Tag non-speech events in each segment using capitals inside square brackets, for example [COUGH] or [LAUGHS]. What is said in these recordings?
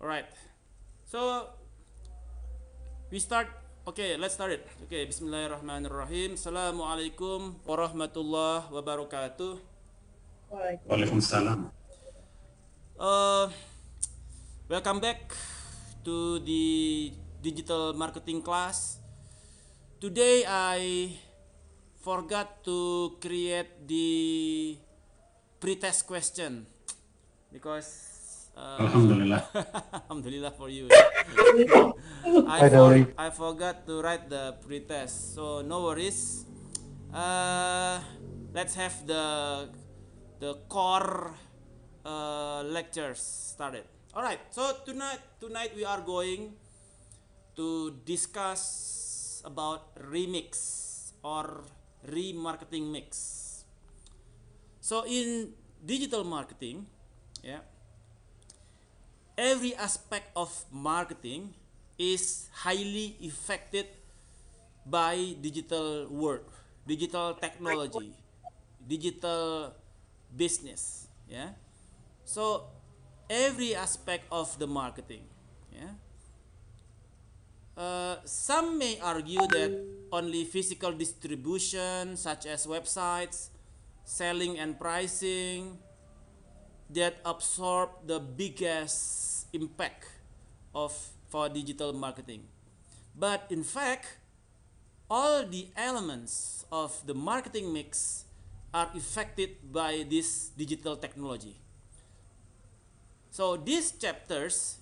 Alright. So we start. Okay, let's start it. Okay, Bismillahirrahmanirrahim. Assalamualaikum warahmatullahi wabarakatuh. Waalaikumsalam. Uh, welcome back to the digital marketing class. Today I forgot to create the pretest question because Uh, Alhamdulillah. [LAUGHS] Alhamdulillah for you. Eh? [LAUGHS] I, for, I forgot to write the pretest, so no worries. Uh, let's have the the core uh, lectures started. All right. So tonight tonight we are going to discuss about remix or remarketing mix. So in digital marketing, yeah every aspect of marketing is highly affected by digital world, digital technology, digital business. Yeah. So every aspect of the marketing. Yeah. Uh, some may argue that only physical distribution, such as websites, selling and pricing, that absorb the biggest impact of for digital marketing. But in fact, all the elements of the marketing mix are affected by this digital technology. So these chapters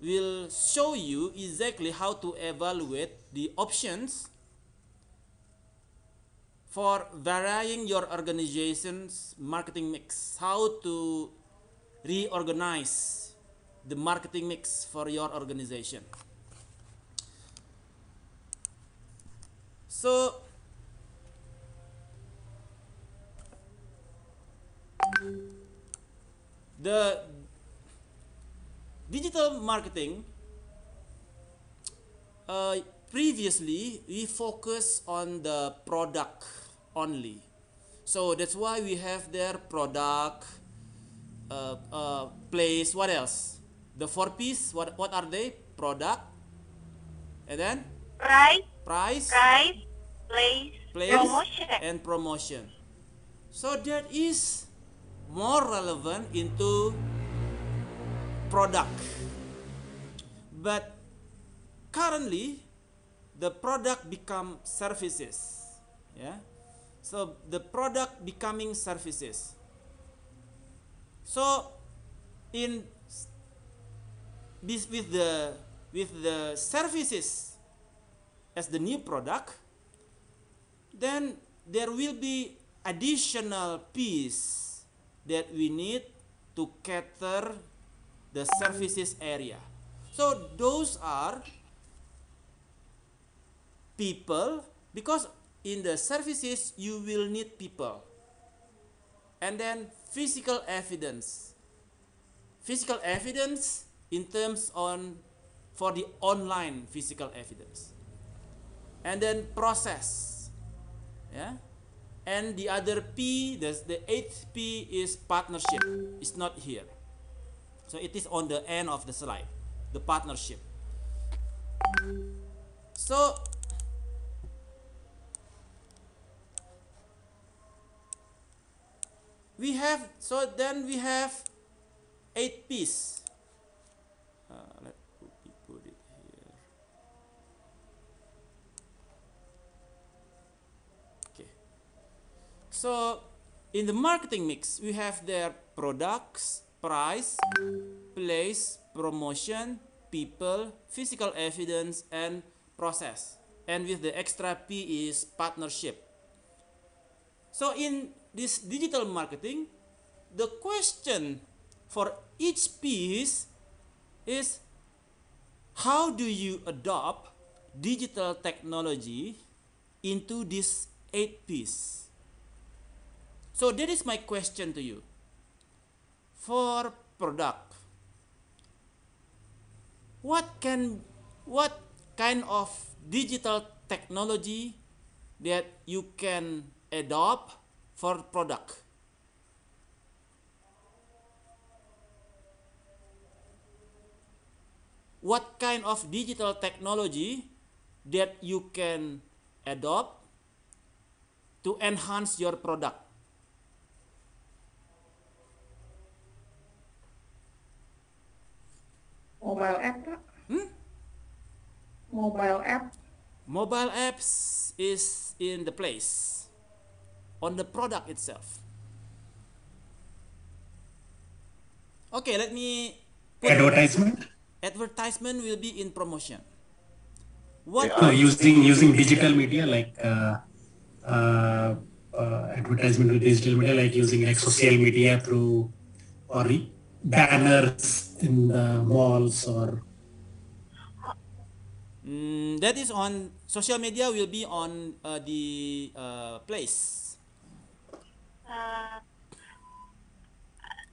will show you exactly how to evaluate the options for varying your organization's marketing mix, how to reorganize the marketing mix for your organization. So, the digital marketing uh, previously we focus on the product only so that's why we have their product uh, uh, place what else the four piece what what are they product and then price price price place, place promotion and promotion so that is more relevant into product but currently the product become services yeah so the product becoming services So in this with the with the services as the new product, then there will be additional piece that we need to cater the services area. So those are people because in the services you will need people. And then physical evidence. Physical evidence in terms on for the online physical evidence. And then process. Yeah. And the other P, the, the eighth P is partnership. It's not here. So it is on the end of the slide, the partnership. So we have so then we have eight piece uh, let me put it here okay so in the marketing mix we have their products price place promotion people physical evidence and process and with the extra p is partnership so in this digital marketing, the question for each piece is how do you adopt digital technology into this eight piece? So that is my question to you. For product, what can what kind of digital technology that you can adopt for product. What kind of digital technology that you can adopt to enhance your product? Mobile app, Hmm? Mobile app. Mobile apps is in the place. on the product itself. Okay, let me. Advertisement. Advertisement will be in promotion. What yeah, using using digital media like uh, uh, uh, advertisement with digital media, like using like social media through or banners in the malls or. Mm, that is on social media will be on uh, the uh, place uh,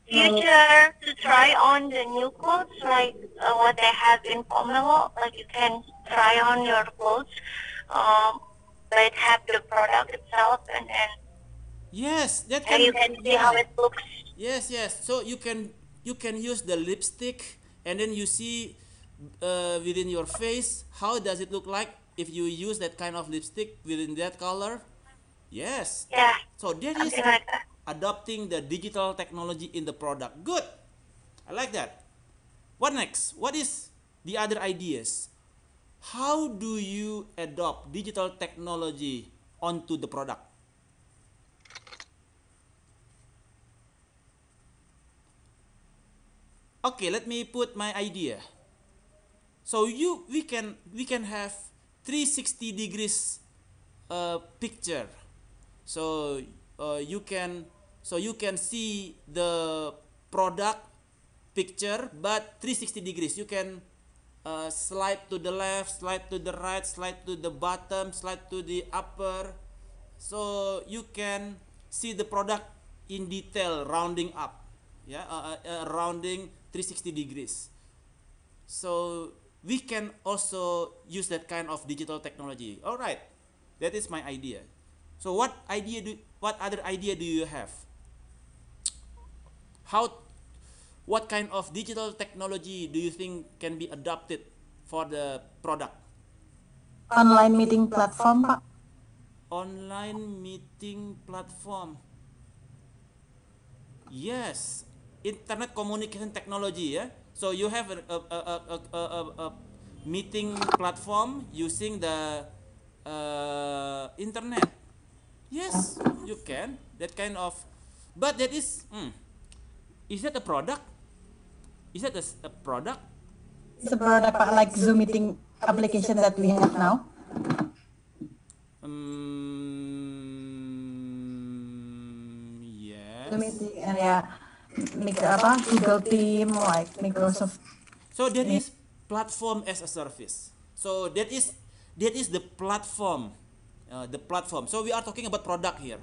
future to try on the new clothes, like uh, what they have in Pomelo. Like you can try on your clothes, um, but have the product itself, and then yes, that can, and you can see yeah. how it looks. Yes, yes. So you can you can use the lipstick, and then you see uh, within your face how does it look like if you use that kind of lipstick within that color Yes. Yeah. So there is like adopting the digital technology in the product. Good. I like that. What next? What is the other ideas? How do you adopt digital technology onto the product? Okay, let me put my idea. So you we can we can have 360 degrees uh, picture so uh, you can so you can see the product picture but 360 degrees you can uh, slide to the left slide to the right slide to the bottom slide to the upper so you can see the product in detail rounding up yeah uh, uh, uh rounding 360 degrees so we can also use that kind of digital technology all right that is my idea So what idea do what other idea do you have? How what kind of digital technology do you think can be adopted for the product? Online meeting platform, Pak. Online meeting platform. Yes, internet communication technology, yeah. So you have a, a, a, a, a, a meeting platform using the uh, internet. Yes, you can. That kind of, but that is, mm, is that a product? Is that a, a product? It's a product like Zoom meeting application that we have now. Um, yes. Zoom meeting and yeah, apa Google Team like Microsoft. So there is platform as a service. So that is that is the platform uh, the platform. So we are talking about product here.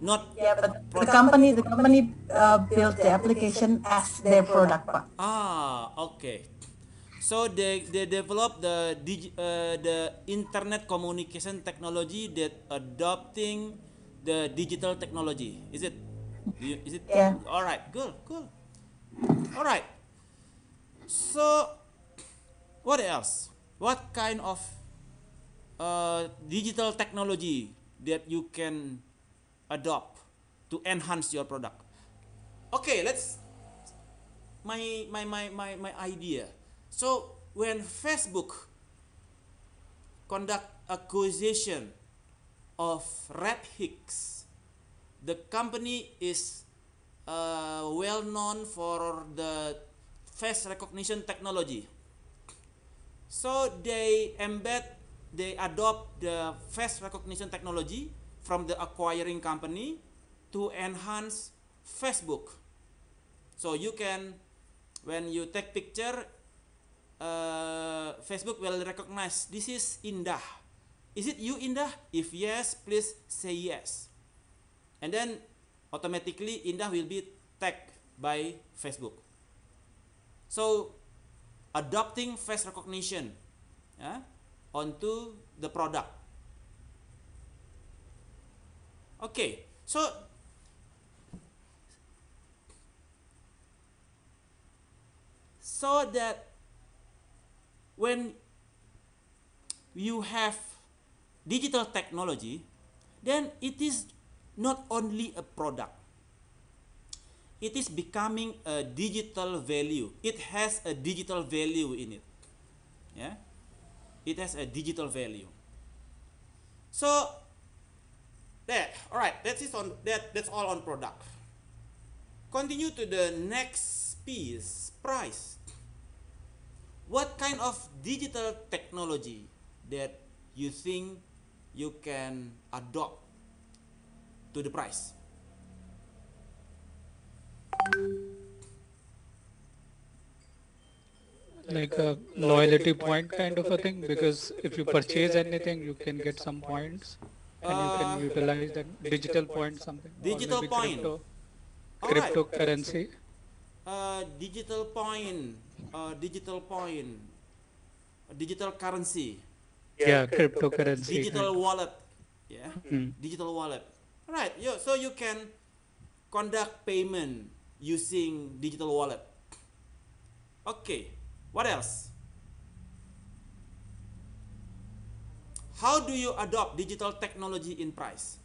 Not yeah, but product. the company the company uh, built the application as their product, Pak. Ah, okay. So they they develop the uh, the internet communication technology that adopting the digital technology. Is it? is it? Yeah. All right. Good. Cool. All right. So, what else? What kind of Eh, digital technology that you can adopt to enhance your product. Okay, let's my my my my my idea. So when Facebook conduct acquisition of Red Hicks, the company is uh, well known for the face recognition technology. So they embed they adopt the face recognition technology from the acquiring company to enhance Facebook. So you can, when you take picture, uh, Facebook will recognize this is Indah. Is it you Indah? If yes, please say yes. And then automatically Indah will be tagged by Facebook. So adopting face recognition. Yeah? onto the product. Okay, so so that when you have digital technology, then it is not only a product. It is becoming a digital value. It has a digital value in it. Yeah. it has a digital value so that all right that is on that that's all on product continue to the next piece price what kind of digital technology that you think you can adopt to the price like a loyalty point kind of a thing because if you purchase anything you can get some points and you can uh, utilize that digital point something digital point crypto, cryptocurrency uh, digital point uh, digital point digital currency yeah, cryptocurrency digital wallet yeah mm. digital wallet all right yeah, so you can conduct payment using digital wallet okay what else? How do you adopt digital technology in price?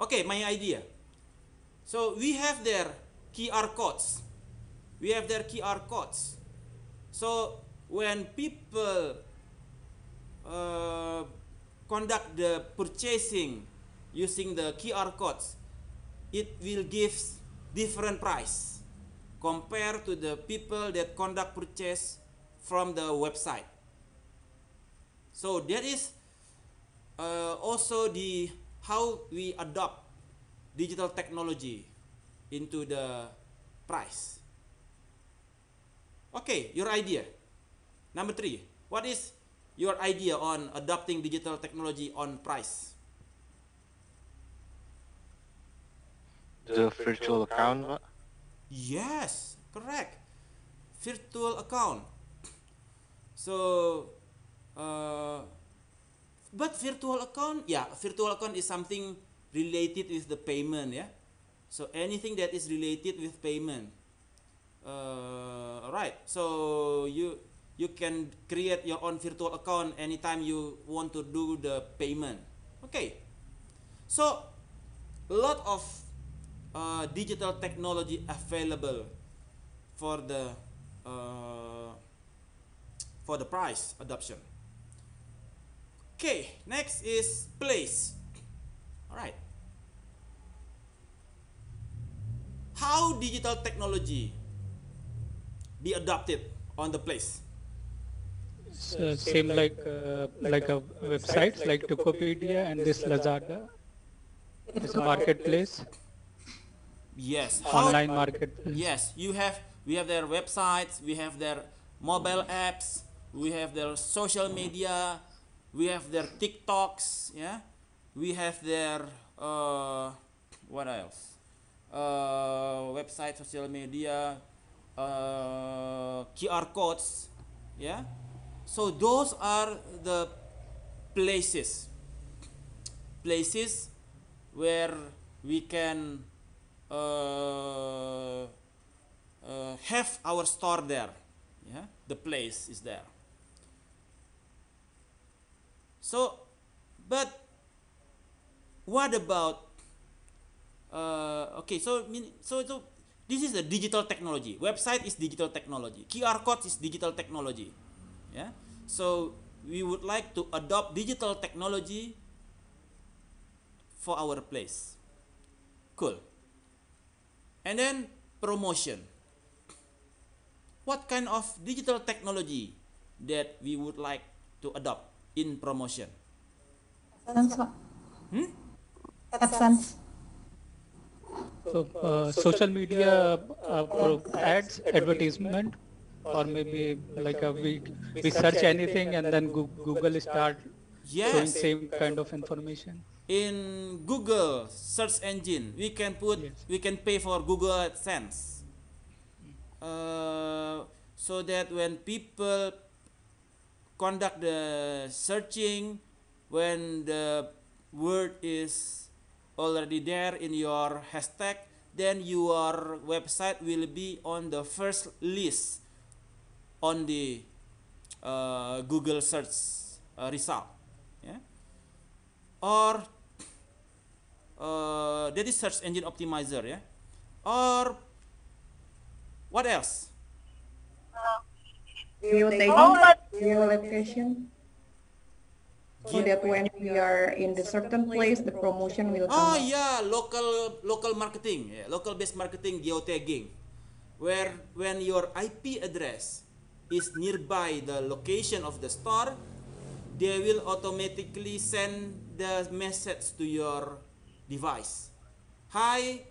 Okay, my idea. So we have their QR codes. We have their QR codes. So when people uh, conduct the purchasing using the QR codes, it will give different price compared to the people that conduct purchase from the website. So that is uh, also the how we adopt digital technology into the price. Okay, your idea. Number three, what is your idea on adopting digital technology on price? The virtual account, Yes, correct. Virtual account. So, uh, but virtual account, yeah, virtual account is something related with the payment, yeah. So anything that is related with payment. Uh, right. so you you can create your own virtual account anytime you want to do the payment. Okay. So, a lot of uh, digital technology available for the uh, for the price adoption okay next is place all right how digital technology be adopted on the place so same like uh, like a websites like Tokopedia and this Lazada, this marketplace yes online How, market yes you have we have their websites we have their mobile apps we have their social media we have their tiktoks yeah we have their uh, what else uh, website social media uh, qr codes yeah so those are the places places where we can uh, uh, have our store there. Yeah, the place is there. So, but what about? Uh, okay, so so so this is a digital technology. Website is digital technology. QR code is digital technology. Yeah. So we would like to adopt digital technology for our place. Cool. And then promotion. What kind of digital technology that we would like to adopt in promotion? Hmm? AdSense. So uh, social media uh, ads, advertisement, or maybe like a, we we search anything and then Google start yes. showing same kind of information. in Google search engine, we can put yes. we can pay for Google AdSense. Uh, so that when people conduct the searching, when the word is already there in your hashtag, then your website will be on the first list on the uh, Google search uh, result. Yeah? Or uh, that is search engine optimizer yeah or what else geolocation geolocation so that when we are in the certain place the promotion will come oh out. yeah local local marketing yeah. local based marketing geotagging where when your ip address is nearby the location of the store they will automatically send the message to your device. Hi,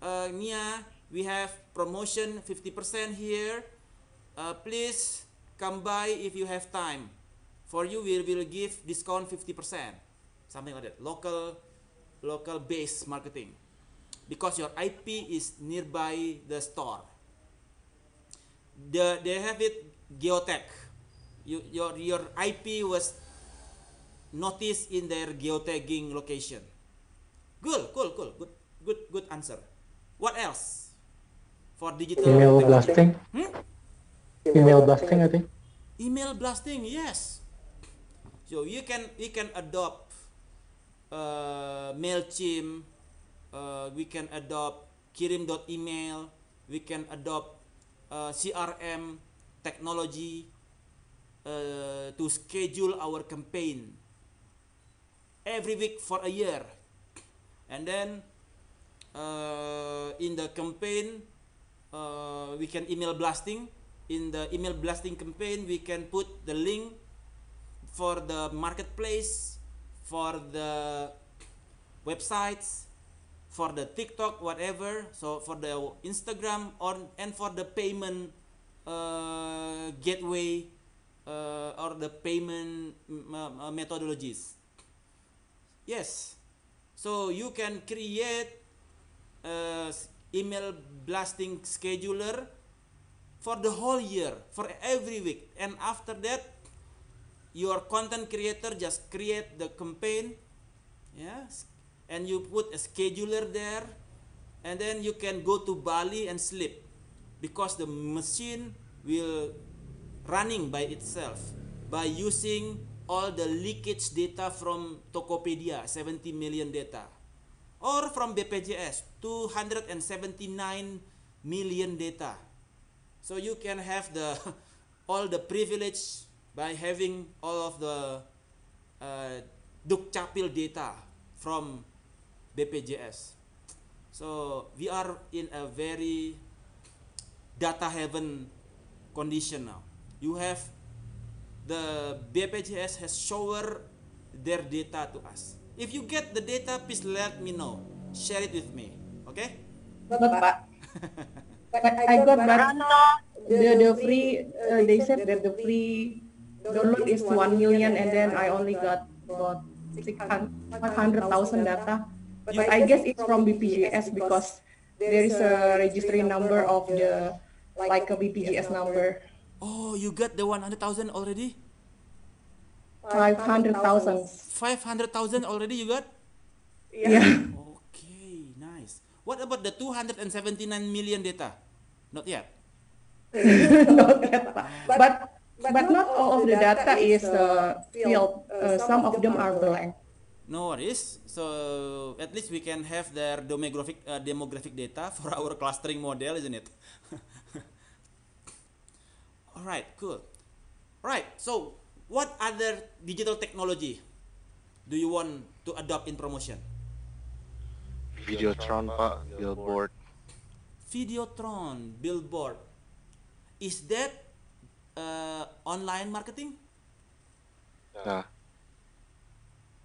uh, Mia, we have promotion 50% here. Uh, please come by if you have time. For you, we will give discount 50%. Something like that. Local, local based marketing. Because your IP is nearby the store. The, they have it geotech. You, your, your IP was noticed in their geotagging location. Cool, cool, cool. Good, good, good answer. What else for digital? Email blasting. Hmm? Email blasting, I think. Email blasting, yes. So you can you can adopt uh, Mailchimp. Uh, we can adopt Kirim dot email. We can adopt uh, CRM technology uh, to schedule our campaign every week for a year and then uh, in the campaign uh, we can email blasting in the email blasting campaign we can put the link for the marketplace for the websites for the tiktok whatever so for the instagram or and for the payment uh, gateway uh, or the payment uh, methodologies yes so you can create email blasting scheduler for the whole year, for every week. And after that, your content creator just create the campaign, yeah, and you put a scheduler there, and then you can go to Bali and sleep because the machine will running by itself by using all the leakage data from Tokopedia, 70 million data. Or from BPJS, 279 million data. So you can have the [LAUGHS] all the privilege by having all of the uh, Dukcapil data from BPJS. So we are in a very data heaven condition now. You have the BPJS has showered their data to us. If you get the data, please let me know. Share it with me. Okay? But, I got but the, the free uh, they said that the free download is one million and then I only got about six hundred thousand data. But I guess it's from BPJS because there is a registry number of the like a BPJS number. Oh, you got the 100,000 already? 500,000. 500,000 already you got? Yeah. yeah. Okay, nice. What about the 279 million data? Not yet. [LAUGHS] not yet. Ah. But, but, but not all of the data, data is uh, uh, filled. Uh, uh, some of them are blank. No worries. So at least we can have their demographic uh, demographic data [LAUGHS] for our clustering model, isn't it? [LAUGHS] Alright, cool. Alright, so what other digital technology do you want to adopt in promotion? Videotron, Pak, billboard. Videotron, billboard. Is that uh, online marketing? Nah.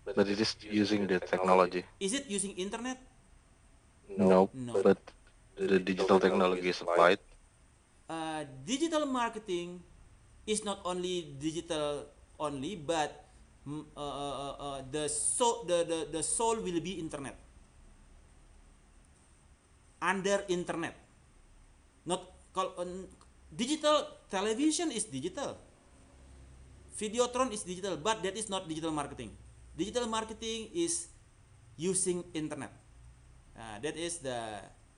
But, it is using the technology. Is it using internet? No, no. but the digital technology is applied uh, digital marketing is not only digital only but mm, uh, uh, uh, uh, the soul the, the the soul will be internet under internet not call on um, digital television is digital videotron is digital but that is not digital marketing digital marketing is using internet uh, that is the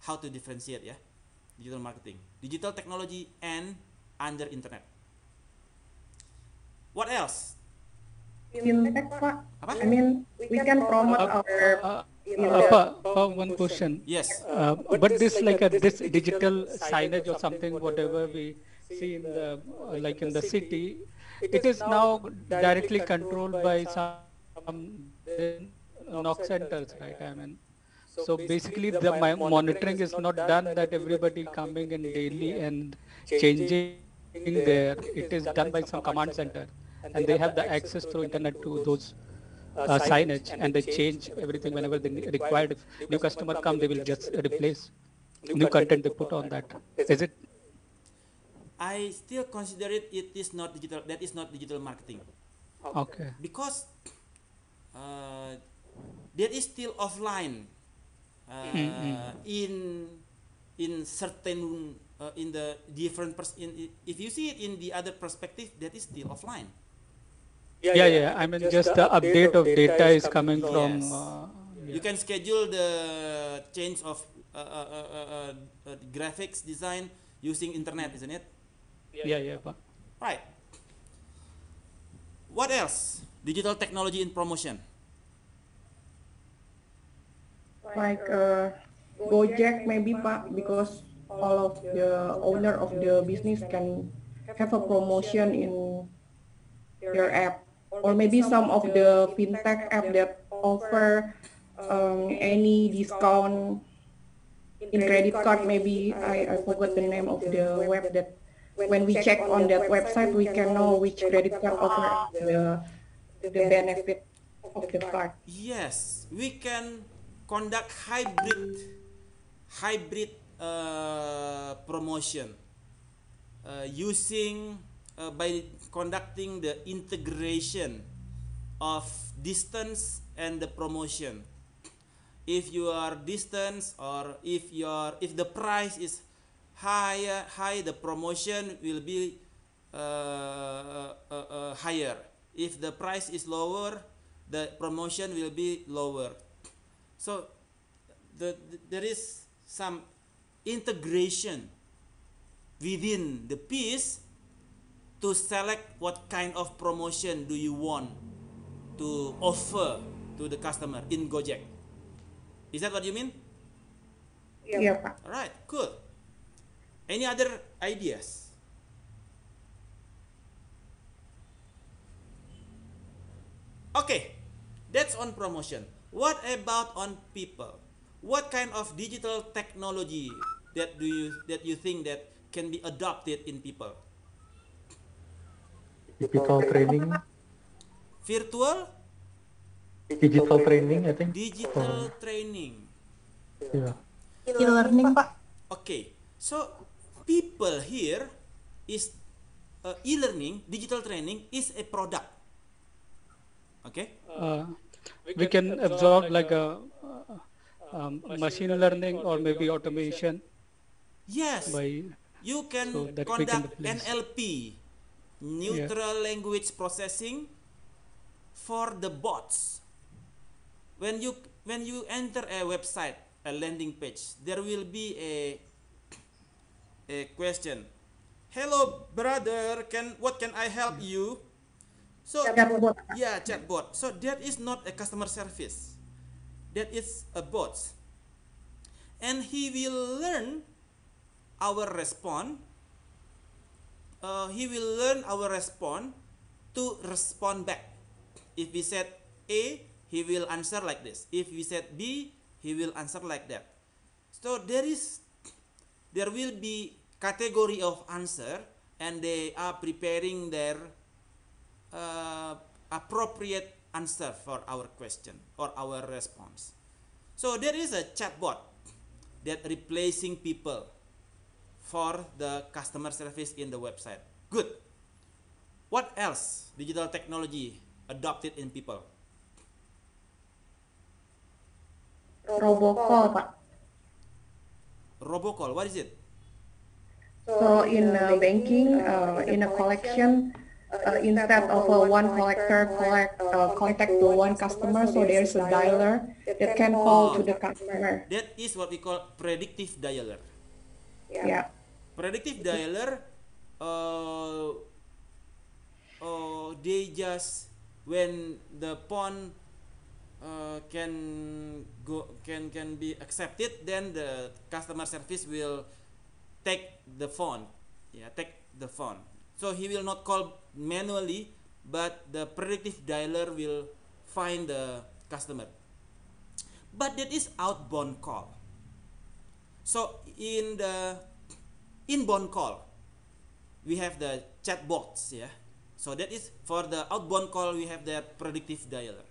how to differentiate ya yeah. digital marketing, digital technology, and under internet. What else? Fintech, Pak. Apa? I mean, we can promote uh, our. Uh, one question. Yes. Uh, but this, like a, this digital signage or something, whatever we see in the, like in the city, it is now directly controlled by some, some knock centers, right? I mean, so, basically, the, monitoring, is not done that everybody coming in daily and changing there. It is done by some command center, and, they have the access through internet to those uh, uh signage, and they change everything whenever they required. If new customer come, they will just replace new content they put on that. Is it? I still consider it. It is not digital. That is not digital marketing. Okay. Because uh, still offline mm-hmm. in in certain uh, in the different pers- in, if you see it in the other perspective that is still offline yeah yeah, yeah. i mean just, just the update, update of, data, data is coming from, yes. uh, yeah. you can schedule the change of uh, uh, uh graphics design using internet isn't it yeah yeah, yeah right what else digital technology in promotion like uh, Gojek maybe Pak because all of the owner of the business can have a promotion in their app or maybe some of the fintech app that offer um, any discount in credit card maybe I, I forgot the name of the web that when we check on that website we can know which credit card offer the, the benefit of the card yes we can conduct hybrid hybrid uh, promotion uh, using uh, by conducting the integration of distance and the promotion if you are distance or if your if the price is higher high the promotion will be uh, uh, uh, uh higher if the price is lower the promotion will be lower so the, the, there is some integration within the piece to select what kind of promotion do you want to offer to the customer in Gojek. Is that what you mean? Yeah. yeah. All right, cool. Any other ideas? Okay, that's on promotion. What about on people? What kind of digital technology that do you that you think that can be adopted in people? Digital training. Virtual? Digital training, I think. Digital oh. training. Yeah. E-learning, Pak. Okay, so people here is uh, e-learning, digital training is a product. Okay. Uh. we can absorb like uh, a, um, machine learning or maybe automation. Yes. By, you can so conduct can NLP, neutral yeah. language processing, for the bots. When you when you enter a website, a landing page, there will be a a question. Hello, brother. Can what can I help you? So chatbot. Yeah, chatbot. So that is not a customer service. That is a bot. And he will learn our response. Uh, he will learn our response to respond back. If we said A, he will answer like this. If we said B, he will answer like that. So there is there will be category of answer and they are preparing their uh, appropriate answer for our question or our response. So there is a chatbot that replacing people for the customer service in the website. Good. What else digital technology adopted in people? Robocall, Pak. Robocall, what is it? So in uh, banking, uh, in a collection, uh, instead of a one collector collect uh, contact to one customer so there's a dialer that can call to the customer that is what we call predictive dialer yeah, yeah. predictive dialer uh, uh, they just when the pawn uh, can go can can be accepted then the customer service will take the phone yeah take the phone so he will not call manually but the predictive dialer will find the customer but that is outbound call so in the inbound call we have the chat box yeah so that is for the outbound call we have the predictive dialer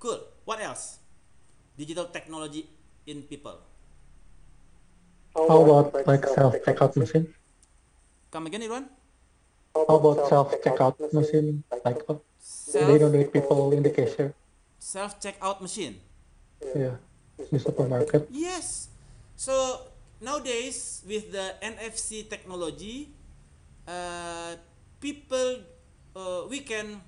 cool what else digital technology in people how about like self checkout machine come again everyone. How about self-checkout machine? Like uh, they don't need people in the cashier. Self-checkout machine. Yeah, the supermarket. Yes. So nowadays with the NFC technology, uh, people uh, we can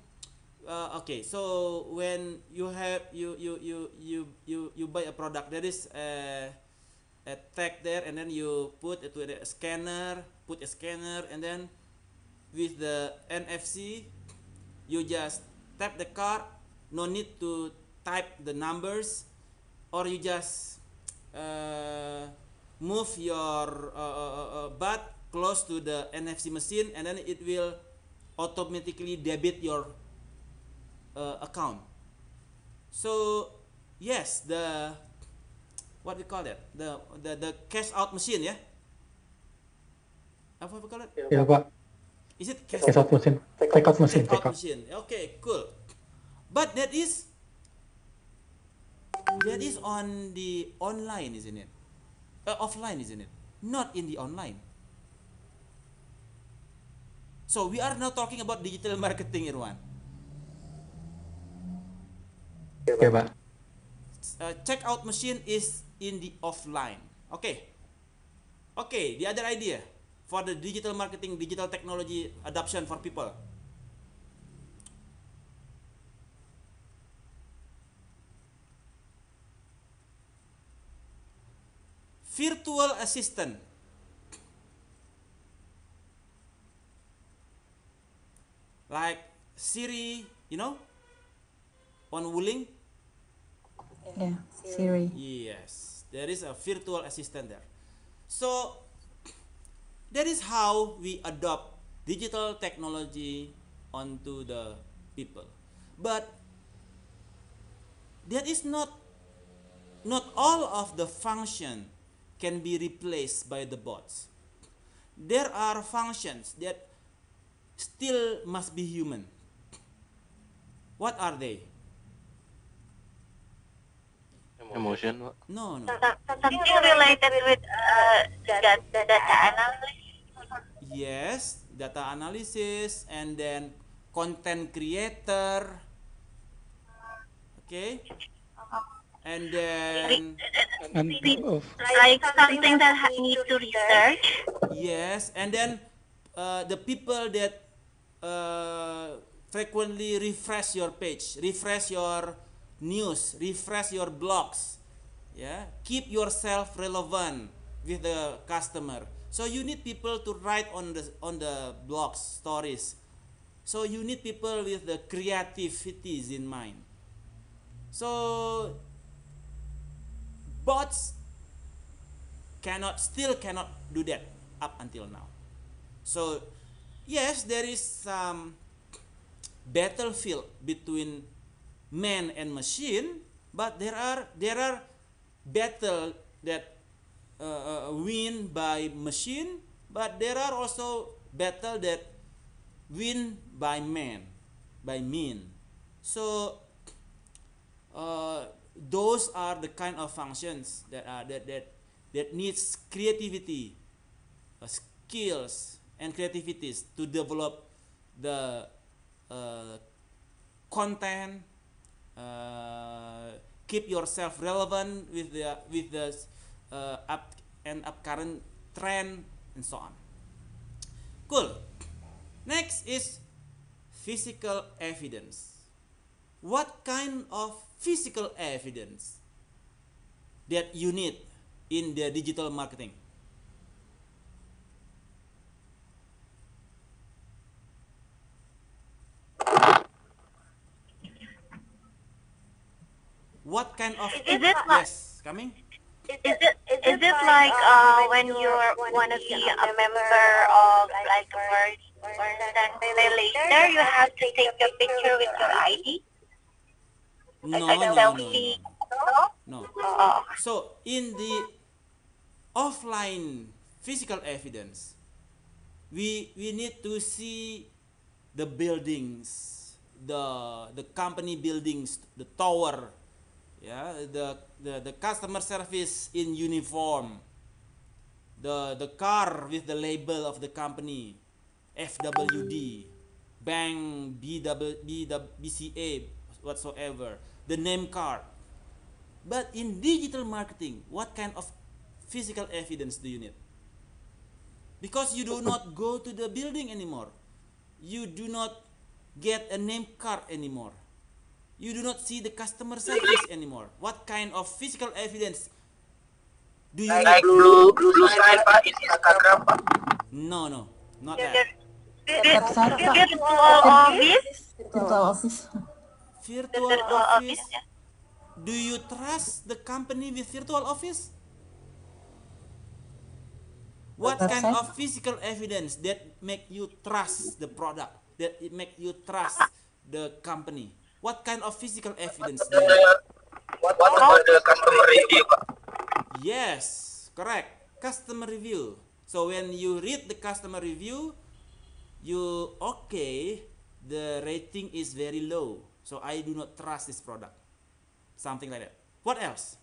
uh, okay so when you have you you you you you you buy a product there is a a tag there and then you put it to the scanner put a scanner and then with the NFC you just tap the card no need to type the numbers or you just [TSK] uh, move your uh uh, uh, uh, butt close to the NFC machine and then it will automatically debit your uh, account so yes the what we call that the the, the cash out machine yeah? apa we call it ya yeah, pak Is it cash, cash out machine? Take out machine. Take out machine. Okay, cool. But that is that is on the online, isn't it? Uh, offline, isn't it? Not in the online. So we are now talking about digital marketing, Irwan. Okay, Pak. Uh, checkout machine is in the offline. Okay. Okay, the other idea for the digital marketing, digital technology adoption for people. Virtual assistant. Like Siri, you know? On Wuling? Yeah, Siri. Yes, there is a virtual assistant there. So That is how we adopt digital technology onto the people. But that is not not all of the function can be replaced by the bots. There are functions that still must be human. What are they? Emotion. No, no. Something related with uh, data, data analysis yes data analysis and then content creator okay and then and, like something that I need to research yes and then uh, the people that uh, frequently refresh your page refresh your news refresh your blogs yeah keep yourself relevant with the customer So you need people to write on the on the blogs stories. So you need people with the creativities in mind. So bots cannot still cannot do that up until now. So yes, there is some battlefield between man and machine, but there are there are battle that Uh, uh, win by machine, but there are also battle that win by man, by mean. So uh, those are the kind of functions that are that that that needs creativity, uh, skills and creativities to develop the uh, content. Uh, keep yourself relevant with the with the uh, up and up current trend and so on. Cool. Next is physical evidence. What kind of physical evidence that you need in the digital marketing? What kind of is it yes, coming? Is it, is, is it like uh, uh, when you're want to be a member of like Merge or something later, you have to take a picture with your ID? No, like no, no, no, no. no. Oh. So in the offline physical evidence, we we need to see the buildings, the the company buildings, the tower, yeah the, the the customer service in uniform the the car with the label of the company FWD bank BW, BCA whatsoever the name card but in digital marketing what kind of physical evidence do you need because you do not go to the building anymore you do not get a name card anymore you do not see the customer service anymore. What kind of physical evidence do you like need? blue, blue, blue sign pak in Instagram pak? No no, not that. Virtual office. Virtual office. Virtual office. Do you trust the company with virtual office? What kind of physical evidence that make you trust the product? That it make you trust the company? What kind of physical evidence do you What about the customer review, Yes, correct. Customer review. So when you read the customer review, you okay, the rating is very low. So I do not trust this product. Something like that. What else?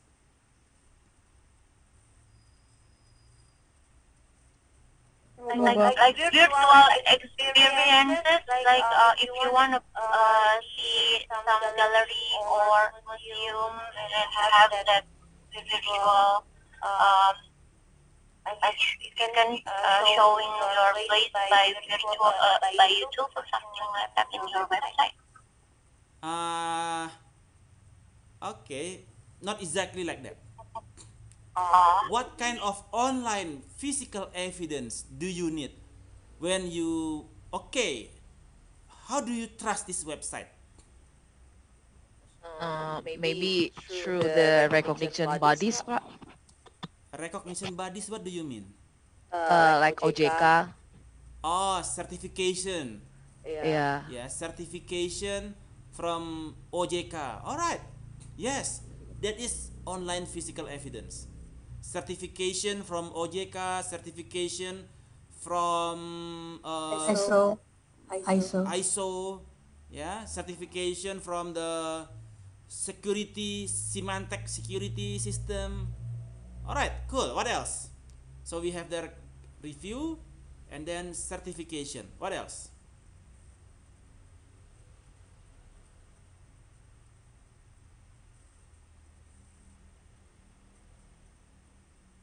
like, like, like, like spiritual experiences, like uh, if you want to uh, see some gallery or museum and have that spiritual, um, you can uh, showing your place by virtual, uh, by YouTube or something like that in your website. Uh, okay, not exactly like that. Uh-huh. what kind of online physical evidence do you need when you okay how do you trust this website uh, uh maybe through the recognition bodies recognition bodies what do you mean uh, uh like OJK oh certification yeah yeah certification from OJK all right yes that is online physical evidence certification from OJK, certification from uh, ISO. ISO. ISO, yeah, certification from the security Symantec security system. All right, cool. What else? So we have their review and then certification. What else?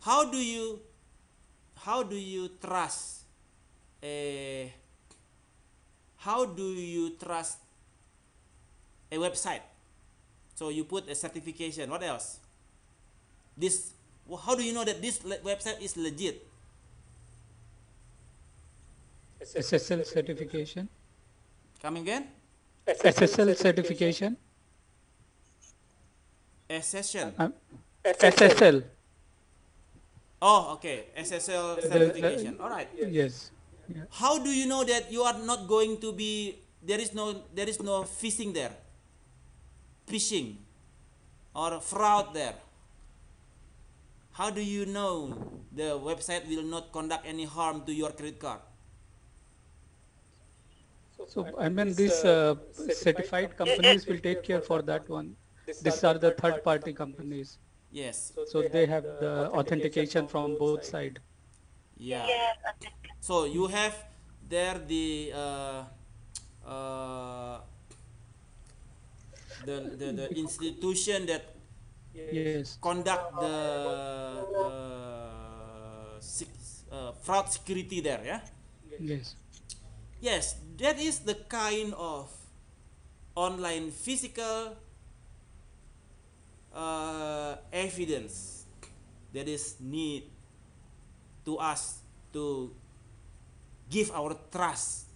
how do you how do you trust a eh, how do you trust a website so you put a certification what else this how do you know that this website is legit SSL certification come again SSL certification SSL uh, SSL Oh, okay. SSL certification. All right. Yes. Yeah. How do you know that you are not going to be there is no there is no phishing there? Phishing or fraud there. How do you know the website will not conduct any harm to your credit card? So I mean these uh, certified companies will take care for that one. These are the third party companies. Yes. So, so they, they, have, have the authentication, authentication from both side. side. Yeah. yeah. So you have there the uh, uh, the, the the institution that yes. conduct the uh, fraud security there. Yeah. Yes. Yes, that is the kind of online physical uh, evidence that is need to us to give our trust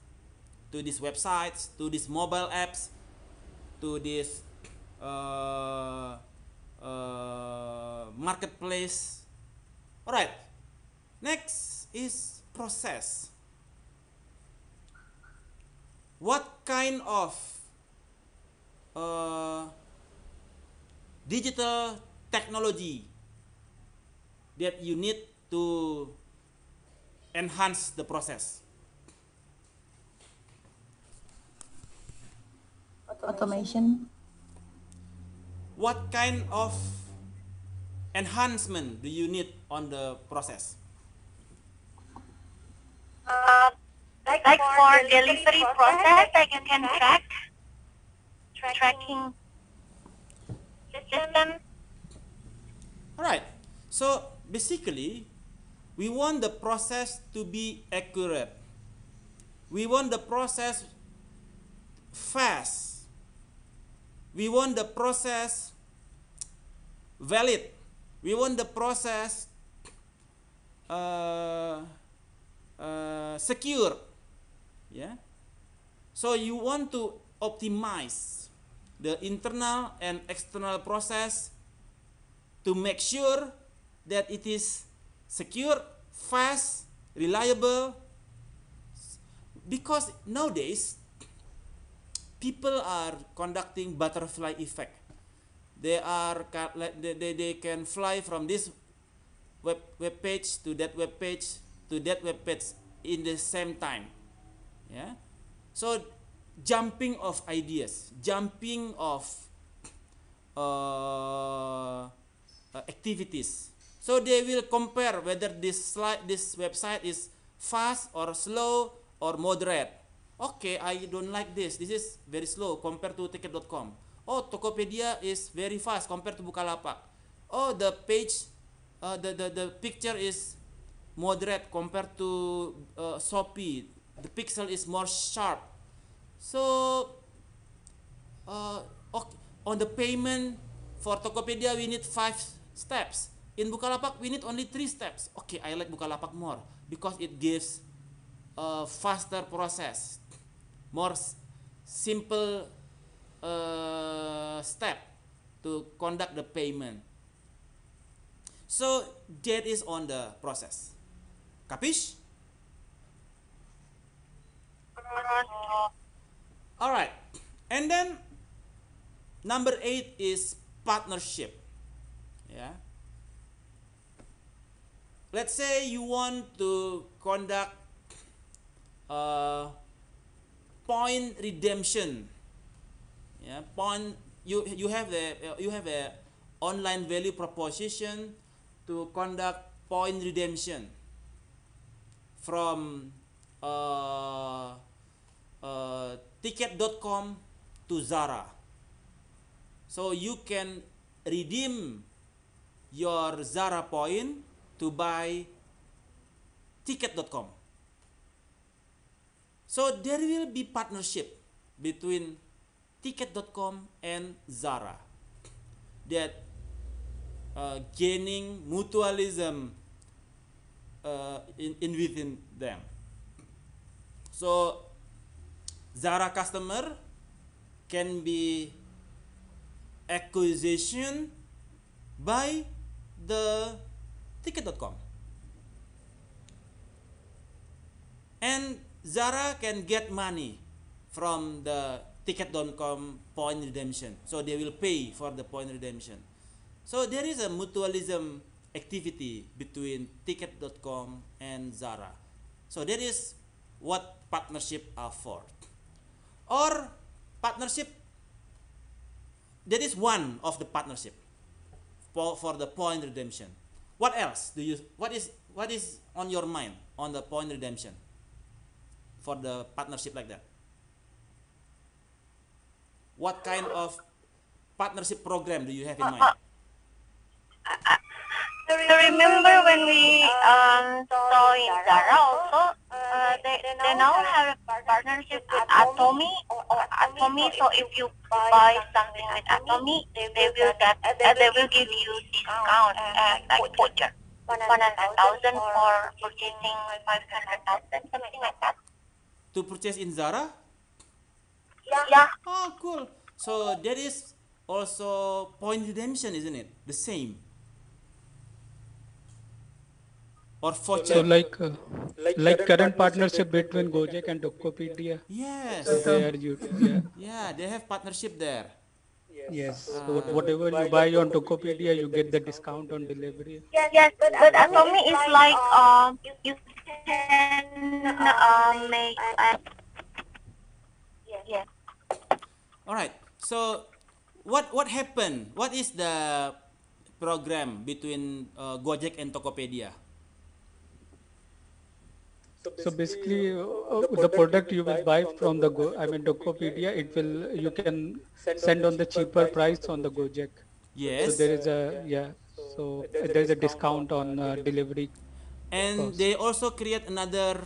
to these websites, to these mobile apps, to this uh, uh, marketplace. Alright, next is process. What kind of uh, digital technology that you need to enhance the process. Automation. What kind of enhancement do you need on the process? Uh, like, like, for delivery process, process I can, can track, track tracking All right. So basically, we want the process to be accurate. We want the process fast. We want the process valid. We want the process uh, uh, secure. Yeah. So you want to optimize the internal and external process to make sure that it is secure, fast, reliable. Because nowadays, people are conducting butterfly effect. They are they, they, can fly from this web, web page to that web page to that web page in the same time. Yeah. So jumping of ideas, jumping of uh, uh, activities. So they will compare whether this slide, this website is fast or slow or moderate. Okay, I don't like this. This is very slow compared to ticket.com. Oh, Tokopedia is very fast compared to Bukalapak. Oh, the page, uh, the, the, the picture is moderate compared to uh, Shopee. The pixel is more sharp So, uh, okay, on the payment for Tokopedia, we need five steps. In Bukalapak, we need only three steps. Okay, I like Bukalapak more because it gives a faster process, more simple uh, step to conduct the payment. So that is on the process. Capish? Uh, Alright, And then number eight is partnership. Yeah. Let's say you want to conduct uh, point redemption. Yeah, point you you have the you have a online value proposition to conduct point redemption from uh, uh, Tiket.com to Zara. So you can redeem your Zara point to buy Tiket.com. So there will be partnership between Tiket.com and Zara that uh, gaining mutualism uh, in, in within them. So Zara customer can be acquisition by the ticket.com and Zara can get money from the ticket.com point redemption so they will pay for the point redemption so there is a mutualism activity between ticket.com and Zara so that is what partnership are for or partnership that is one of the partnership for, for the point redemption what else do you what is what is on your mind on the point redemption for the partnership like that what kind of partnership program do you have in mind uh, uh, So remember when we um, saw in Zara also, uh, they, they now have a partnership with Atomy or Atomy. So if you buy something with Atomy, they will get uh, they will give you discount and like voucher, one hundred thousand for purchasing five hundred thousand, something like that. To purchase in Zara? Yeah. Oh, cool. So there is also point redemption, isn't it? The same. or for so like, uh, like, like current, partnership, partnership between Gojek and Tokopedia. Yes. So so yeah. yeah, they have partnership there. Yes. Uh, so whatever you buy on Tokopedia, you get the discount on delivery. Yes, yes but, but uh, for me, it's like uh, um, you can uh, make. yeah. All right. So, what what happened? What is the program between uh, Gojek and Tokopedia? So basically, so basically uh, uh, uh the, product the product you will buy from the Go, I mean Docopedia, it will uh, you can send on the cheaper price on the Gojek. Yes. So there is a yeah. So there's, a discount on uh, delivery. And they also create another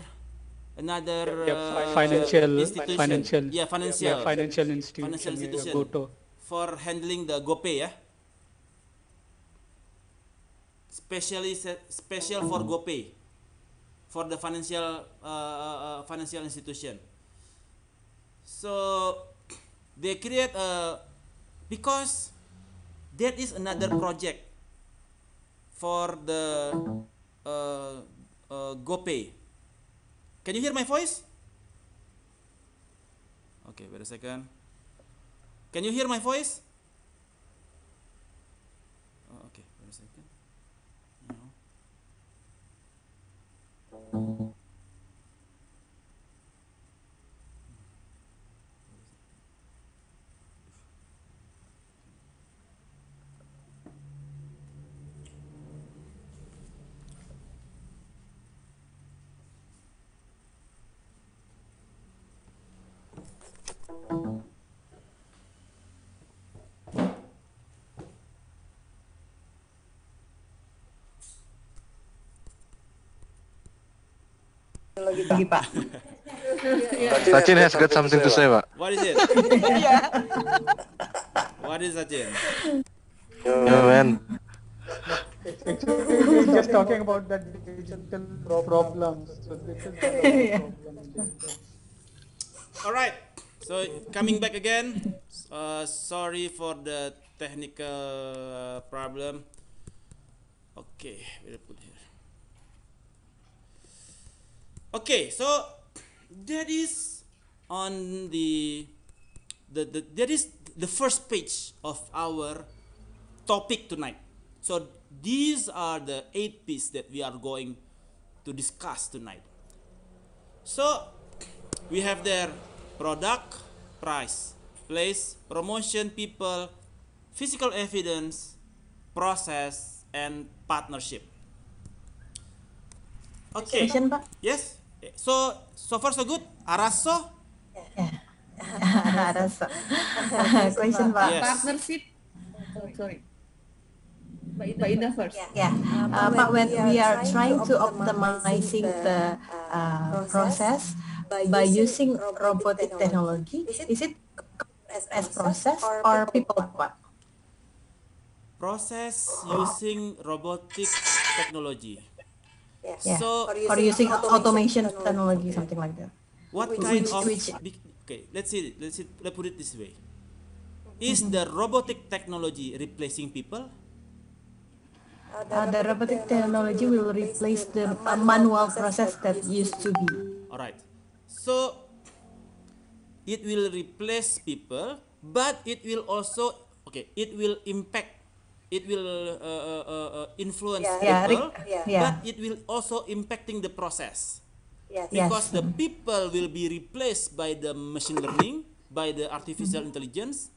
another yeah, financial, financial financial yeah financial yeah, financial institution, financial institution yeah, Goto. for handling the GoPay yeah specially special for mm. GoPay for the financial uh, uh, uh, financial institution. So they create a because that is another project for the uh, uh, GoPay. Can you hear my voice? Okay, wait a second. Can you hear my voice? Thank you. pagi gitu. iya, Pak. Iya. Sachin has got something to say, Pak. What is it? Iya. What is Sachin? Yo, man. just talking about that digital problem. So problem. All right. So coming back again. Uh, sorry for the technical problem. Okay, we'll put here. okay so that is on the the, the that is the first page of our topic tonight so these are the eight pieces that we are going to discuss tonight so we have their product price place promotion people physical evidence process and partnership okay yes So so far so good. Araso. Araso. [LAUGHS] Question Pak. Yes. Partnership. sorry. By the first. Yeah. yeah. Uh, uh but when we are trying to optimizing the uh, uh, process by using robotic technology, is it as process or people Pak? Process using robotic technology. Yes. Yeah. So or using, using automation, automation technology, technology okay. something like that. What which, kind which, of which, okay? Let's see. Let's see, let's put it this way. Mm-hmm. Is mm -hmm. the robotic technology replacing people? Uh, the, uh, the robotic technology will replace the uh, manual process that used to be. All right. So it will replace people, but it will also okay. It will impact it will uh, uh, uh, uh influence yeah. people, yeah. but it will also impacting the process. Yes. Because yes. the people will be replaced by the machine learning, by the artificial mm -hmm. intelligence,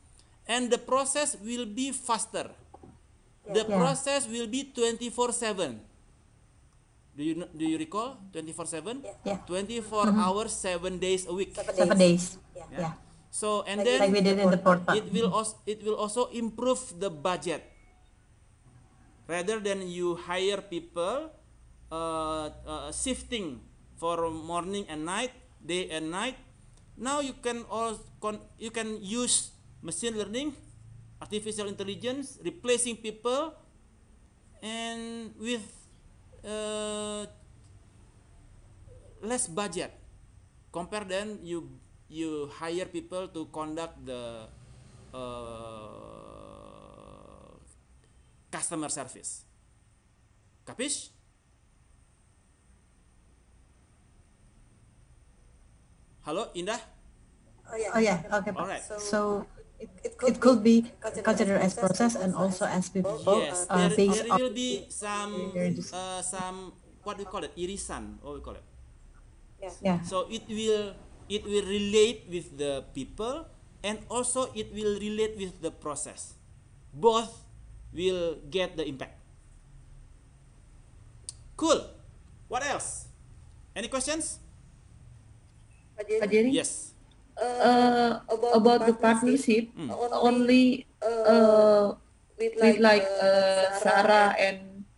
and the process will be faster. Yeah. The yeah. process will be 24/7. Do you do you recall 24/7? Yeah. 24 mm -hmm. hours 7 days a week. 7 days. days. Yeah. yeah. So and like, then like we did in the it will mm-hmm. also it will also improve the budget rather than you hire people uh, uh, shifting for morning and night day and night now you can all con you can use machine learning artificial intelligence replacing people and with uh, less budget compared than you you hire people to conduct the uh, customer service. Capish? Hello, Indah? Oh yeah. Oh yeah. Okay. All right. So, so it, it, could, it could be considered as process and also as people. Yes. Uh, there, there will be some uh, some what do call it irisan. What we call it. Yeah. yeah. So it will it will relate with the people and also it will relate with the process. Both will get the impact. Cool. What else? Any questions? Pak Yes. Uh, about, about the partnership, the partnership mm. only uh, with like, with like uh, Sarah and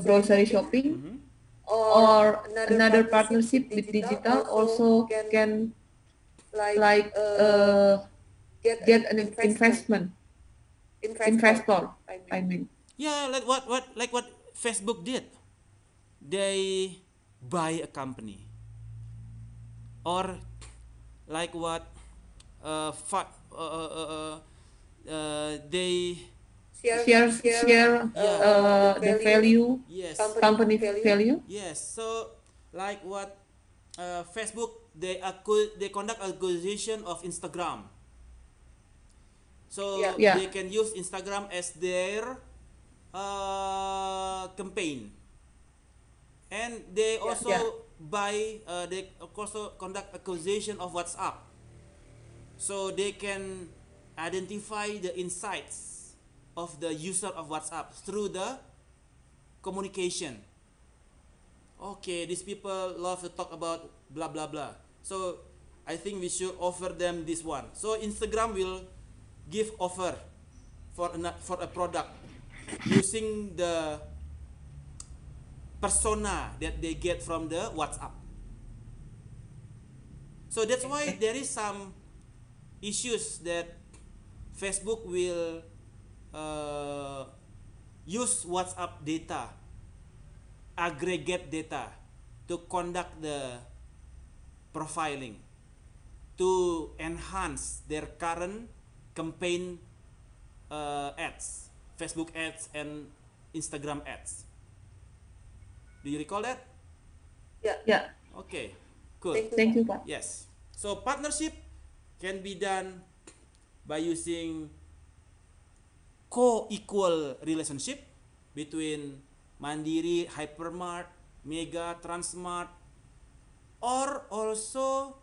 grocery, shopping, mm -hmm. or, another, another partnership, with digital, also can, can like, uh, get, an investment. investment. in I, mean. Yeah, like what what like what Facebook did. They buy a company. Or like what uh, fa- uh, uh, uh, uh, they share share, share uh, the value yes company, company value. value yes so like what uh, Facebook they acqu- they conduct acquisition of Instagram so yeah. they can use Instagram as their uh, campaign. And they also yeah. buy, uh, they also conduct acquisition of WhatsApp. So they can identify the insights of the user of WhatsApp through the communication. Okay, these people love to talk about blah blah blah. So I think we should offer them this one. So Instagram will give offer for a, for a product using the persona that they get from the WhatsApp. So that's why there is some issues that Facebook will uh, use WhatsApp data, aggregate data to conduct the profiling to enhance their current campaign uh, ads, Facebook ads and Instagram ads. Do you recall that? Yeah. Yeah. Okay. good. Thank you, Thank you. Pak. Yes. So partnership can be done by using co-equal relationship between Mandiri, Hypermart, Mega, Transmart, or also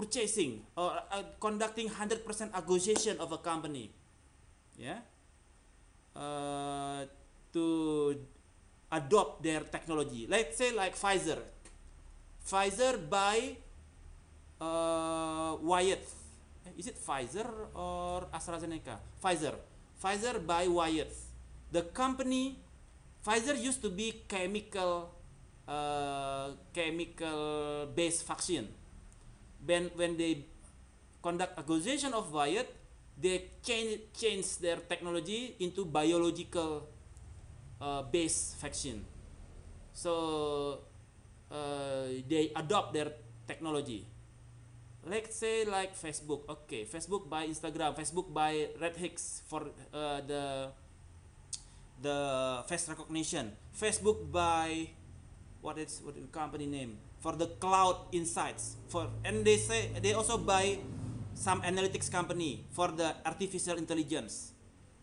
purchasing or uh, conducting 100% acquisition of a company yeah uh, to adopt their technology let's say like Pfizer Pfizer buy uh, Wyatt is it Pfizer or AstraZeneca Pfizer Pfizer buy Wyatt the company Pfizer used to be chemical uh, chemical based vaccine when, when they conduct acquisition of Wyatt, they change, change their technology into biological uh, based vaccine. So uh, they adopt their technology. Let's say like Facebook. Okay, Facebook by Instagram, Facebook by Red Hicks for uh, the the face recognition. Facebook by what is what is company name? for the cloud insights for and they say they also buy some analytics company for the artificial intelligence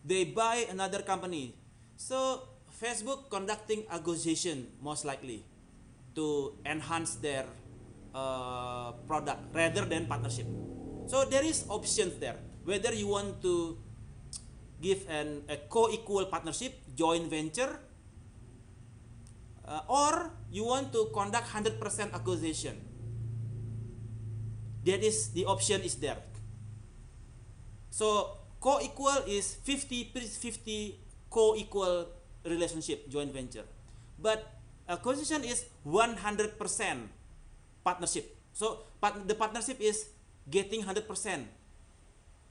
they buy another company so facebook conducting acquisition most likely to enhance their uh, product rather than partnership so there is options there whether you want to give an a co-equal partnership joint venture uh, or you want to conduct 100% accusation that is the option is there so co-equal is 50 50 co-equal relationship joint venture but acquisition is 100% partnership so part, the partnership is getting 100%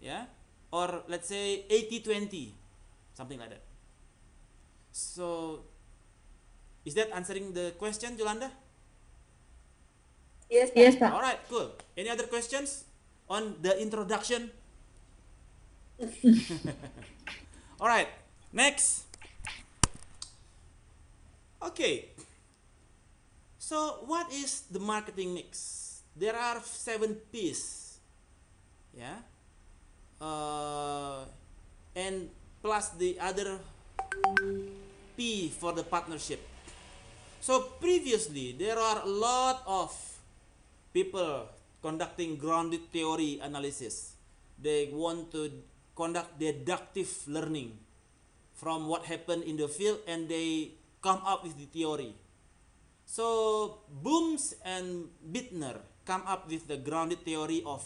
yeah or let's say 80 20 something like that so Is that answering the question, Jolanda? Yes, Yes, Pak. All right, cool. Any other questions on the introduction? [LAUGHS] All right, next. Okay. So, what is the marketing mix? There are seven P's. Yeah. Uh, and plus the other P for the partnership. So previously, there are a lot of people conducting grounded theory analysis. They want to conduct deductive learning from what happened in the field and they come up with the theory. So Booms and Bittner come up with the grounded theory of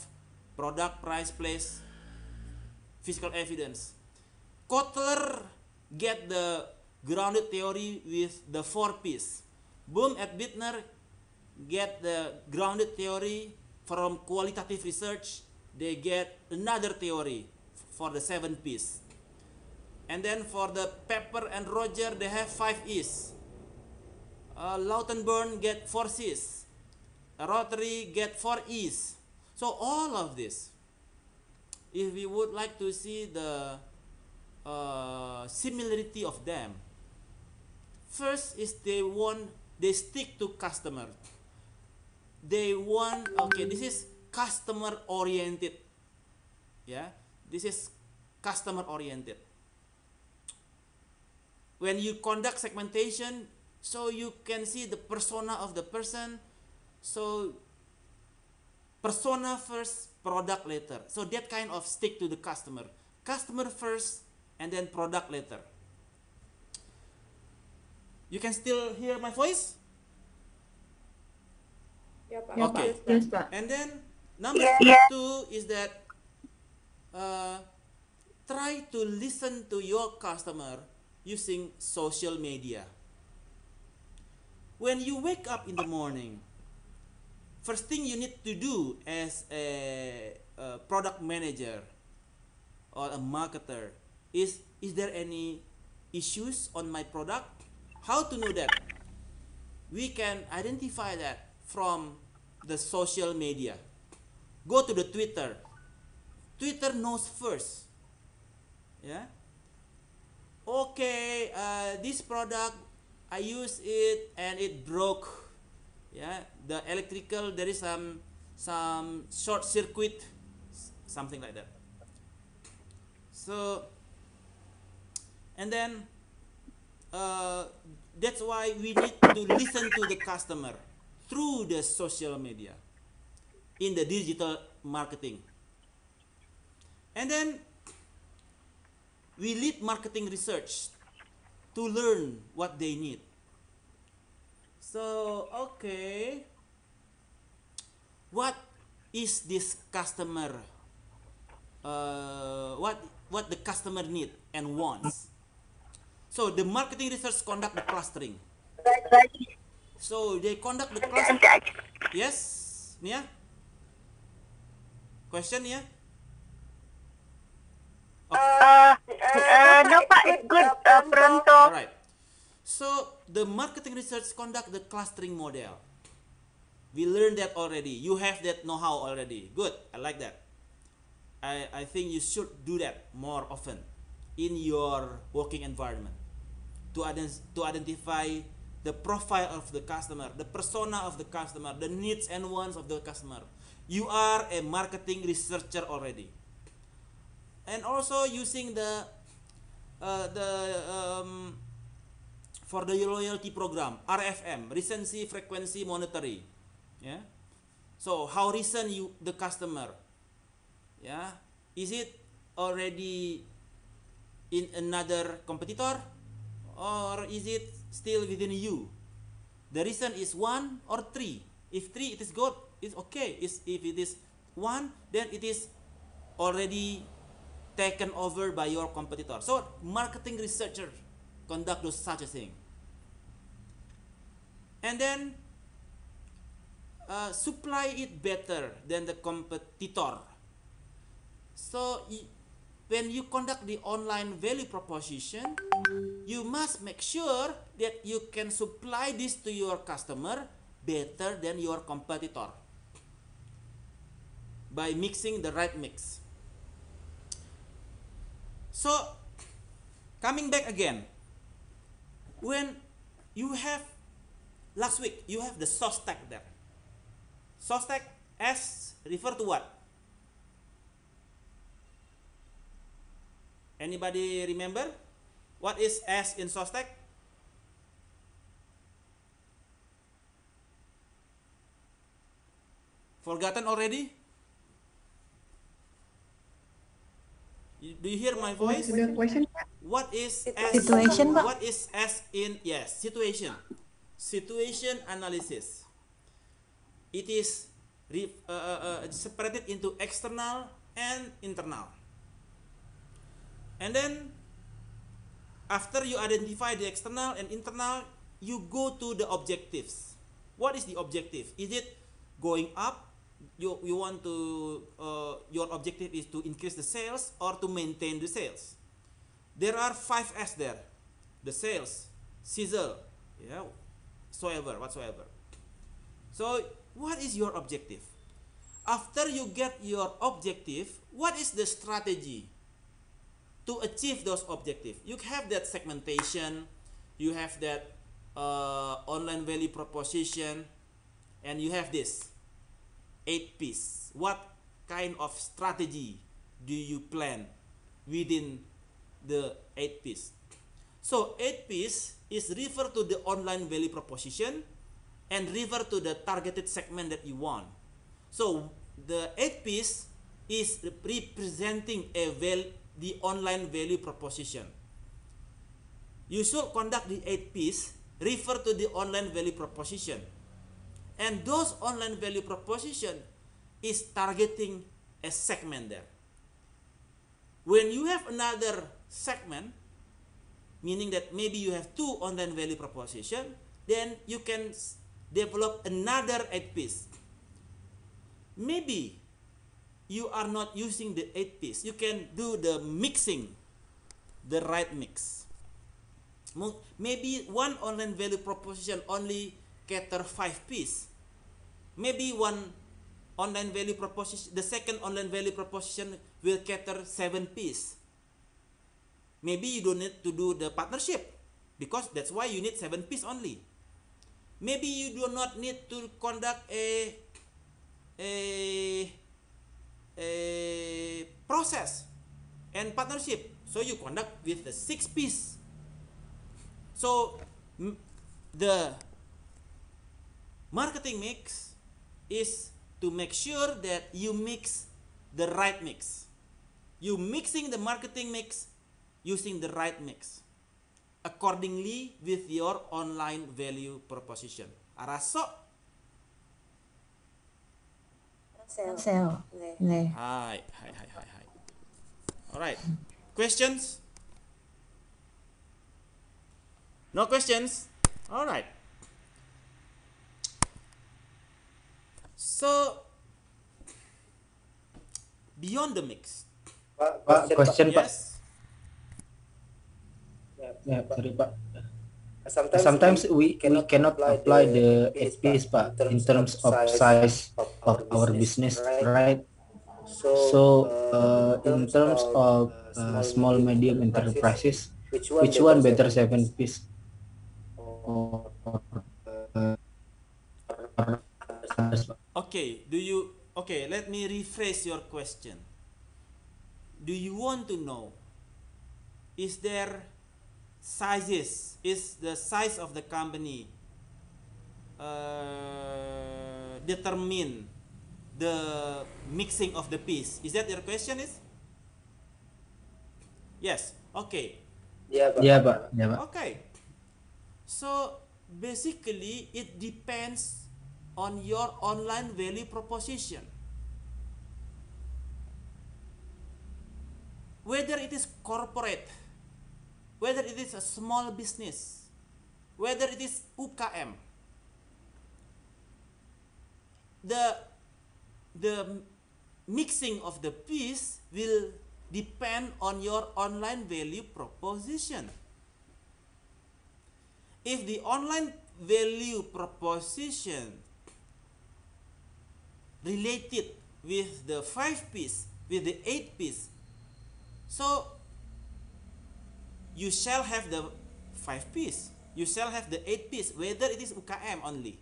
product, price, place, physical evidence. Kotler get the grounded theory with the four P's Boom, at Bittner get the grounded theory from qualitative research. They get another theory for the seven P's. And then for the Pepper and Roger, they have five E's. Uh, Lautenburn get four C's. Rotary get four E's. So all of this, if we would like to see the uh, similarity of them, first is they want they stick to customer they want okay this is customer oriented yeah this is customer oriented when you conduct segmentation so you can see the persona of the person so persona first product later so that kind of stick to the customer customer first and then product later you can still hear my voice? yeah, okay. Yes, and then number two is that uh, try to listen to your customer using social media. When you wake up in the morning, first thing you need to do as a, a product manager or a marketer is is there any issues on my product how to know that? We can identify that from the social media. Go to the Twitter. Twitter knows first. Yeah. Okay, uh, this product I use it and it broke. Yeah, the electrical there is some some short circuit, something like that. So, and then uh, that's why we need to listen to the customer through the social media in the digital marketing. And then we lead marketing research to learn what they need. So, okay. What is this customer uh, what what the customer need and wants? So the marketing research conduct the clustering. So they conduct the clustering. Yes, Nia? Question, Nia? Okay. Uh, uh, no, Pak, it's good. Uh, pronto. All right. So the marketing research conduct the clustering model. We learned that already. You have that know-how already. Good. I like that. I, I think you should do that more often in your working environment to, ident- to identify the profile of the customer, the persona of the customer, the needs and wants of the customer. You are a marketing researcher already. And also using the uh, the um, for the loyalty program RFM recency frequency monitoring yeah so how recent you the customer yeah is it already in another competitor or is it still within you? The reason is one or three. If three, it is good. It's okay. It's, if it is one, then it is already taken over by your competitor. So marketing researcher conduct those such a thing. And then uh, supply it better than the competitor. So when you conduct the online value proposition, you must make sure that you can supply this to your customer better than your competitor by mixing the right mix. So, coming back again, when you have last week you have the source tag there. Source tag as refer to what? Anybody remember? What is S in SOSTEC? Forgotten already? Do you hear my voice? What is S? Situation, What is S in yes, situation. Situation analysis. It is uh, uh, uh, separated into external and internal. and then after you identify the external and internal you go to the objectives what is the objective is it going up you, you want to uh, your objective is to increase the sales or to maintain the sales there are five s there the sales sizzle yeah whatsoever whatsoever so what is your objective after you get your objective what is the strategy to achieve those objectives. You have that segmentation, you have that uh, online value proposition, and you have this eight piece. What kind of strategy do you plan within the eight piece? So eight piece is refer to the online value proposition and refer to the targeted segment that you want. So the eight piece is representing a, well the online value proposition. You should conduct the eight P's refer to the online value proposition. And those online value proposition is targeting a segment there. When you have another segment, meaning that maybe you have two online value proposition, then you can develop another eight piece. Maybe you are not using the eight piece you can do the mixing the right mix maybe one online value proposition only cater five piece maybe one online value proposition the second online value proposition will cater seven piece maybe you don't need to do the partnership because that's why you need seven piece only maybe you do not need to conduct a a Eh, process and partnership. So you conduct with the six piece. So the marketing mix is to make sure that you mix the right mix. You mixing the marketing mix using the right mix accordingly with your online value proposition. Arasok sell. Cell. 네. Hi, hi, hi, hi, hi. Alright. Questions? No questions? Alright. So, beyond the mix. Pak, question, yes. Pak. Yeah, sorry, Pak sometimes, sometimes we, cannot we cannot apply, apply the APIs pak in terms of size of our, business, business right? So, uh, uh in terms of uh, uh small medium enterprises, which one, which one better seven piece okay do you okay let me rephrase your question do you want to know is there sizes is the size of the company uh, determine the mixing of the piece is that your question is yes okay yeah but yeah but, yeah, but. okay so basically it depends on your online value proposition whether it is corporate whether it is a small business, whether it is UKM, the, the mixing of the piece will depend on your online value proposition. If the online value proposition related with the 5 piece, with the 8 piece, so you shall have the five piece you shall have the eight piece whether it is UKM only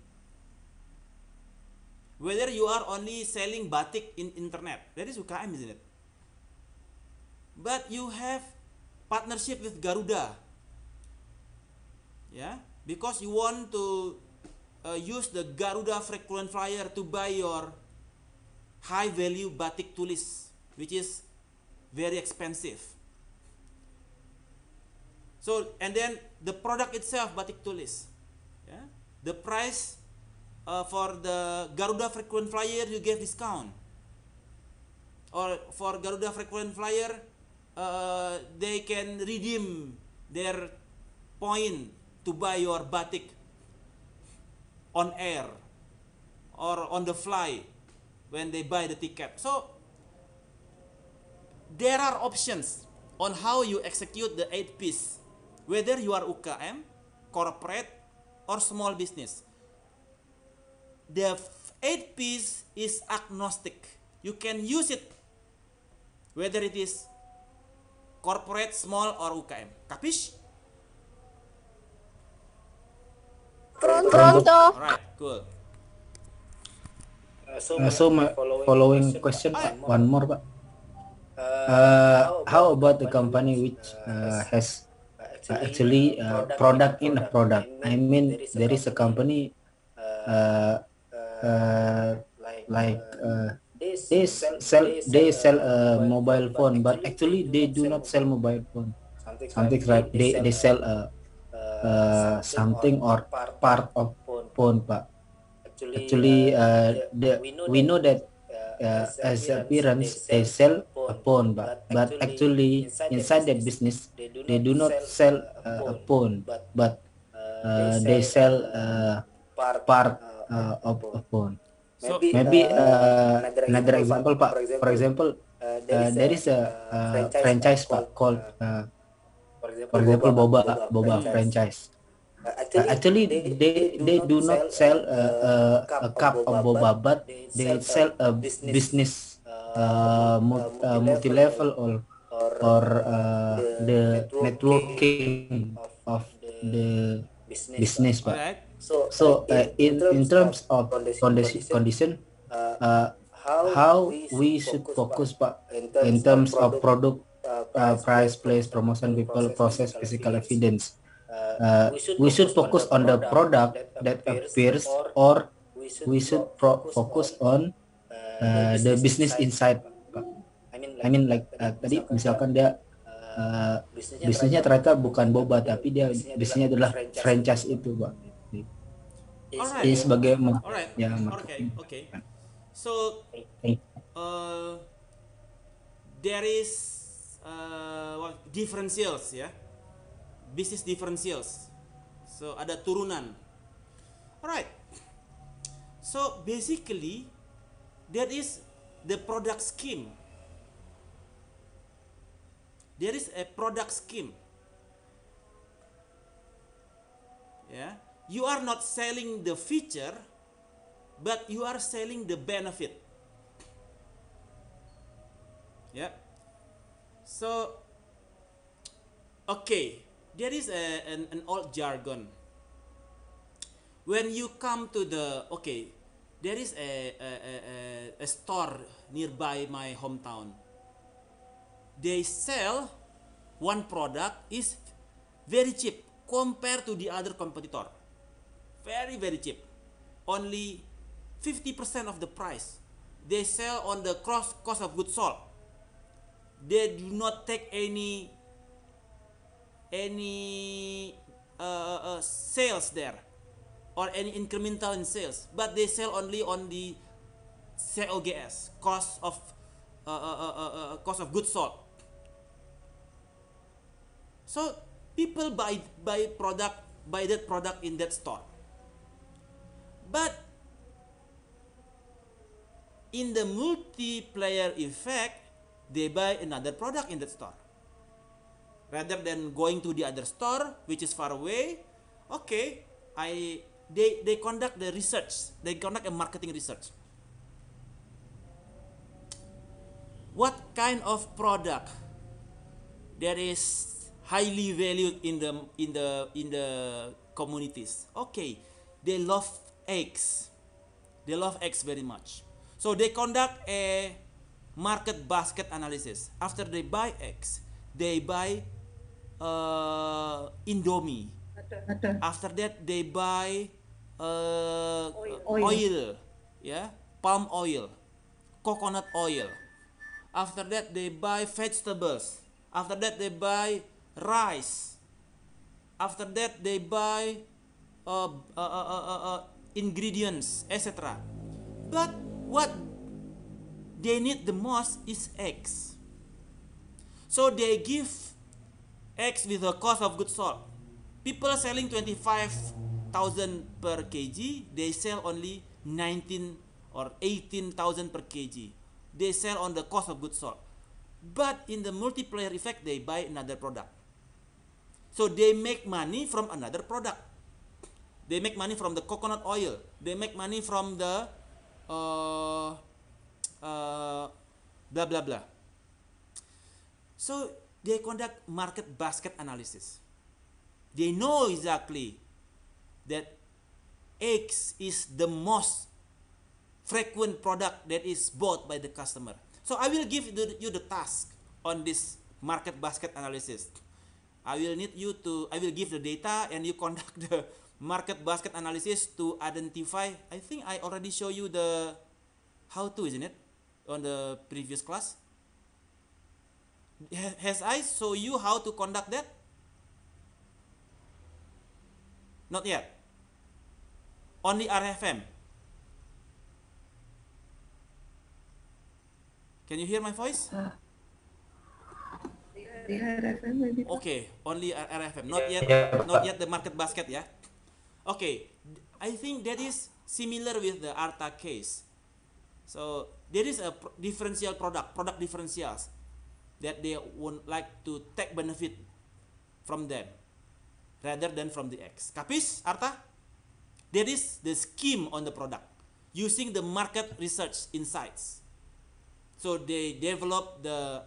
whether you are only selling batik in internet that is UKM isn't it but you have partnership with Garuda yeah because you want to uh, use the Garuda frequent flyer to buy your high value batik tulis which is very expensive So, and then the product itself, batik tulis. Yeah? The price uh, for the Garuda frequent flyer, you gave discount. Or for Garuda frequent flyer, uh, they can redeem their point to buy your batik on air or on the fly when they buy the ticket. So there are options on how you execute the eight piece whether you are UKM, corporate, or small business. The eight piece is agnostic. You can use it whether it is corporate, small, or UKM. Kapish? Pronto. Pronto. Alright, cool. Uh, so, uh, so my following, following question, question more, one more, Pak. Uh, uh how about the company which uh, uh has actually uh, uh, uh, product in a product. I mean, there is a company uh, uh, uh like uh, they sell they sell a mobile phone, but actually they do not sell mobile phone. Something like they they sell a uh, something or part of phone, pak. Actually, uh, the, we know that uh, as appearance they sell a phone, but, but actually inside the business they do not sell uh, phone, but uh, uh, they sell uh, part uh, uh, of a so maybe uh, uh, another example pak for example uh, there is a uh, franchise pak called uh, for example boba boba franchise Actually, Actually they, they, they do not sell a, a, a cup of boba, but they sell a business uh, uh, uh multi-level or, or uh, the networking of the business. Pak. So, uh, so uh, in, in terms of condition, condition uh, how we should focus Pak, in terms of product, uh, price, place, promotion, people, process, physical evidence. uh, uh we should focus on the product that appears or we should focus on uh, uh, the business inside. I mean like uh, tadi misalkan dia uh, uh bisnisnya ternyata bukan boba tapi dia bisnisnya adalah franchise itu Pak. Alright. sebagai Alright. ya marketing. Okay. okay. So uh, there is uh, differentials ya. Yeah? business differentials. So ada turunan. Alright. So basically there is the product scheme. There is a product scheme. Yeah. You are not selling the feature but you are selling the benefit. Yeah. So okay there is a, an, an old jargon when you come to the okay there is a, a, a, a store nearby my hometown they sell one product is very cheap compared to the other competitor very very cheap only 50% of the price they sell on the cross cost of goods sold they do not take any any uh, uh, uh, sales there or any incremental in sales but they sell only on the COGS cost of uh uh, uh, uh, uh, cost of goods sold so people buy buy product buy that product in that store but in the multiplayer effect they buy another product in that store rather than going to the other store which is far away okay i they they conduct the research they conduct a marketing research what kind of product that is highly valued in the in the in the communities okay they love eggs they love eggs very much so they conduct a market basket analysis after they buy eggs they buy uh, Indomie. Betul, After that they buy uh, oil. oil, ya, yeah? palm oil, coconut oil. After that they buy vegetables. After that they buy rice. After that they buy uh, uh, uh, uh, uh, ingredients, etc. But what they need the most is eggs. So they give X with the cost of goods sold. People selling 25,000 per kg, they sell only 19 or 18,000 per kg. They sell on the cost of goods sold. But in the multiplier effect, they buy another product. So they make money from another product. They make money from the coconut oil. They make money from the uh, uh, blah blah blah. So They conduct market basket analysis. They know exactly that X is the most frequent product that is bought by the customer. So I will give you the task on this market basket analysis. I will need you to I will give the data and you [LAUGHS] conduct the market basket analysis to identify. I think I already show you the how to, isn't it? On the previous class. Has I show you how to conduct that? Not yet. Only RFM. Can you hear my voice? Okay, only RFM. Not yet, not yet the market basket Yeah? Okay, I think that is similar with the Arta case. So there is a differential product, product differentials. that they would like to take benefit from them rather than from the X. Kapis, Arta? That is the scheme on the product using the market research insights. So they develop the,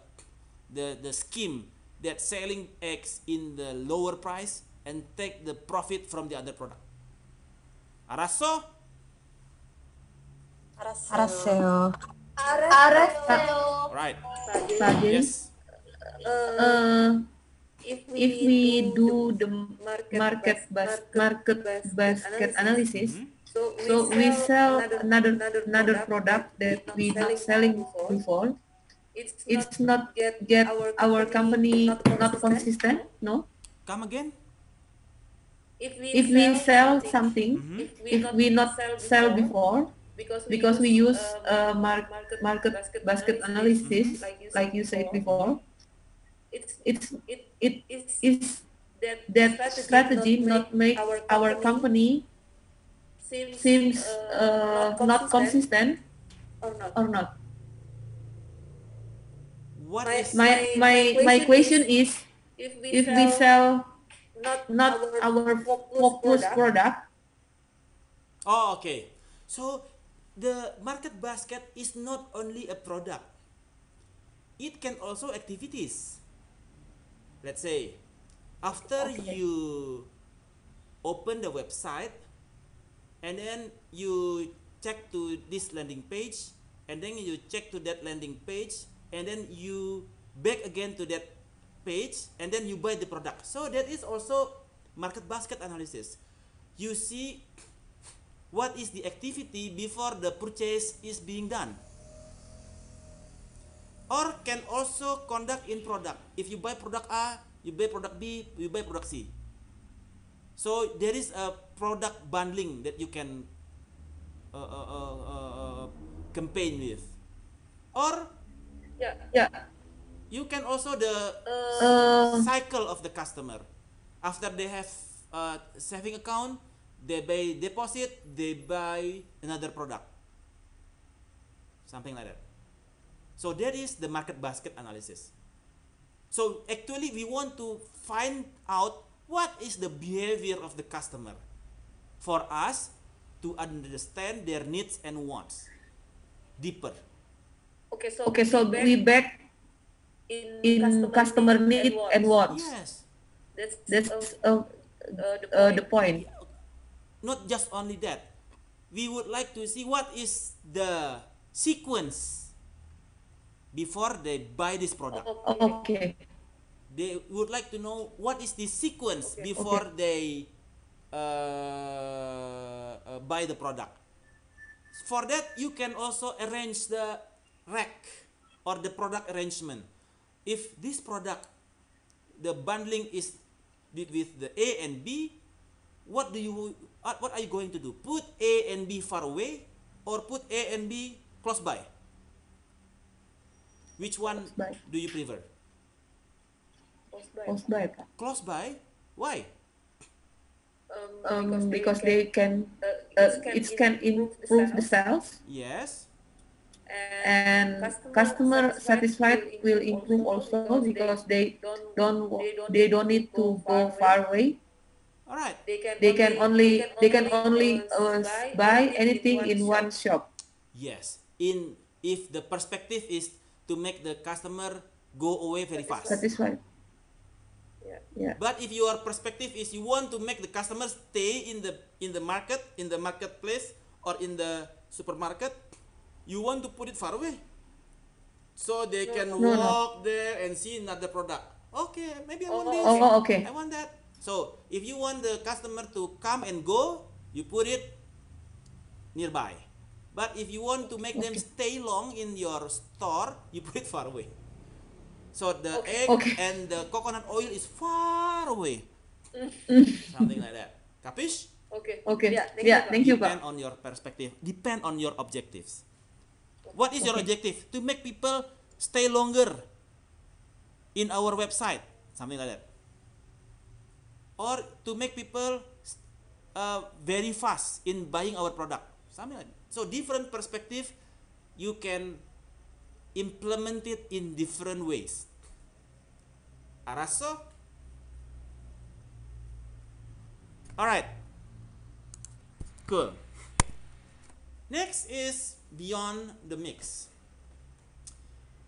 the, the scheme that selling X in the lower price and take the profit from the other product. Araso? Araso. Arafat. Right. Fadil. Yes. Uh, uh if we, if we do, do the market, market, bas market, basket, basket analysis, mm-hmm. so, we, so sell we sell another another, product that we not selling before. before. It's, it's not, get, get our, company, company not, consistent. consistent. No. Come again. If we, if sell, we sell something, mm -hmm. if we if not, we not sell before, sell before because we because use, we use uh, uh market, market basket, basket analysis, analysis, like you said, before. It's, it's it, it is, is that, that strategy not make our company, our company seems, seems uh, uh not, consistent not consistent or not. What my, is my, my, my question is, is if we if sell, we sell not, not our, focus, focus product, product. Oh, okay. So the market basket is not only a product. It can also activities. Let's say after okay. you open the website and then you check to this landing page and then you check to that landing page and then you back again to that page and then you buy the product. So that is also market basket analysis. You see what is the activity before the purchase is being done or can also conduct in product if you buy product A you buy product B you buy product C so there is a product bundling that you can uh, uh, uh, uh, uh campaign with or yeah yeah you can also the uh, cycle of the customer after they have saving account they buy deposit, they buy another product. Something like that. So that is the market basket analysis. So actually we want to find out what is the behavior of the customer for us to understand their needs and wants deeper. Okay, so okay, so we back in, in customer, customer need and wants. Yes, that's, that's uh, uh, the, point. Uh, the point not just only that, we would like to see what is the sequence before they buy this product. Okay. They would like to know what is the sequence okay. before okay. they uh, uh, buy the product. For that, you can also arrange the rack or the product arrangement. If this product, the bundling is did with the A and B, what do you what are you going to do? Put A and B far away or put A and B close by? Which one do you prefer? Close by. Close by. Why? Um, um, because, they, can, can, uh, uh it, can it can improve the sales. Yes. And, customer, satisfied, will improve also because they don't, they don't, they don't need to go far away. Alright. They can, they can only, only they can only, uh, buy anything in one, in one shop. Yes. In if the perspective is to make the customer go away very fast. Satisfied. Yeah. yeah. But if your perspective is you want to make the customer stay in the in the market, in the marketplace or in the supermarket, you want to put it far away. So they no. can no, walk no. there and see another product. Okay, maybe I want oh, this. Oh, okay. I want that. So if you want the customer to come and go, you put it nearby. But if you want to make okay. them stay long in your store, you put it far away. So the okay. egg okay. and the coconut oil is far away. [LAUGHS] Something like that. Capish? Okay. Okay. Yeah, thank yeah, you. Thank you Depend on your perspective. Depend on your objectives. What is your objective? To make people stay longer in our website. Something like that or to make people uh, very fast in buying our product. Something like that. So different perspective, you can implement it in different ways. Araso? Alright. Cool. Next is beyond the mix.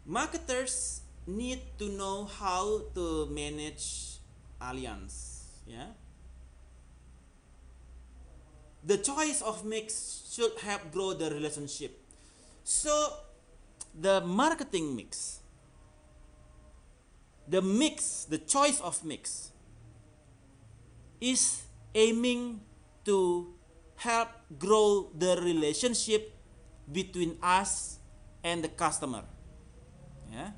Marketers need to know how to manage alliance yeah the choice of mix should help grow the relationship so the marketing mix the mix the choice of mix is aiming to help grow the relationship between us and the customer yeah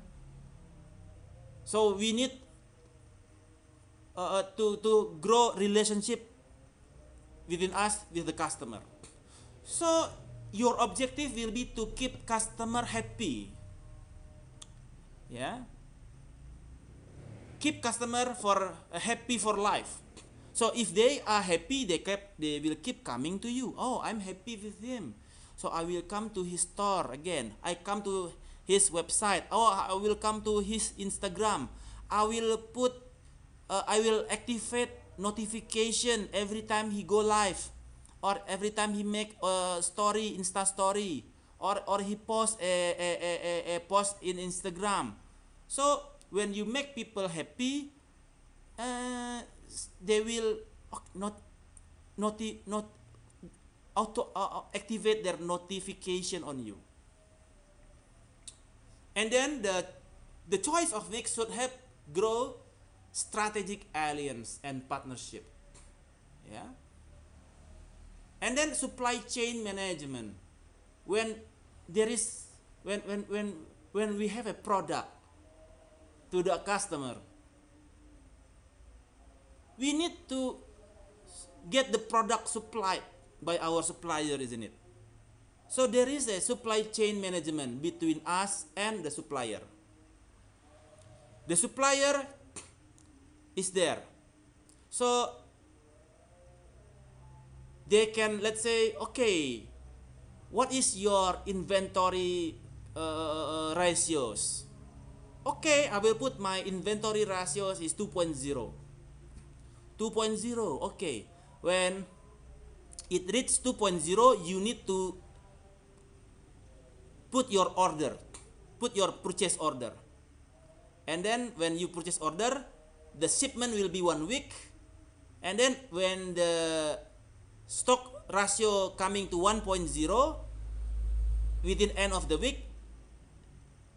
so we need Uh, uh, to to grow relationship within us with the customer. So your objective will be to keep customer happy. Yeah. Keep customer for uh, happy for life. So if they are happy, they kept they will keep coming to you. Oh, I'm happy with him. So I will come to his store again. I come to his website. Oh, I will come to his Instagram. I will put uh, I will activate notification every time he go live or every time he make a story insta story or or he post a, a, a, a post in instagram so when you make people happy uh, they will not not not auto uh, uh, activate their notification on you and then the the choice of next should help grow strategic alliance and partnership. Yeah. And then supply chain management. When there is when when when when we have a product to the customer, we need to get the product supplied by our supplier, isn't it? So there is a supply chain management between us and the supplier. The supplier is there. So they can let's say okay what is your inventory uh, uh, uh, uh ratios okay i will put my inventory ratios is 2.0 2.0 okay when it reaches 2.0 you need to put your order put your purchase order and then when you purchase order the shipment will be one week and then when the stock ratio coming to 1.0 within end of the week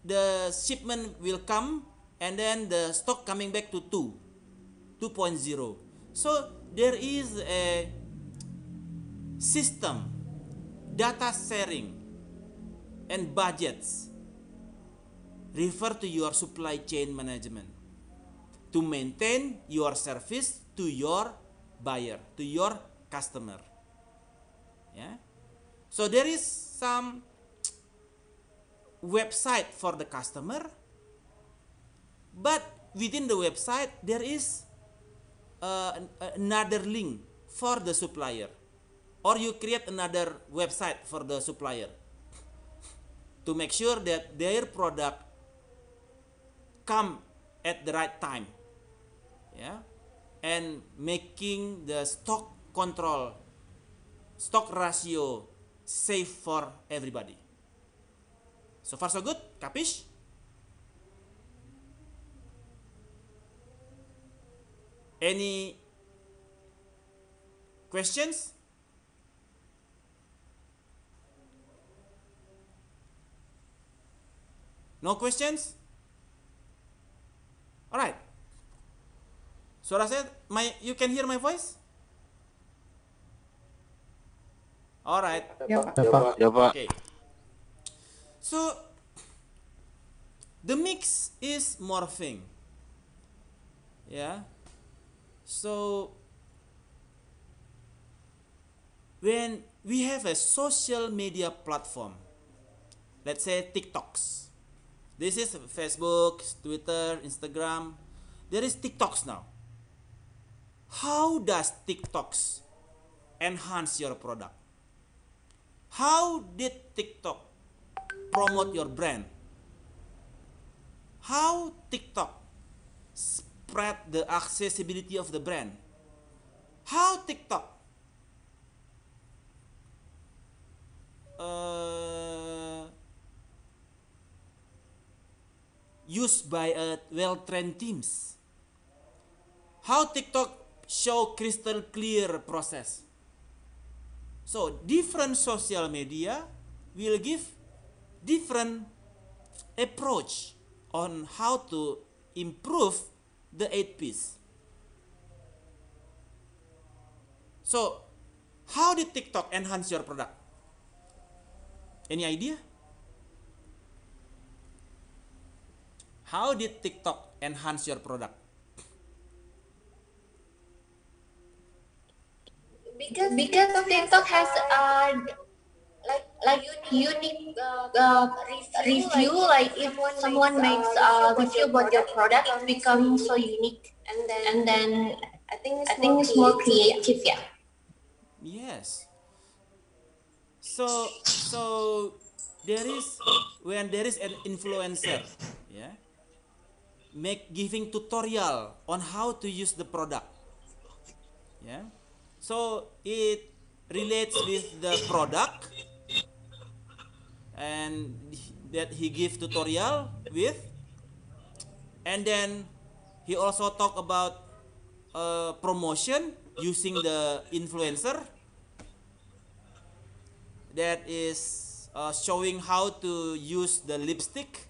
the shipment will come and then the stock coming back to 2 2.0 so there is a system data sharing and budgets refer to your supply chain management to maintain your service to your buyer, to your customer. Yeah. So there is some website for the customer, but within the website there is uh, uh, another link for the supplier, or you create another website for the supplier to make sure that their product come at the right time ya and making the stock control stock ratio safe for everybody so far so good kapish any questions no questions all right I said, "My, you can hear my voice." All right. Okay. So the mix is morphing. Yeah. So when we have a social media platform, let's say TikToks. This is Facebook, Twitter, Instagram. There is TikToks now. How does TikToks enhance your product? How did TikTok promote your brand? How TikTok spread the accessibility of the brand? How TikTok uh, used by a uh, well-trained teams? How TikTok show crystal clear process. So, different social media will give different approach on how to improve the eight piece. So, how did TikTok enhance your product? Any idea? How did TikTok enhance your product? because because TikTok has a like like unique, unique uh, um, review, review like, like if someone makes a review about your product, it becomes so unique, and then and then I think it's, I think more, it's more creative, yeah. Yes. So so there is when there is an influencer, yeah, make giving tutorial on how to use the product, yeah so it relates with the product and that he give tutorial with and then he also talk about uh, promotion using the influencer that is uh, showing how to use the lipstick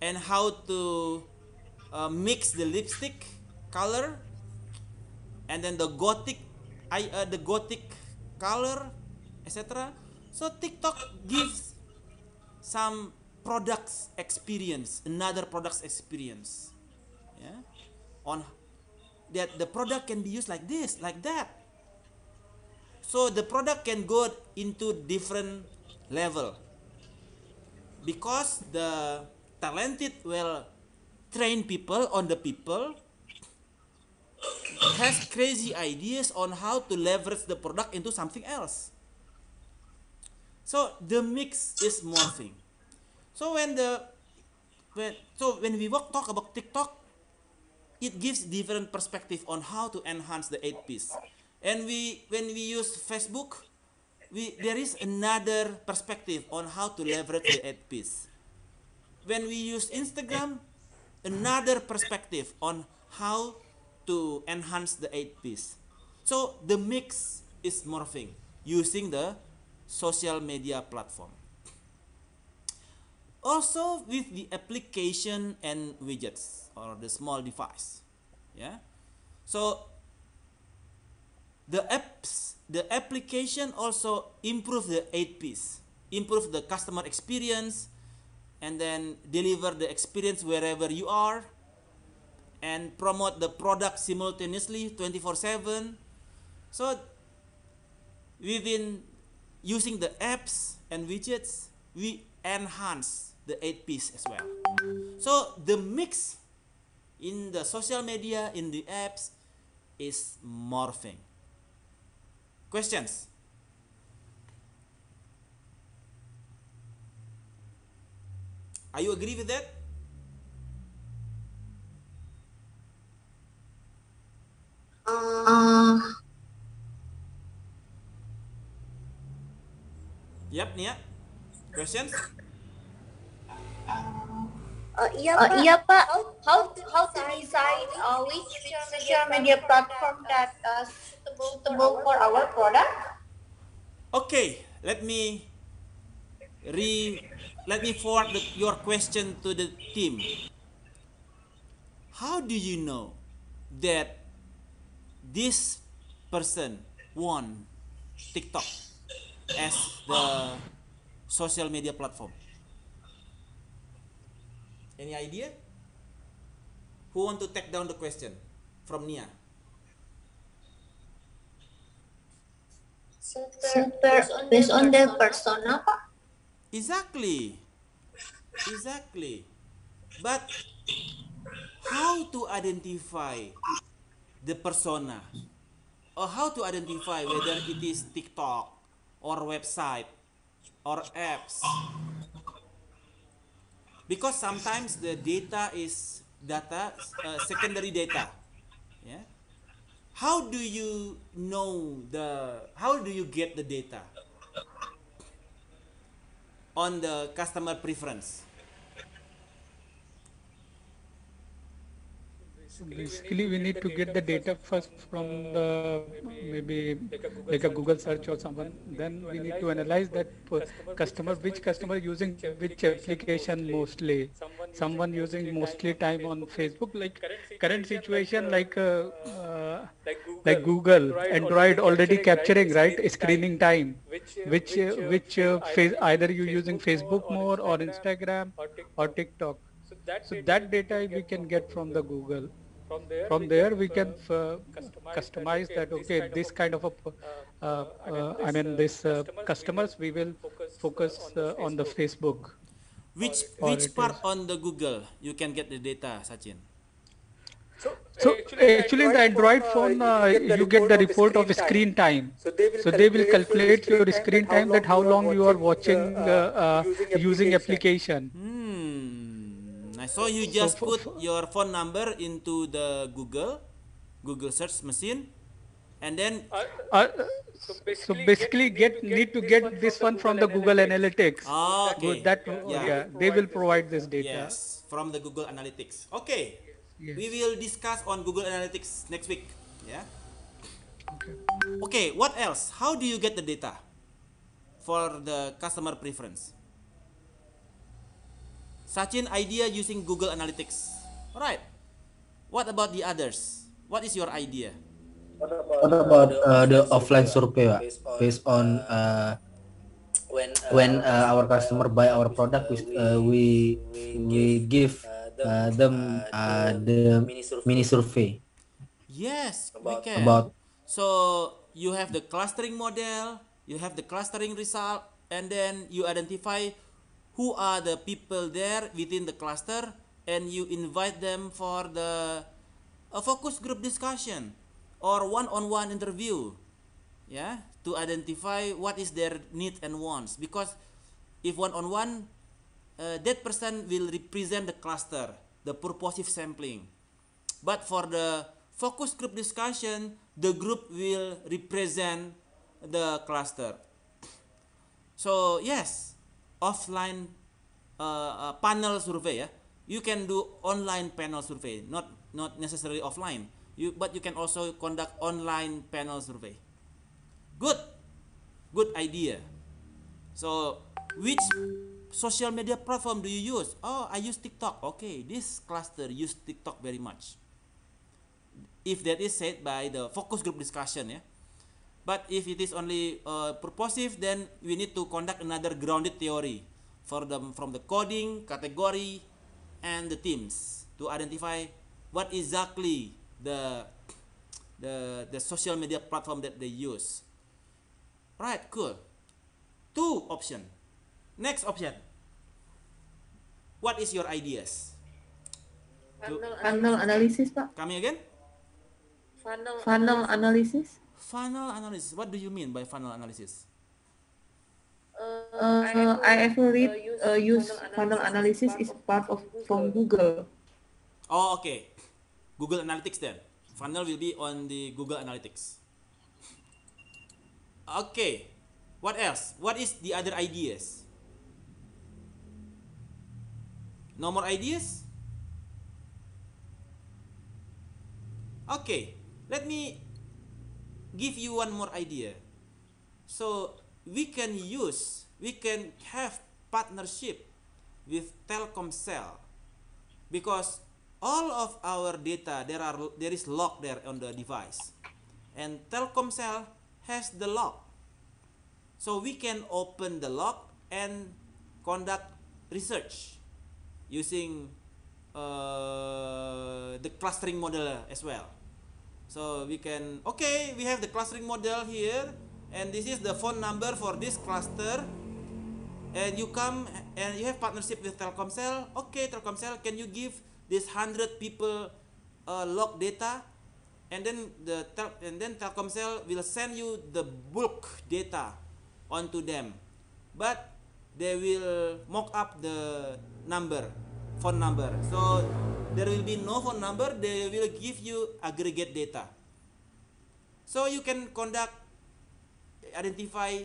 and how to uh, mix the lipstick color and then the gothic I uh, the gothic color etc so TikTok gives some products experience another products experience yeah on that the product can be used like this like that so the product can go into different level because the talented will train people on the people has crazy ideas on how to leverage the product into something else. So the mix is morphing. So when the when so when we walk, talk about TikTok, it gives different perspective on how to enhance the eight piece. And we when we use Facebook, we there is another perspective on how to leverage the eight piece. When we use Instagram, another perspective on how to enhance the 8 piece. So the mix is morphing using the social media platform. Also with the application and widgets or the small device. Yeah. So the apps, the application also improve the 8 piece, improve the customer experience and then deliver the experience wherever you are and promote the product simultaneously 24 7 so within using the apps and widgets we enhance the 8 piece as well so the mix in the social media in the apps is morphing questions are you agree with that Uh, yep, Nia. Questions? Uh, iya, uh, Pak. iya Pak. How to, how to decide uh, which social media platform that uh, suitable for our product? Okay, let me re let me forward the, your question to the team. How do you know that this person won TikTok as the social media platform? Any idea? Who want to take down the question from Nia? Super, based on the persona, Pak. Exactly. Exactly. But how to identify the persona or how to identify whether it is TikTok or website or apps because sometimes the data is data uh, secondary data yeah how do you know the how do you get the data on the customer preference basically we need to get the data first from the maybe like a google search or someone then we need to analyze that customer which customer using which application mostly someone using mostly time on facebook like current situation like uh, uh like google android already capturing right screening time which uh, which uh, either you using facebook more or instagram or tiktok so that, so that data we can get from the google from there, from we there we can customize, uh, uh, customize that, okay, that, okay this kind of a, uh, I mean this customers we will focus on the Facebook. Which which part on the Google you can get the data, Sachin? So, so actually, in the Android phone, uh, you, get the report of screen time. So they will, so they will calculate your screen time that how long you are watching uh, uh, using application. Hmm nice. So you just so, put your phone number into the Google, Google search machine, and then. Uh, uh, so basically, so basically get, need to get, need to get this one from the Google, Google Analytics. Analytics. Oh, okay. That, yeah. yeah. they will provide this data. Yes, from the Google Analytics. Okay. Yes. We will discuss on Google Analytics next week. Yeah. Okay. Okay. What else? How do you get the data for the customer preference? Sachin idea using Google Analytics. Alright. What about the others? What is your idea? What about, uh, the offline survey, Pak? Based on uh, uh, uh, when uh, our customer buy our product, we uh, we, we give uh, uh, them uh, the mini survey. Yes, we can. About so you have the clustering model, you have the clustering result, and then you identify who are the people there within the cluster and you invite them for the a focus group discussion or one-on-one -on -one interview yeah to identify what is their need and wants because if one-on-one -on -one, uh, that person will represent the cluster the purposive sampling but for the focus group discussion the group will represent the cluster so yes offline uh, uh, panel survey ya. You can do online panel survey, not not necessarily offline. You but you can also conduct online panel survey. Good. Good idea. So, which social media platform do you use? Oh, I use TikTok. Okay, this cluster use TikTok very much. If that is said by the focus group discussion ya. Yeah But if it is only uh, purposive, then we need to conduct another grounded theory for the, from the coding, category, and the teams to identify what exactly the, the, the social media platform that they use. Right, cool. Two option. Next option. What is your ideas? Funnel analysis, Pak. Kami again? Funnel, analysis. Final analysis what do you mean by final analysis uh, I uh, have read uh, use uh, final analysis is part of from Google. Oh, okay. Google Analytics then. Final will be on the Google Analytics. Okay. What else? What is the other ideas? No more ideas? Okay. Let me give you one more idea. So we can use, we can have partnership with Telkomsel because all of our data there are there is lock there on the device and Telkomsel has the lock. so we can open the lock and conduct research using uh, the clustering model as well so we can okay we have the clustering model here and this is the phone number for this cluster and you come and you have partnership with Telkomsel okay Telkomsel can you give this 100 people uh, log data and then the tel and then Telkomsel will send you the bulk data onto them but they will mock up the number phone number. So there will be no phone number, they will give you aggregate data. So you can conduct, identify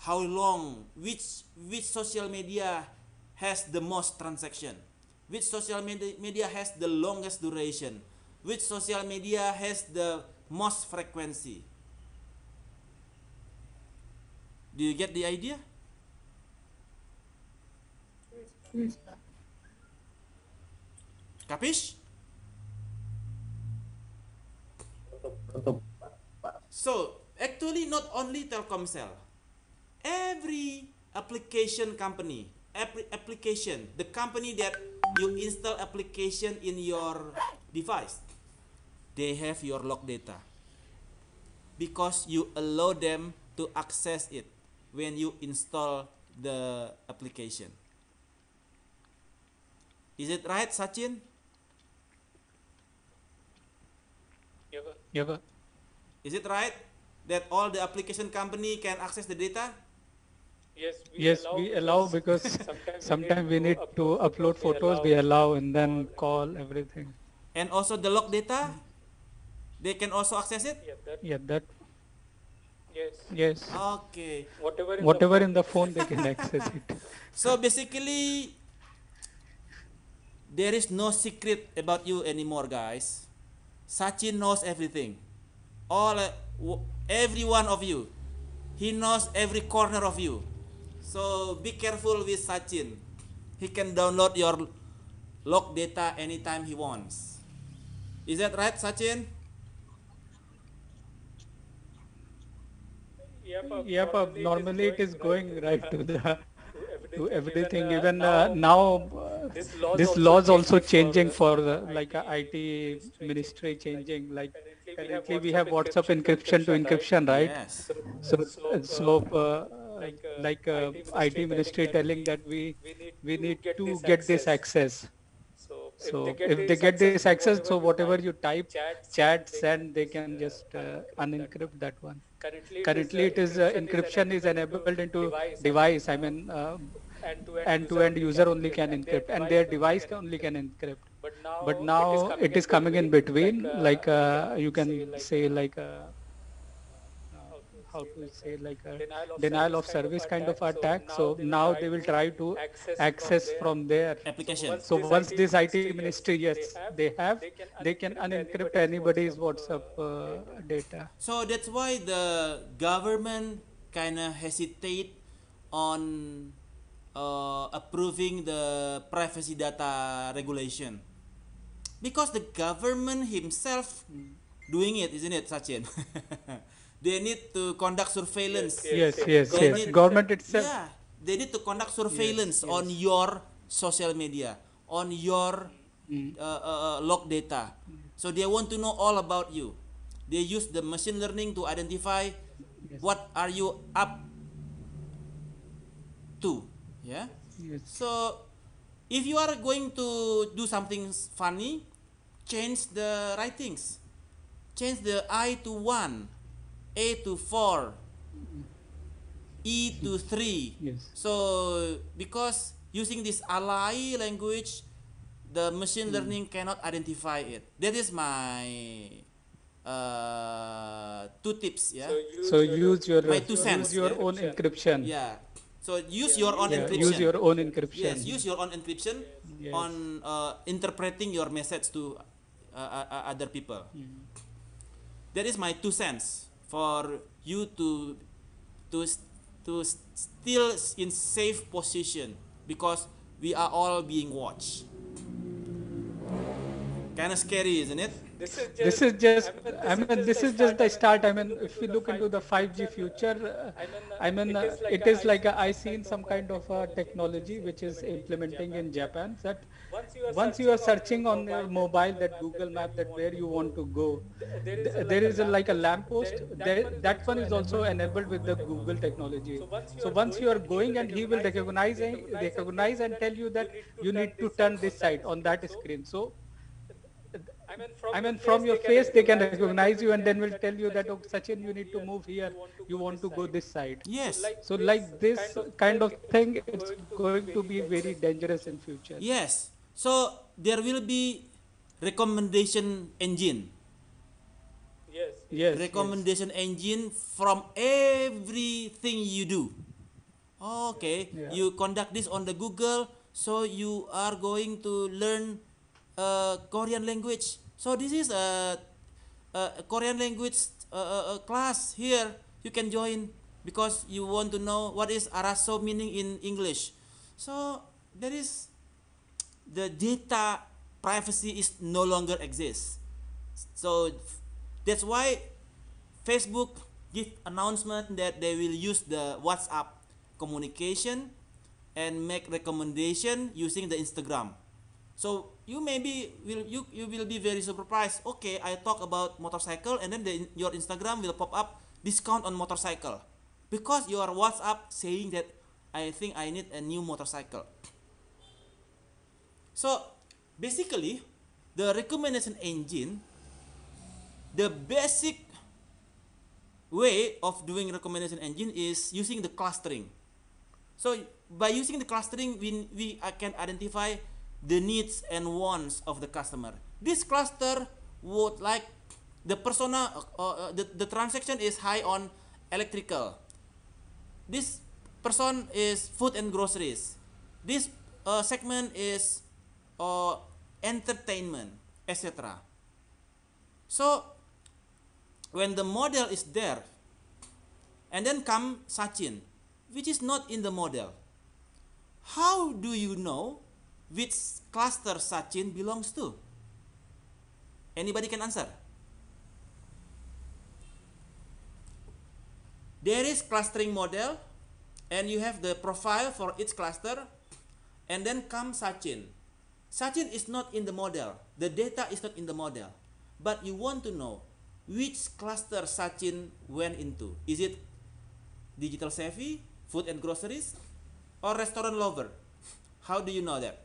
how long, which, which social media has the most transaction, which social media has the longest duration, which social media has the most frequency. Do you get the idea? Yes. Kapis? So, actually not only Telkomsel. Every application company, every application, the company that you install application in your device, they have your log data. Because you allow them to access it when you install the application. Is it right, Sachin? Ya Is it right that all the application company can access the data? Yes, we yes, allow, we allow because [LAUGHS] sometimes, we need to upload, upload photos, we allow, and then call everything. And also the log data, they can also access it? Yeah, that. Yeah, that yes. Yes. Okay. Whatever, in, Whatever the in the phone, they [LAUGHS] can access it. So basically, there is no secret about you anymore, guys. Sachin knows everything. All uh, every one of you. He knows every corner of you. So be careful with Sachin. He can download your log data anytime he wants. Is that right, Sachin? Yep, yeah, yep normally it is going right to the do everything. Even uh, uh, now, uh, this law is also changing for like IT ministry changing. Like currently we have WhatsApp encryption to encryption, right? Yes. So so like, uh, like uh, IT ministry, telling, that we we need, to, get this access. So if they get, this, access, so whatever you type, chats, send, they and they can just uh, unencrypt that one. Currently, currently it is encryption is enabled into device. I mean, end to end user only can encrypt and their device only can encrypt. But now, it is coming in between, like uh, uh, uh, you can say like how to say like a denial of service kind of attack. So now they will try to access from their application. So once this IT ministry yes they have, they can unencrypt anybody's WhatsApp data. So that's why the government kind of hesitate on uh, approving the privacy data regulation because the government himself doing it isn't it Sachin [LAUGHS] they need to conduct surveillance yes yes yes, yes. Need, government itself yeah they need to conduct surveillance yes, yes. on your social media on your mm. uh, uh, uh, log data so they want to know all about you they use the machine learning to identify yes. what are you up to yeah yes. so if you are going to do something funny change the writings change the i to 1 a to 4 e to [LAUGHS] 3 yes. so because using this alai language the machine mm. learning cannot identify it that is my uh, two tips yeah so use, so use your, my two cents, use your yeah. own encryption yeah So use your own yeah, encryption. Use your own encryption. Yes, use your own encryption yes. on uh, interpreting your message to uh, uh, uh other people. Mm. That is my two cents for you to to to still in safe position because we are all being watched. Kind of scary, isn't it? this is just, I mean, this, is just the start. I mean, if we look into the 5G future, I mean, uh, it is like i seen some kind of a technology which is implementing in Japan that once you are searching on your mobile, that Google Map, that where you want to go, there is like a lamppost. that one is also enabled with the Google technology. So once you are going, and he will recognize recognize and tell you that you need to turn this side on that screen. So I mean, from, I mean, your, from face your face, they can recognize you and then will tell you that, oh, Sachin, you need to move here. You want to go this side. Yes. So like this kind of thing, it's going to be very dangerous in future. Yes. So there will be recommendation engine. Yes. yes recommendation yes. engine from everything you do. Okay. Yeah. You conduct this on the Google, so you are going to learn uh, Korean language so this is a, a Korean language a, a class here you can join because you want to know what is araso meaning in English. So there is the data privacy is no longer exists. So that's why Facebook give announcement that they will use the WhatsApp communication and make recommendation using the Instagram. So you maybe will you you will be very surprised. Okay, I talk about motorcycle and then the, your Instagram will pop up discount on motorcycle because your WhatsApp saying that I think I need a new motorcycle. So basically, the recommendation engine, the basic way of doing recommendation engine is using the clustering. So by using the clustering, we, we can identify the needs and wants of the customer. This cluster would like the persona, uh, uh, the, the transaction is high on electrical. This person is food and groceries. This uh, segment is uh, entertainment, etc. So when the model is there, and then come Sachin, which is not in the model. How do you know which cluster Sachin belongs to? Anybody can answer? There is clustering model and you have the profile for each cluster and then come Sachin. Sachin is not in the model. The data is not in the model. But you want to know which cluster Sachin went into. Is it digital savvy, food and groceries, or restaurant lover? How do you know that?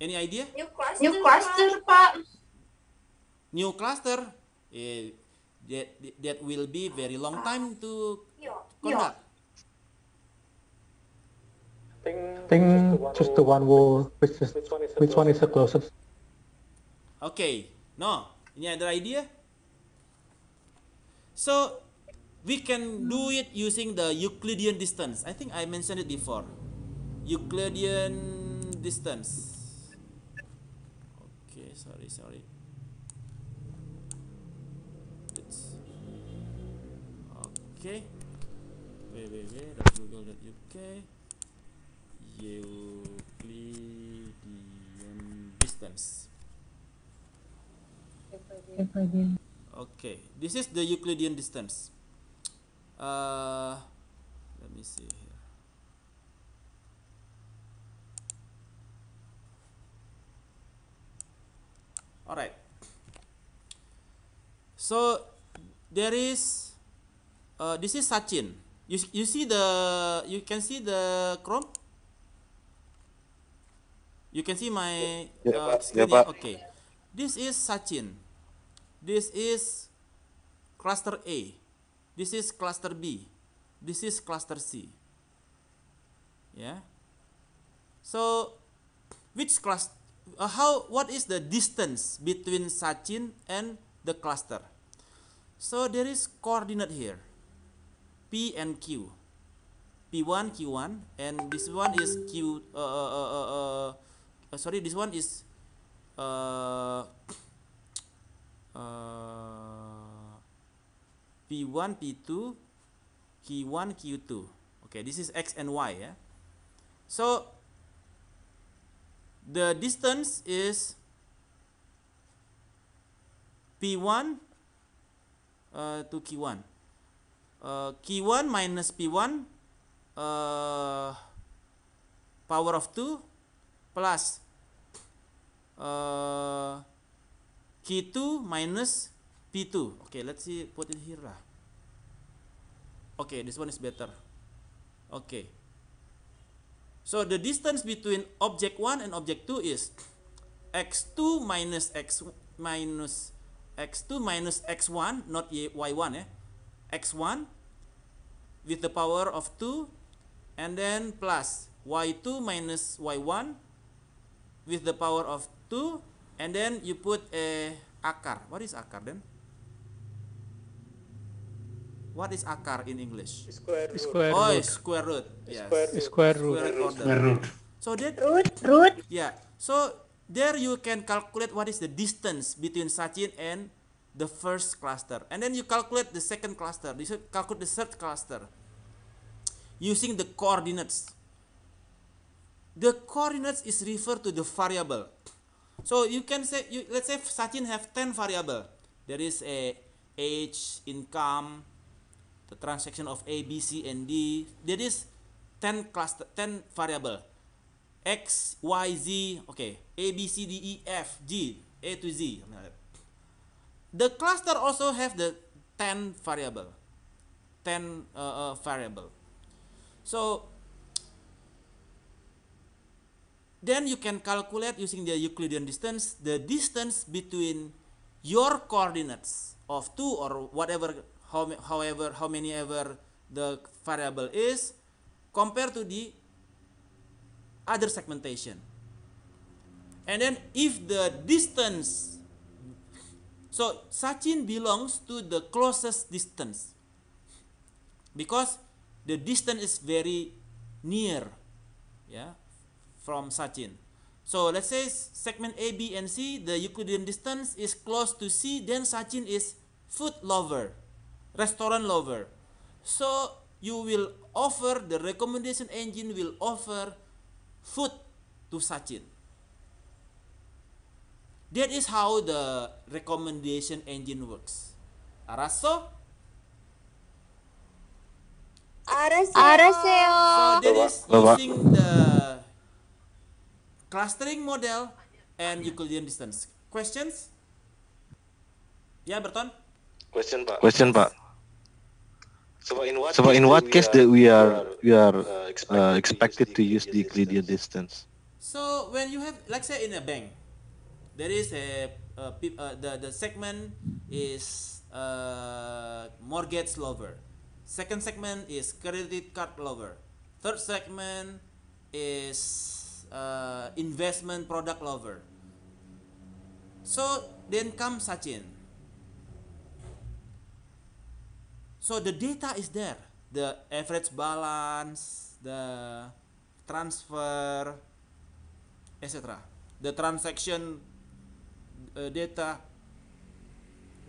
Any idea? New cluster, New cluster Pak. New cluster. Eh, that, that will be very long time to conduct. Think, think just the one who which is, which one is the closest. Okay, no, any other idea? So we can do it using the Euclidean distance. I think I mentioned it before. Euclidean distance. sorry it's okay U K Euclidean distance Euclidean. okay this is the Euclidean distance uh, let me see Alright. So there is uh, this is Sachin. You you see the you can see the Chrome. You can see my uh, screen. Yeah, okay. This is Sachin. This is cluster A. This is cluster B. This is cluster C. Yeah. So which cluster Uh, how what is the distance between Sachin and the cluster so there is coordinate here P and Q P1 Q1 and this one is Q uh, uh, uh, uh, uh sorry this one is P1 P2 Q1 Q2 okay this is X and Y yeah so the distance is P1 uh, to Q1 uh, Q1 minus P1 uh, power of 2 plus uh, Q2 minus P2 okay let's see put it here lah okay this one is better okay So the distance between object 1 and object 2 is x2 minus x minus x2 minus x1 not y1 eh x1 with the power of 2 and then plus y2 minus y1 with the power of 2 and then you put a akar what is akar then what is akar in English? Square root. Square oh, root. Oh, square root. Yes. Square root. Square root. Square root. Square root. So that root root. Yeah. So there you can calculate what is the distance between Sachin and the first cluster, and then you calculate the second cluster. You calculate the third cluster using the coordinates. The coordinates is referred to the variable. So you can say, you, let's say Sachin have 10 variable. There is a age, income, the transaction of A, B, C, and D. There 10 cluster, 10 variable. X, Y, Z, okay, A, B, C, D, E, F, G, A to Z. The cluster also have the 10 variable. 10 uh, uh, variable. So then you can calculate using the Euclidean distance the distance between your coordinates of two or whatever how, however how many ever the variable is compared to the other segmentation and then if the distance so Sachin belongs to the closest distance because the distance is very near yeah from Sachin so let's say segment A B and C the Euclidean distance is close to C then Sachin is foot lover restaurant lover. So you will offer the recommendation engine will offer food to Sachin. That is how the recommendation engine works. Araso? Araseo. Araseo. So that is using the clustering model and Euclidean distance. Questions? Ya, yeah, Berton? Question Pak. Question Pak. So in what, so case, in what we are, that we are we are expected, uh, uh, expected to, use to use the Euclidean distance. distance? So when you have, like say, in a bank, there is a uh, the the segment is uh, mortgage lover, second segment is credit card lover, third segment is uh, investment product lover. So then comes Sachin so the data is there the average balance the transfer etc the transaction uh, data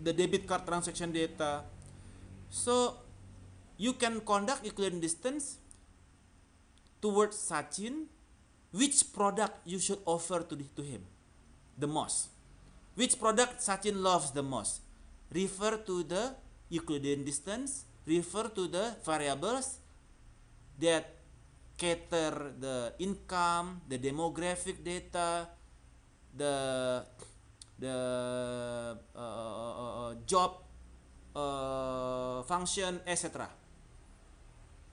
the debit card transaction data so you can conduct equivalent distance towards Sachin which product you should offer to, to him the most which product Sachin loves the most refer to the Euclidean distance refer to the variables that cater the income, the demographic data, the the uh, uh, uh job uh, function, etc.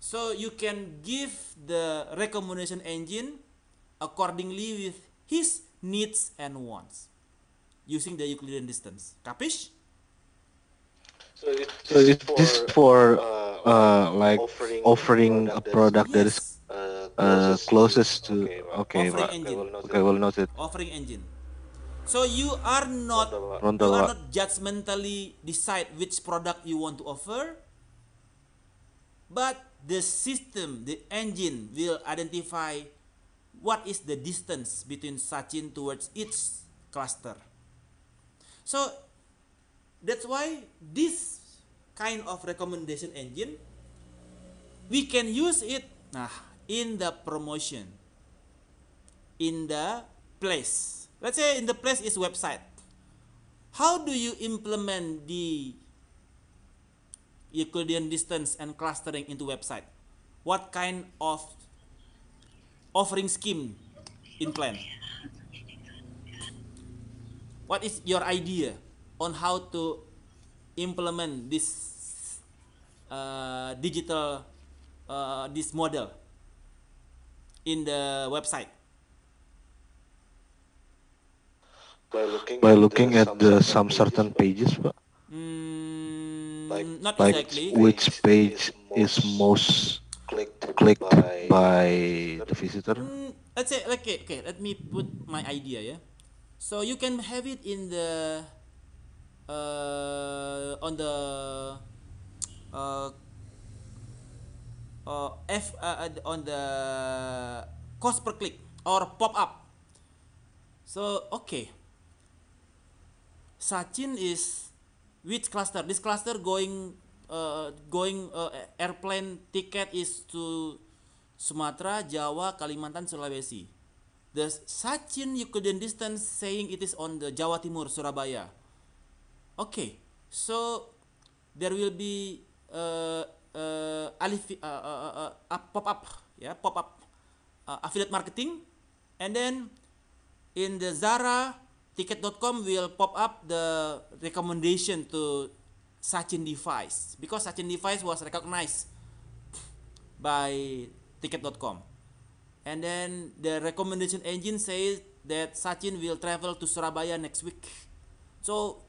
So you can give the recommendation engine accordingly with his needs and wants using the Euclidean distance. Capish? So it's so this for uh, uh, like offering, offering a product that is uh, uh, closest to okay, okay, offering okay, engine. will well noted. Offering engine. So you are not you are not judgmentally decide which product you want to offer, but the system, the engine will identify what is the distance between Sachin towards each cluster. So That's why this kind of recommendation engine we can use it nah in the promotion in the place. Let's say in the place is website. How do you implement the Euclidean distance and clustering into website? What kind of offering scheme in plan? What is your idea? on how to implement this uh, digital uh, this model in the website by looking, by looking at, at the some certain pages, pages mm, like, not like exactly. which page is most clicked, clicked by, by the visitor mm, let's say okay, okay let me put my idea yeah so you can have it in the uh, on the uh, uh, F uh, on the cost per click or pop up. So okay, Sachin is which cluster? This cluster going uh, going uh, airplane ticket is to Sumatra Jawa, Kalimantan, Sulawesi. The Sachin you couldn't distance saying it is on the Jawa Timur, Surabaya okay so there will be uh, uh, uh, uh, uh, uh, uh pop up ya yeah, pop up uh, affiliate marketing and then in the Zara ticket.com will pop up the recommendation to Sachin device because Sachin device was recognized by ticket.com and then the recommendation engine says that Sachin will travel to Surabaya next week so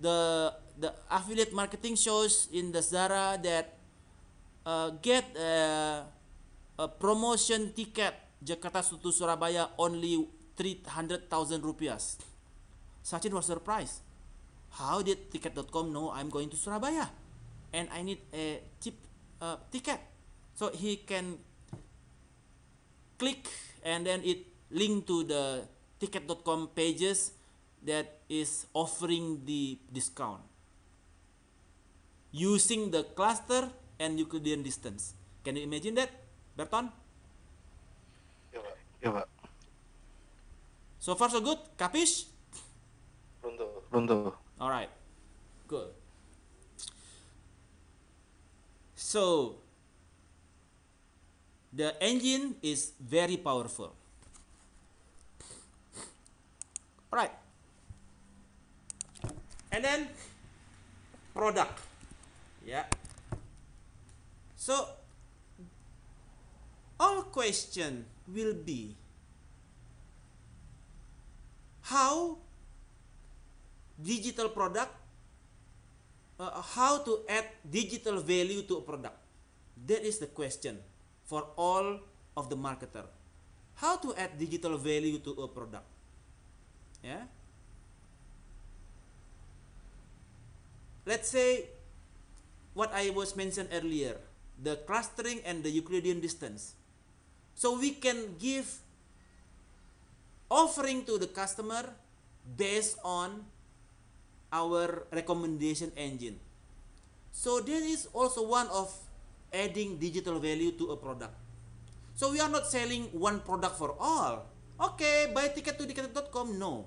the the affiliate marketing shows in the Zara that uh, get a, a promotion ticket Jakarta to Surabaya only 300,000 rupias. Sachin was surprised. How did ticket.com know I'm going to Surabaya and I need a cheap uh, ticket? So he can click and then it link to the ticket.com pages that is offering the discount using the cluster and Euclidean distance. Can you imagine that, Berton? Ya, Pak. So far so good? Kapish? Belum tuh. Alright. Good. So, the engine is very powerful. Alright. and then product yeah so all question will be how digital product uh, how to add digital value to a product that is the question for all of the marketer how to add digital value to a product yeah let's say what I was mentioned earlier, the clustering and the Euclidean distance. So we can give offering to the customer based on our recommendation engine. So this is also one of adding digital value to a product. So we are not selling one product for all. Okay, buy ticket to ticket.com. No.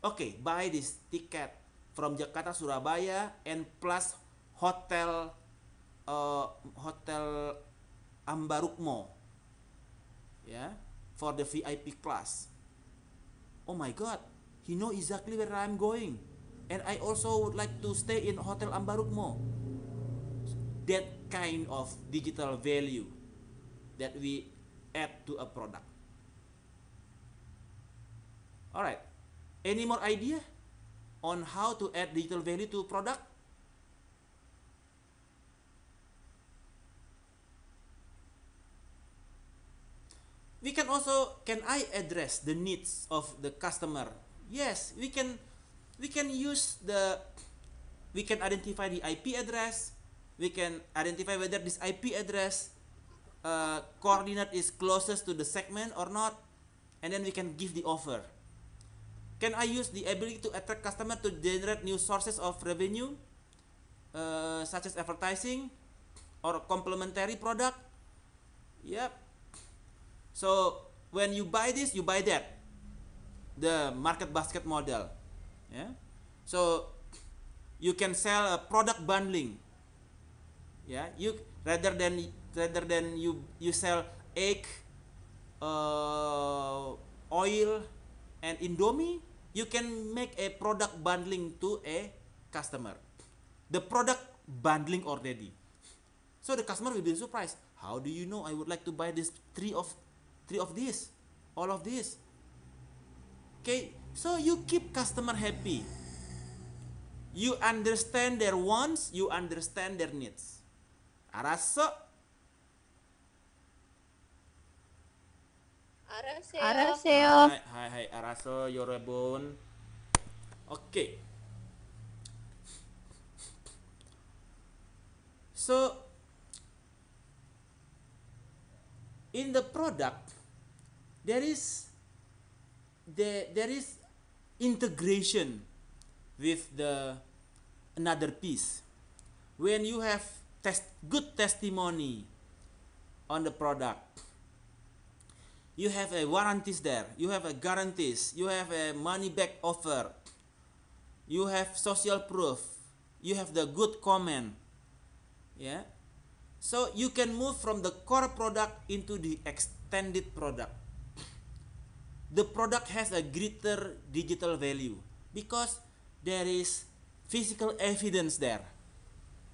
Okay, buy this ticket from Jakarta Surabaya and plus hotel uh, hotel Ambarukmo ya yeah, for the VIP class oh my god he know exactly where I'm going and I also would like to stay in hotel Ambarukmo that kind of digital value that we add to a product alright any more idea on how to add digital value to product? We can also, can I address the needs of the customer? Yes, we can, we can use the, we can identify the IP address, we can identify whether this IP address uh, coordinate is closest to the segment or not, and then we can give the offer. Can I use the ability to attract customer to generate new sources of revenue, uh, such as advertising or complementary product? Yep. So when you buy this, you buy that. The market basket model. Yeah. So you can sell a product bundling. Yeah, you rather than rather than you you sell egg, uh, oil, and Indomie, you can make a product bundling to a customer. The product bundling already. So the customer will be surprised. How do you know I would like to buy this three of three of this, all of this? Okay, so you keep customer happy. You understand their wants, you understand their needs. Arasa Araseo. Araseo. Oh. Hi, hi, Araso Yorobon. Okay. So in the product there is there, there is integration with the another piece when you have test good testimony on the product you have a warranties there you have a guarantees you have a money back offer you have social proof you have the good comment yeah so you can move from the core product into the extended product the product has a greater digital value because there is physical evidence there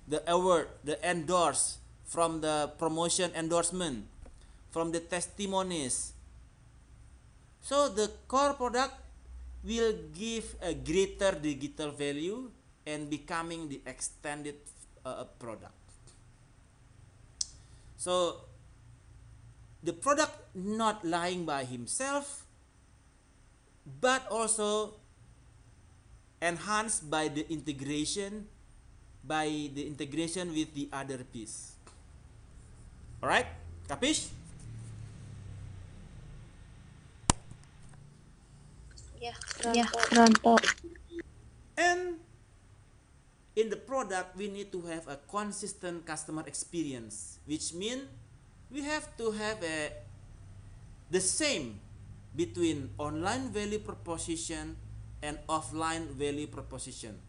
the award the endorse from the promotion endorsement from the testimonies. So the core product will give a greater digital value and becoming the extended uh, uh, product. So the product not lying by himself but also enhanced by the integration by the integration with the other piece. Alright? Capish? Yeah, ya, ya, Ronto. And in the product, we need to have a consistent customer experience, which means we have to have a the same between online value proposition and offline value proposition.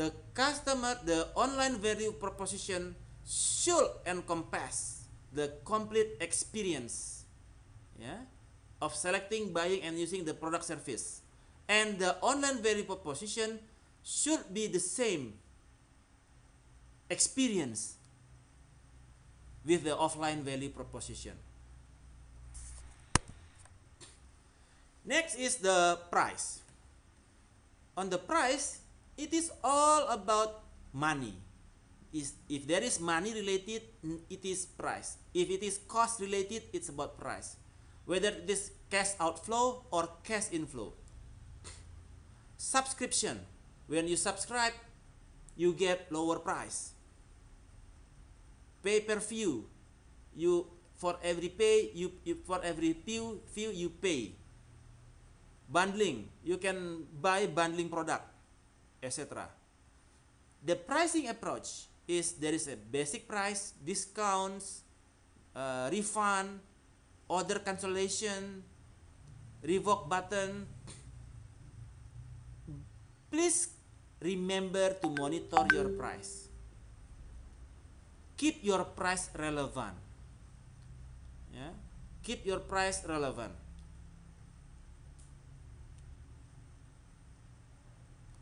The customer, the online value proposition should encompass the complete experience. Yeah. of selecting, buying, and using the product service. And the online value proposition should be the same experience with the offline value proposition. Next is the price. On the price, it is all about money. Is if there is money related, it is price. If it is cost related, it's about price. whether this cash outflow or cash inflow. Subscription, when you subscribe, you get lower price. Pay per view, you for every pay you, you for every view view you pay. Bundling, you can buy bundling product, etc. The pricing approach is there is a basic price, discounts, uh, refund, order cancellation, revoke button. Please remember to monitor your price. Keep your price relevant. Yeah. Keep your price relevant.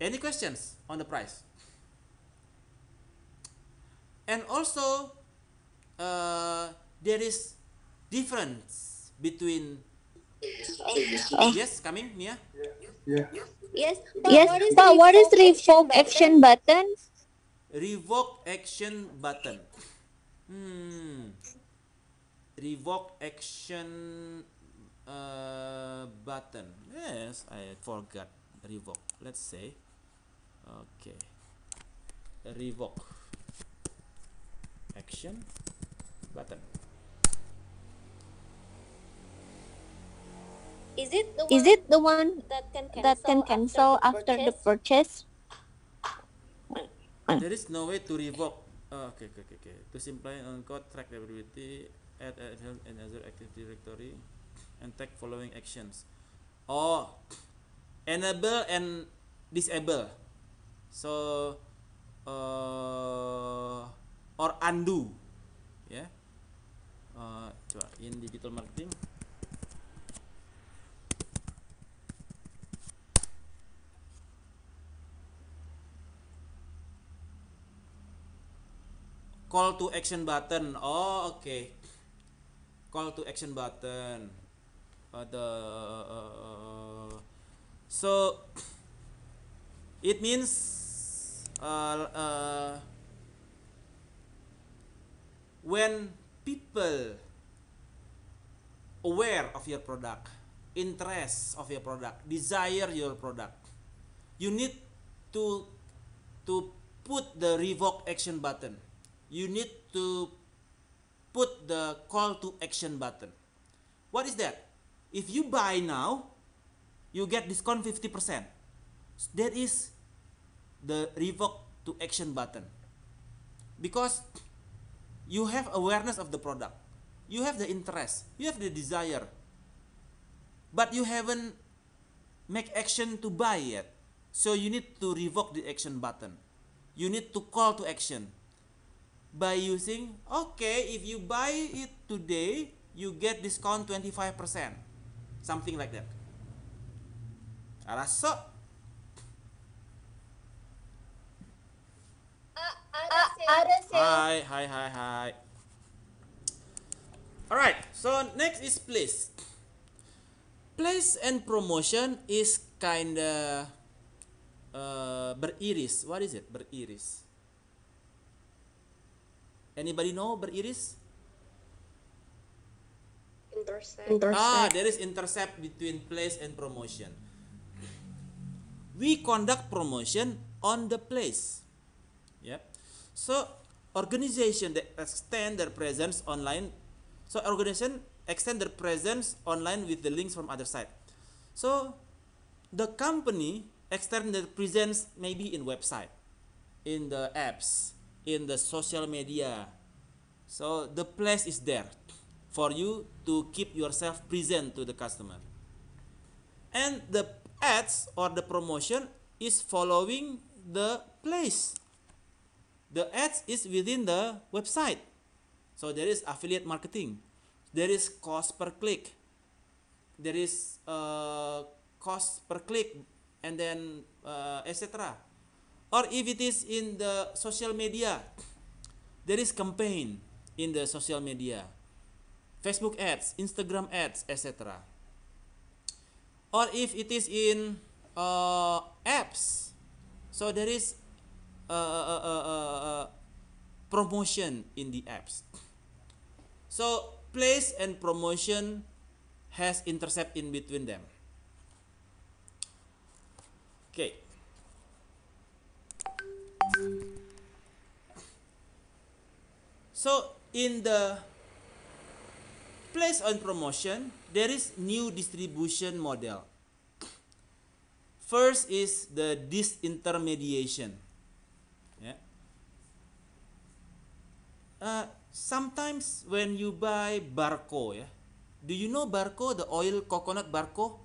Any questions on the price? And also uh, there is difference between oh. yes coming Mia yeah. yes but yes what but what is revoke action button revoke action button hmm revoke action uh, button yes I forgot revoke let's say okay revoke action button Is it the one, Is it the one that can cancel, that can cancel after, the after, the purchase? There is no way to revoke. Oh, okay, okay, okay, okay. To simply encode track availability, add another active directory, and take following actions. Oh, enable and disable. So, uh, or undo. Yeah. Uh, coba in digital marketing. call to action button oh okay call to action button the uh, uh, uh, so it means uh, uh, when people aware of your product interest of your product desire your product you need to to put the revoke action button you need to put the call to action button. What is that? If you buy now, you get discount 50%. that is the revoke to action button. Because you have awareness of the product, you have the interest, you have the desire, but you haven't make action to buy yet. So you need to revoke the action button. You need to call to action by using okay if you buy it today you get discount 25% something like that araso hi hi hi hi all right so next is place place and promotion is kinda uh, beriris what is it beriris Anybody know beriris? Intercept. Ah, there is intercept between place and promotion. We conduct promotion on the place. Yep. So organization that extend their presence online. So organization extend their presence online with the links from other side. So the company extend their presence maybe in website, in the apps, in the social media. So the place is there for you to keep yourself present to the customer. And the ads or the promotion is following the place. The ads is within the website. So there is affiliate marketing. There is cost per click. There is uh, cost per click and then uh, etc or if it is in the social media there is campaign in the social media facebook ads instagram ads etc or if it is in uh, apps so there is uh uh, uh, uh, uh, promotion in the apps so place and promotion has intercept in between them okay So in the place on promotion, there is new distribution model. First is the disintermediation. Yeah. Uh, sometimes when you buy Barco, yeah, do you know Barco, the oil coconut Barco?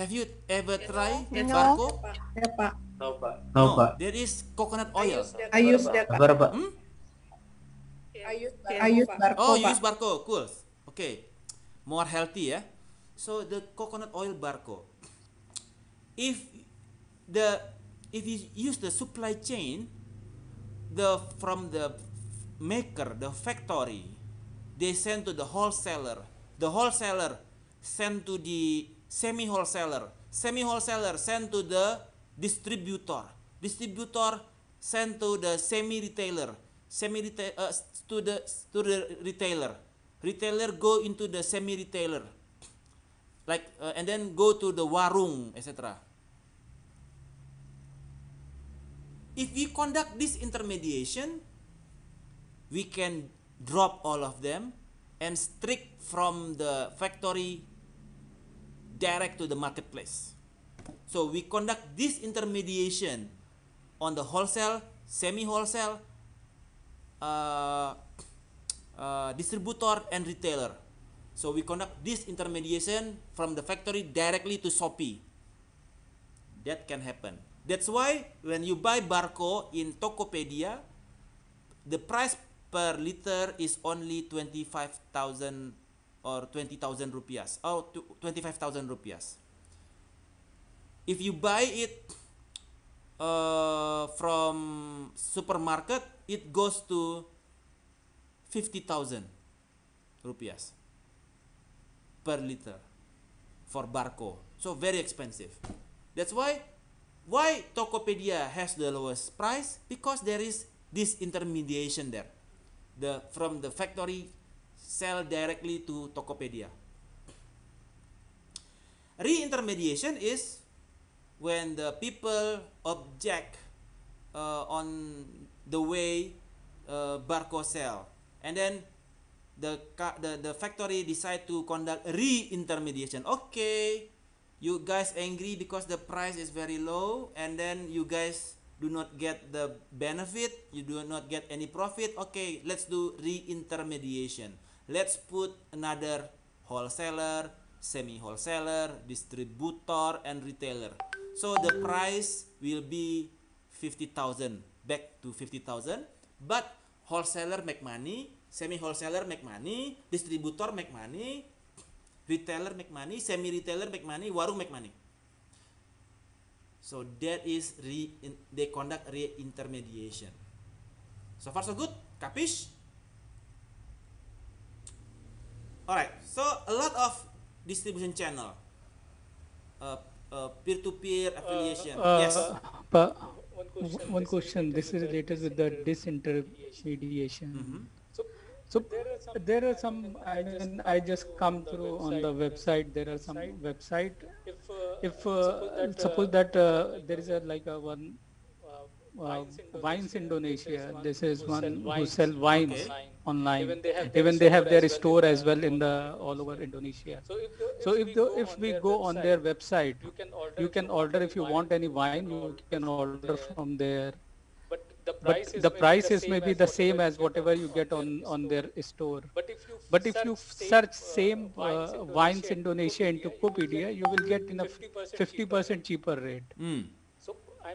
Have you ever tried barco? No, Pak. No, Pak. No, Pak. There is coconut oil. I use that. Barco, Pak. Hmm? I use, I use barco. Oh, you use barco. Cool. Okay. More healthy ya. Yeah? So the coconut oil barco. If the if you use the supply chain the from the maker, the factory, they send to the wholesaler. The wholesaler send to the semi wholesaler semi wholesaler send to the distributor distributor send to the semi retailer semi retail uh, to the to the retailer retailer go into the semi retailer like uh, and then go to the warung etc if we conduct this intermediation we can drop all of them and strict from the factory direct to the marketplace. So we conduct this intermediation on the wholesale, semi-wholesale, uh, uh, distributor and retailer. So we conduct this intermediation from the factory directly to Shopee. That can happen. That's why when you buy Barco in Tokopedia, the price per liter is only 25,000 or 20,000 rupiahs or 25,000 rupiahs. If you buy it uh, from supermarket, it goes to 50,000 rupiahs per liter for Barco. So very expensive. That's why why Tokopedia has the lowest price because there is this intermediation there. The from the factory sell directly to Tokopedia. Reintermediation is when the people object uh, on the way uh, Barco sell, and then the the the factory decide to conduct reintermediation. Okay, you guys angry because the price is very low, and then you guys do not get the benefit, you do not get any profit. Okay, let's do reintermediation let's put another wholesaler, semi wholesaler, distributor and retailer. So the price will be fifty thousand back to fifty thousand. but wholesaler make money, semi wholesaler make money, distributor make money, retailer make money, semi retailer make money, warung make money. So that is re they conduct re-intermediation. So far so good, capish? Alright, so a lot of distribution channel, uh, uh, peer-to-peer uh, affiliation. Uh, yes. But one question, one question. This is related with the disintermediation. Mm -hmm. So, so there are some. There are some I mean, I just come through on the website. There are some website. If, uh, uh, suppose that, there is a like a one. Wines Indonesia. This is one who sell wines. Okay online even they have their, they have their as store well as well in the all over indonesia so if, the, so if, the, if we go on their website you can order, you can order if you want any wine you can order from there but the price, is, the price is maybe the same as whatever you get on on their store but if you search uh, same uh, wines indonesia into Kopedia, you will get in a 50% cheaper rate hmm.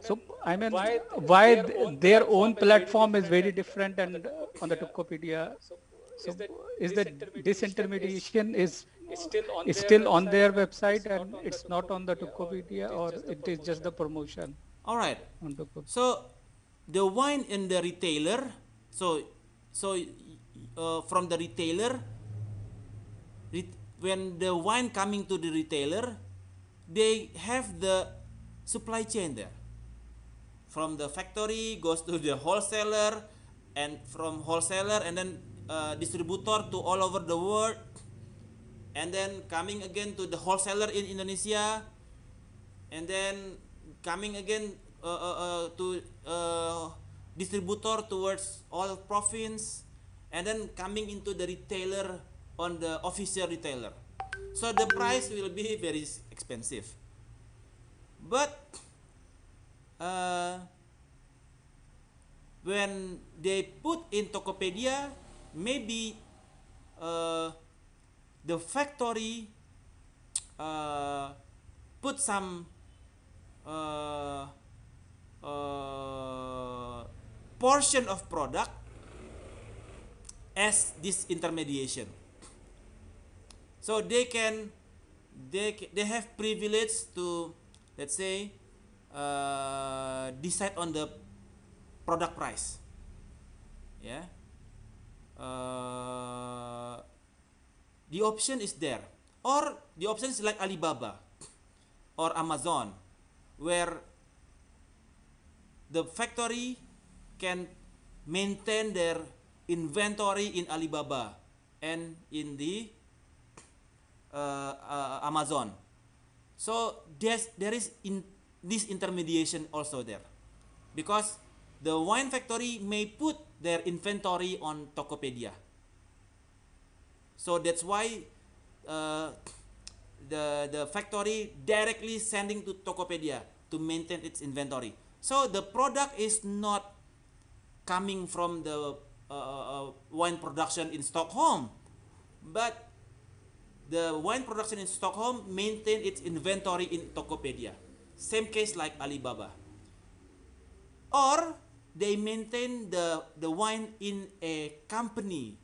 So I mean, why, why their, own, their own platform is very different and on the Tokopedia. So, is the disintermediation is still on, still on their website and it's not on the Tokopedia or it is just the promotion. All right. So the wine in the retailer. So so uh, from the retailer, when the wine coming to the retailer, they have the supply chain there from the factory goes to the wholesaler and from wholesaler and then uh, distributor to all over the world and then coming again to the wholesaler in Indonesia and then coming again uh, uh, uh to uh, distributor towards all province and then coming into the retailer on the official retailer so the price will be very expensive but uh, when they put in Tokopedia, maybe uh, the factory uh, put some uh, uh, portion of product as this intermediation. So they can they they have privilege to let's say uh, decide on the product price ya yeah. uh, the option is there or the option is like Alibaba or Amazon where the factory can maintain their inventory in Alibaba and in the uh, uh, Amazon so there's there is in This intermediation also there because the wine factory may put their inventory on Tokopedia. So that's why uh, the, the factory directly sending to Tokopedia to maintain its inventory. So the product is not coming from the uh, uh, uh wine production in Stockholm, but the wine production in Stockholm maintain its inventory in Tokopedia. Same case like Alibaba. Or they maintain the, the wine in a company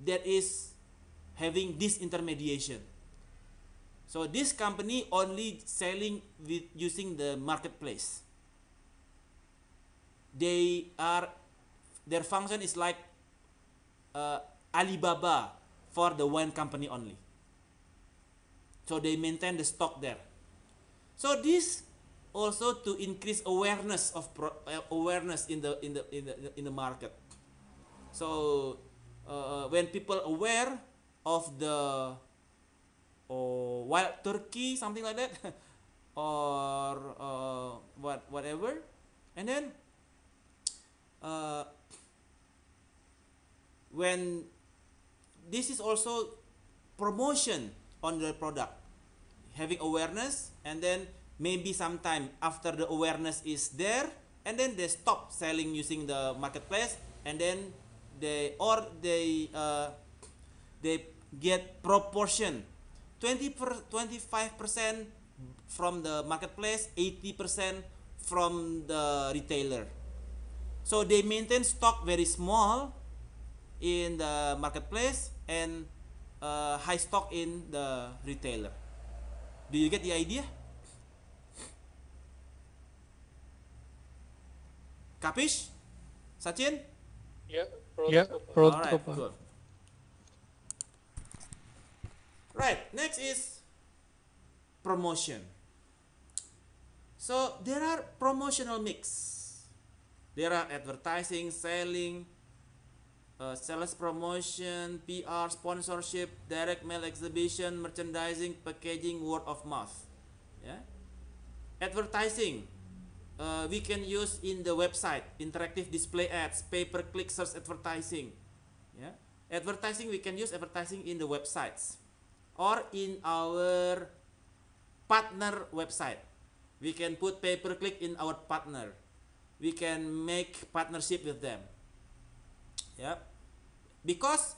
that is having this intermediation. So this company only selling with using the marketplace. They are their function is like uh, Alibaba for the wine company only. So they maintain the stock there. So this also to increase awareness of pro, uh, awareness in the in the in the in the market. So uh, when people aware of the oh, wild turkey something like that [LAUGHS] or uh, what whatever and then uh, when this is also promotion on the product having awareness and then maybe sometime after the awareness is there and then they stop selling using the marketplace and then they or they uh, they get proportion 20 per 25 percent from the marketplace 80 percent from the retailer so they maintain stock very small in the marketplace and uh, high stock in the retailer Do you get the idea? Kapish? Sachin? Yeah, yeah, Alright, cool. Right, next is promotion. So there are promotional mix. There are advertising, selling, uh, sales promotion, PR, sponsorship, direct mail exhibition, merchandising, packaging, word of mouth. Yeah. Advertising, uh, we can use in the website, interactive display ads, pay-per-click search advertising. Yeah. Advertising, we can use advertising in the websites or in our partner website. We can put pay-per-click in our partner. We can make partnership with them yeah because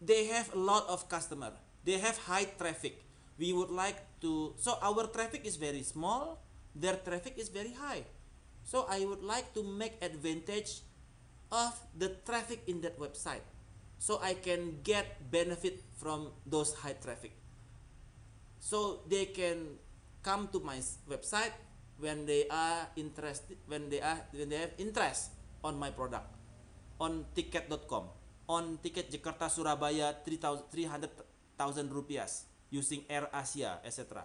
they have a lot of customer they have high traffic we would like to so our traffic is very small their traffic is very high so i would like to make advantage of the traffic in that website so i can get benefit from those high traffic so they can come to my website when they are interested when they are when they have interest on my product on ticket.com on ticket Jakarta Surabaya 300,000 rupiahs using Air Asia etc.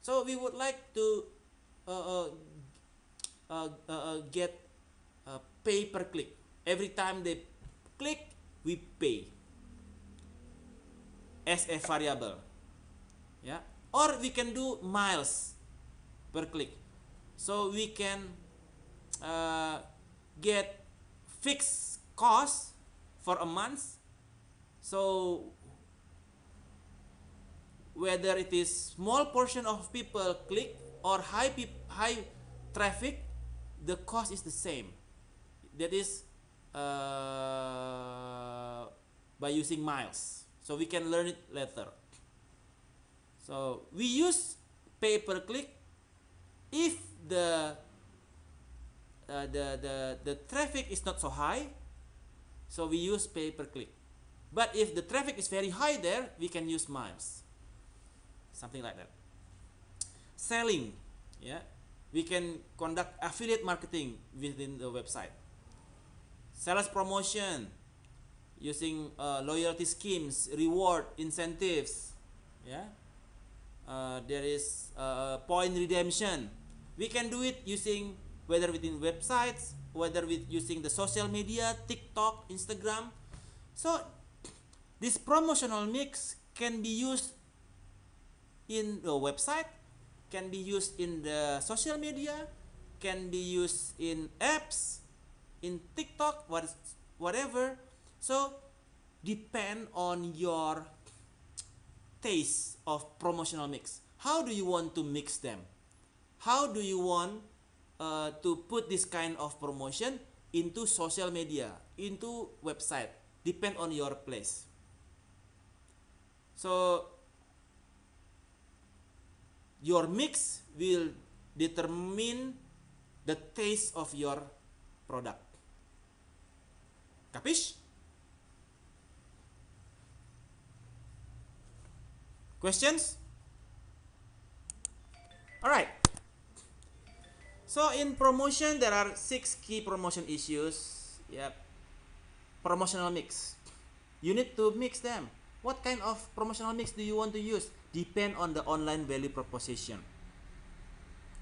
So we would like to uh, uh, uh, uh, uh get uh, pay per click. Every time they click, we pay as a variable. Yeah, or we can do miles per click. So we can get fixed cost for a month so whether it is small portion of people click or high peop high traffic the cost is the same that is uh, by using miles so we can learn it later so we use pay per click if the Uh, the the the traffic is not so high, so we use pay per click. But if the traffic is very high there, we can use miles. Something like that. Selling, yeah, we can conduct affiliate marketing within the website. Sales promotion using uh, loyalty schemes, reward, incentives, yeah. Uh, there is uh, point redemption. We can do it using whether within websites, whether with using the social media, TikTok, Instagram. So this promotional mix can be used in the website, can be used in the social media, can be used in apps, in TikTok, what, whatever. So depend on your taste of promotional mix. How do you want to mix them? How do you want Uh, to put this kind of promotion into social media, into website, depend on your place. So your mix will determine the taste of your product. Kapish? Questions? All right. So in promotion, there are six key promotion issues. Yep. Promotional mix. You need to mix them. What kind of promotional mix do you want to use? Depend on the online value proposition.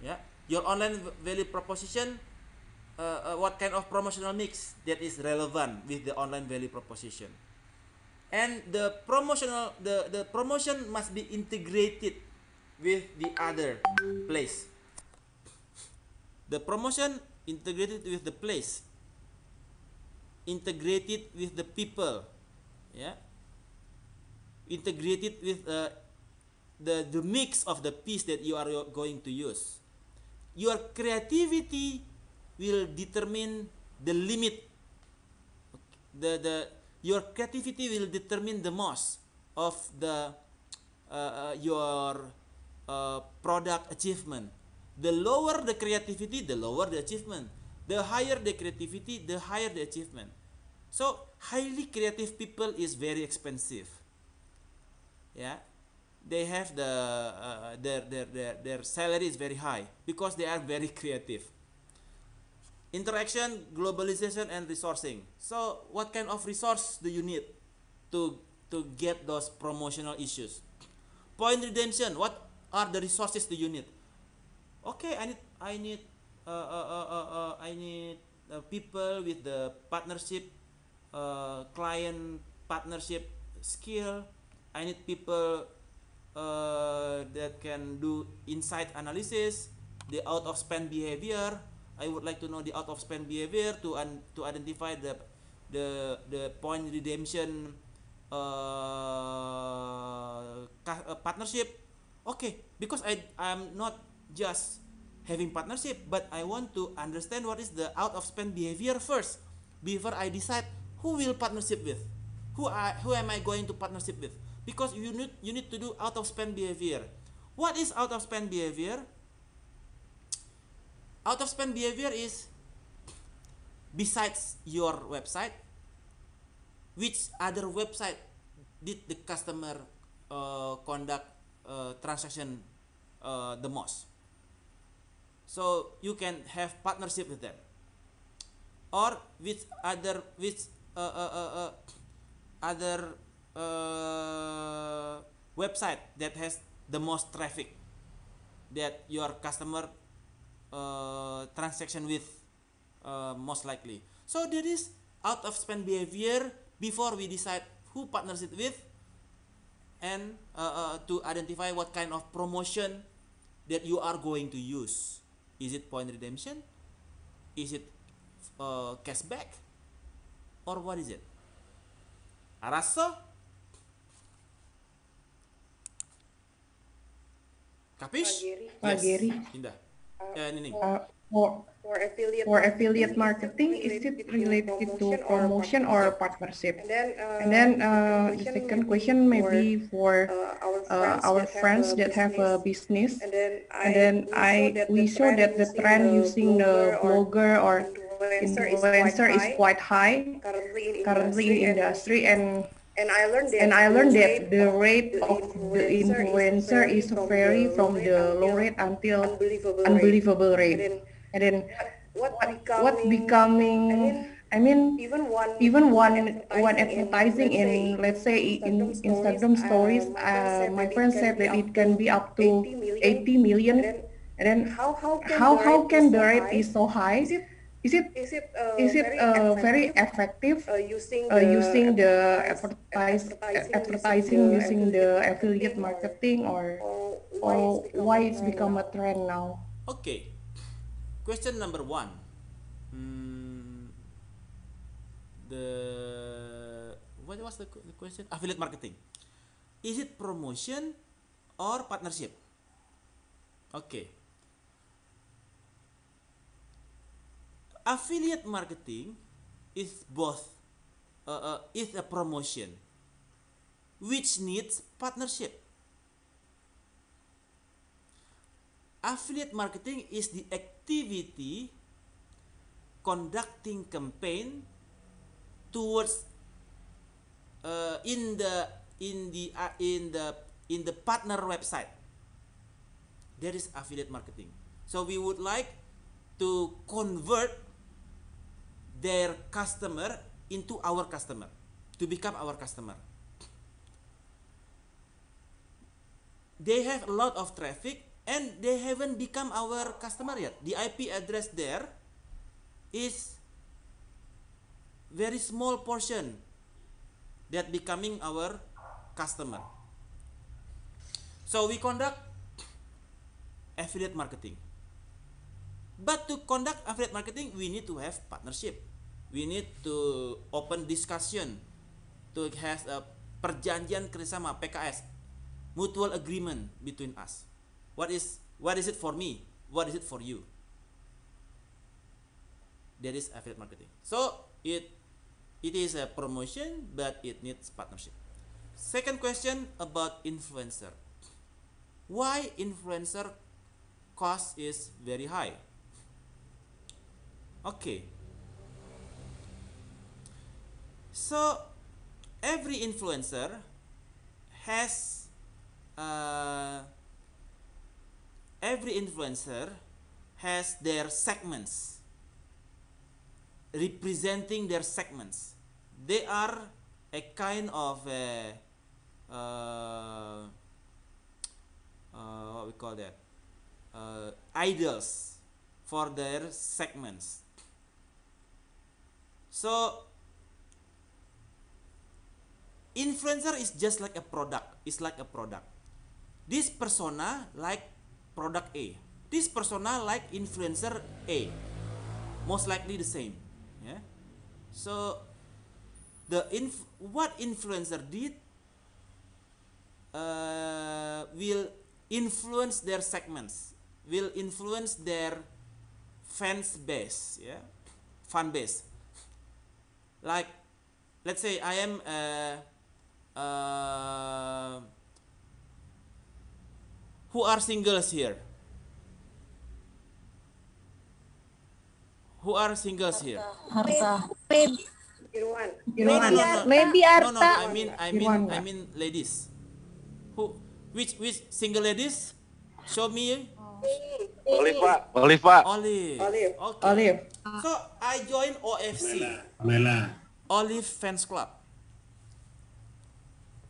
Yeah, your online value proposition. Uh, uh, what kind of promotional mix that is relevant with the online value proposition? And the promotional the the promotion must be integrated with the other place The promotion integrated with the place, integrated with the people, yeah, integrated with uh, the the mix of the piece that you are going to use. Your creativity will determine the limit. The the your creativity will determine the most of the uh, uh, your uh, product achievement the lower the creativity, the lower the achievement. The higher the creativity, the higher the achievement. So highly creative people is very expensive. Yeah, they have the uh, their, their their their salary is very high because they are very creative. Interaction, globalization, and resourcing. So what kind of resource do you need to to get those promotional issues? Point redemption. What are the resources do you need? okay, I need I need uh, uh, uh, uh, uh I need uh, people with the partnership uh, client partnership skill. I need people uh, that can do insight analysis, the out of spend behavior. I would like to know the out of spend behavior to un to identify the the the point redemption uh, uh partnership. Okay, because I I'm not just having partnership but i want to understand what is the out of spend behavior first before i decide who will partnership with who are who am i going to partnership with because you need you need to do out of spend behavior what is out of spend behavior out of spend behavior is besides your website which other website did the customer uh, conduct uh, transaction uh, the most so you can have partnership with them or with other with uh, uh, uh, uh other uh, website that has the most traffic that your customer uh, transaction with most likely so there is out of spend behavior before we decide who partners it with and to identify what kind of promotion that you are going to use Is it point redemption? Is it uh, cashback? Or what is it? Arasso? Kapish? Pagiri. Yes. Pagiri. Indah. Uh, eh, ini. Uh, for affiliate, for affiliate marketing, is it related to promotion or partnership? And then, uh, and then uh, the second question may be for uh, our uh, friends that have a business. And then, and then I we saw that the trend using the blogger or influencer is quite high currently in industry and and I learned that, I learned that the rate of the influencer is vary from the low rate until unbelievable rate and then what, what becoming, what becoming I mean, I mean, even one even one advertising in let's say in Instagram stories, uh, my uh, friend said that it can be up to 80 million. And then how how can how, how can the rate is so high? Is it is it uh, is it uh, very effective uh, using uh, the, using the advertise, advertising using the affiliate marketing or or why it's become a trend now? Okay. Question number one. Hmm, the what was the, the question? Affiliate marketing. Is it promotion or partnership? Okay. Affiliate marketing is both uh, uh, is a promotion which needs partnership. Affiliate marketing is the act activity conducting campaign towards uh, in the in the uh, in the in the partner website There is affiliate marketing so we would like to convert their customer into our customer to become our customer they have a lot of traffic and they haven't become our customer yet. The IP address there is very small portion that becoming our customer. So we conduct affiliate marketing. But to conduct affiliate marketing, we need to have partnership. We need to open discussion to have a perjanjian kerjasama PKS, mutual agreement between us. What is what is it for me? What is it for you? That is affiliate marketing. So it it is a promotion, but it needs partnership. Second question about influencer. Why influencer cost is very high? Okay. So every influencer has uh, every influencer has their segments representing their segments they are a kind of a, uh, uh, what we call that uh, idols for their segments so influencer is just like a product it's like a product this persona like product A. This persona like influencer A. Most likely the same. Yeah. So the inf what influencer did uh, will influence their segments, will influence their fans base, yeah, fan base. Like, let's say I am who are singles here? Who are singles here? Harta. Maybe. No, no, no. Maybe Arta. No, no, I mean, I mean, I mean ladies. Who, which, which single ladies? Show me. Olive Oliva. Olive. Olive. Okay. Olive. So I join OFC. Mela. Olive Fans Club.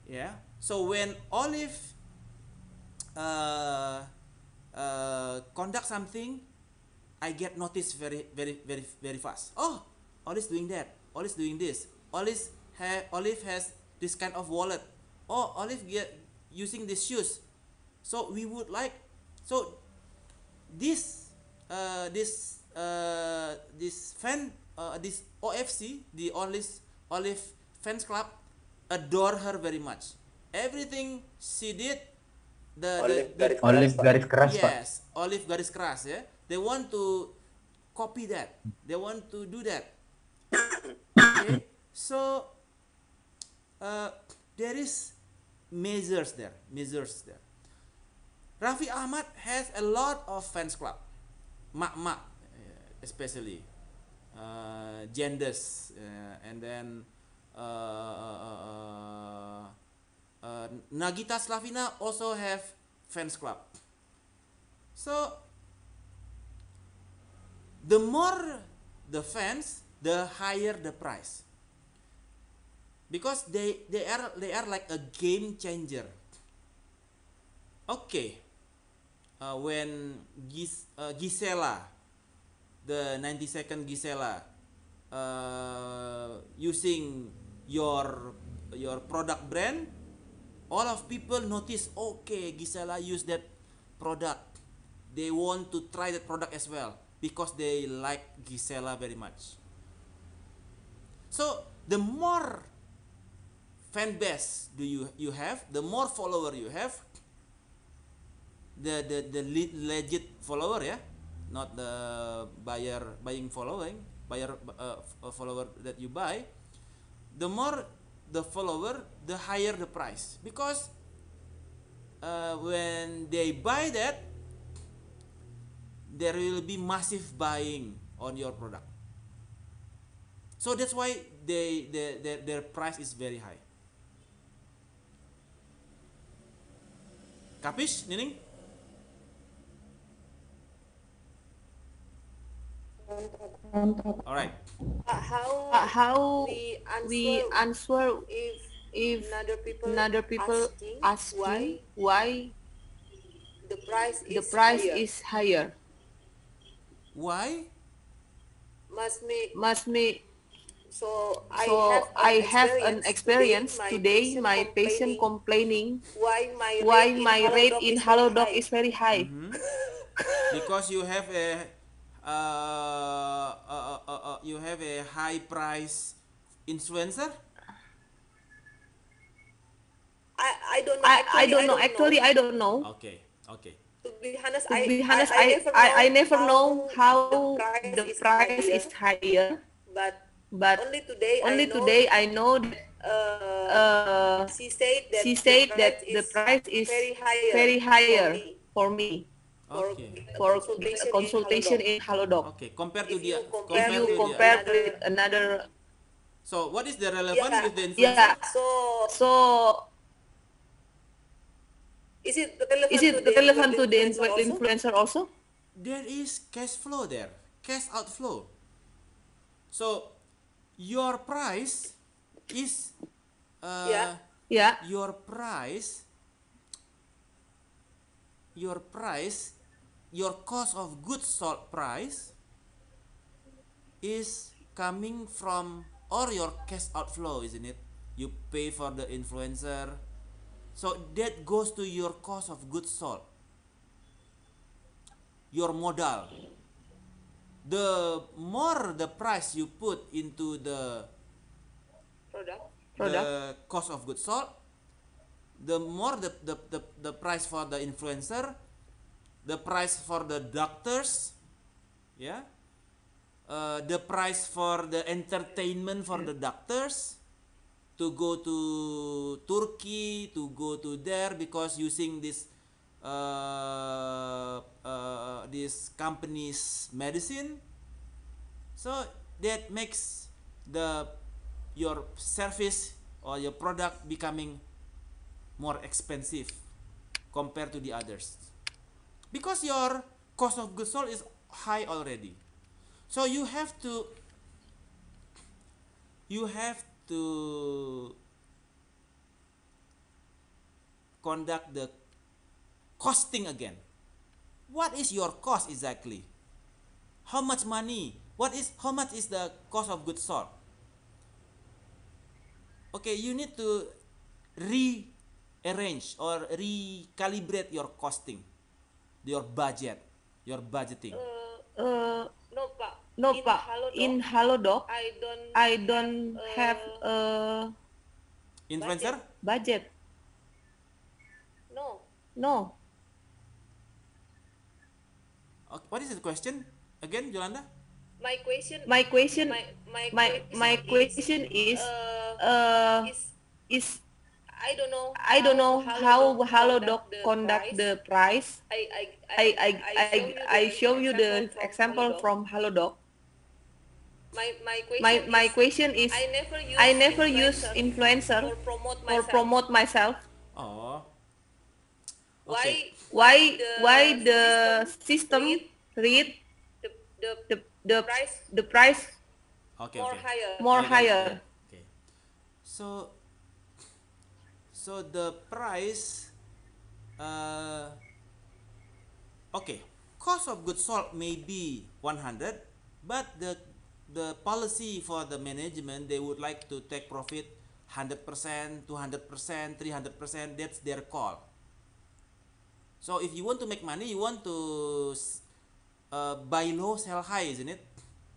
Yeah. So when Olive uh, uh, conduct something, I get noticed very, very, very, very fast. Oh, always doing that. Always doing this. Olive, have Olive has this kind of wallet. Oh, Olive get using these shoes. So we would like, so this, uh, this, uh, this fan, uh, this OFC, the Olive, Olive fans club, adore her very much. Everything she did the, olive the, garis the, olive garis keras yes, pak yes olive garis keras ya they want to copy that they want to do that okay so uh, there is measures there measures there Rafi Ahmad has a lot of fans club mak-mak eh, especially uh, genders uh, and then uh, uh, uh, uh Uh, Nagita Slavina also have fans club. So the more the fans, the higher the price. Because they they are they are like a game changer. Okay. Uh, when Gis, uh, Gisela the 90 second Gisela uh, using your your product brand all of people notice okay Gisela use that product they want to try that product as well because they like Gisela very much so the more fan base do you you have the more follower you have the the the legit follower yeah, not the buyer buying following buyer uh, uh follower that you buy the more the follower the higher the price because uh, when they buy that there will be massive buying on your product so that's why they, they, their, their price is very high Kapish Nining? All right. Uh, how uh, how we answer, we answer if if another people another people why why the price the is price higher. is higher. Why? Must me must me. So I so have, I have experience an experience today. today my patient, complaining, complaining why my why rate my in rate in Halodoc is very high. Mm -hmm. because you have a uh, uh, uh, uh, uh. you have a high price influencer? I, I don't know. I, actually, I don't know. I don't actually, know. I don't know. Okay. Okay. To be honest, to I, be honest, I, I, I, never know how, how the price, is, higher, is higher But but only today, only I know, today I know that, uh, uh she said that she said the price, that the price is very higher, very higher for me. For me for okay. for consultation, consultation in Halodoc. Okay, compared to if the you compare, you compare the, with another. So what is the relevance yeah, with the influenza? Yeah. So so. Is it relevant, is it to, relevant to the influencer, influencer also? There is cash flow there, cash outflow. So your price is uh, yeah yeah your price your price your cost of goods sold price is coming from or your cash outflow isn't it you pay for the influencer so that goes to your cost of goods sold your modal the more the price you put into the product the cost of goods sold the more the, the, the, the price for the influencer the price for the doctors yeah uh, the price for the entertainment for the doctors to go to Turkey to go to there because using this uh, uh, this company's medicine so that makes the your service or your product becoming more expensive compared to the others because your cost of goods sold is high already so you have to you have to conduct the costing again what is your cost exactly how much money what is how much is the cost of goods sold okay you need to rearrange or recalibrate your costing your budget, your budgeting? Uh, uh, no, Pak. No, in Pak. in Halodoc, I don't I don't uh, have a influencer budget. No. No. Okay, what is the question again, Yolanda? My question. My question. My my, my, question my question is, is uh, uh, is, is I don't know. I don't know how Halodoc conduct the price. I I I I I show you the example from Halodoc. My my question, my, my question is, I never use, I never use influencer or promote myself. Or promote myself. Oh. Okay. Why why the why the system, system read, the, the, the, price the price okay, more okay. higher more okay, higher. Okay. So so the price uh, okay cost of goods sold may be 100 but the the policy for the management they would like to take profit 100% 200% 300% that's their call so if you want to make money you want to uh, buy low sell high isn't it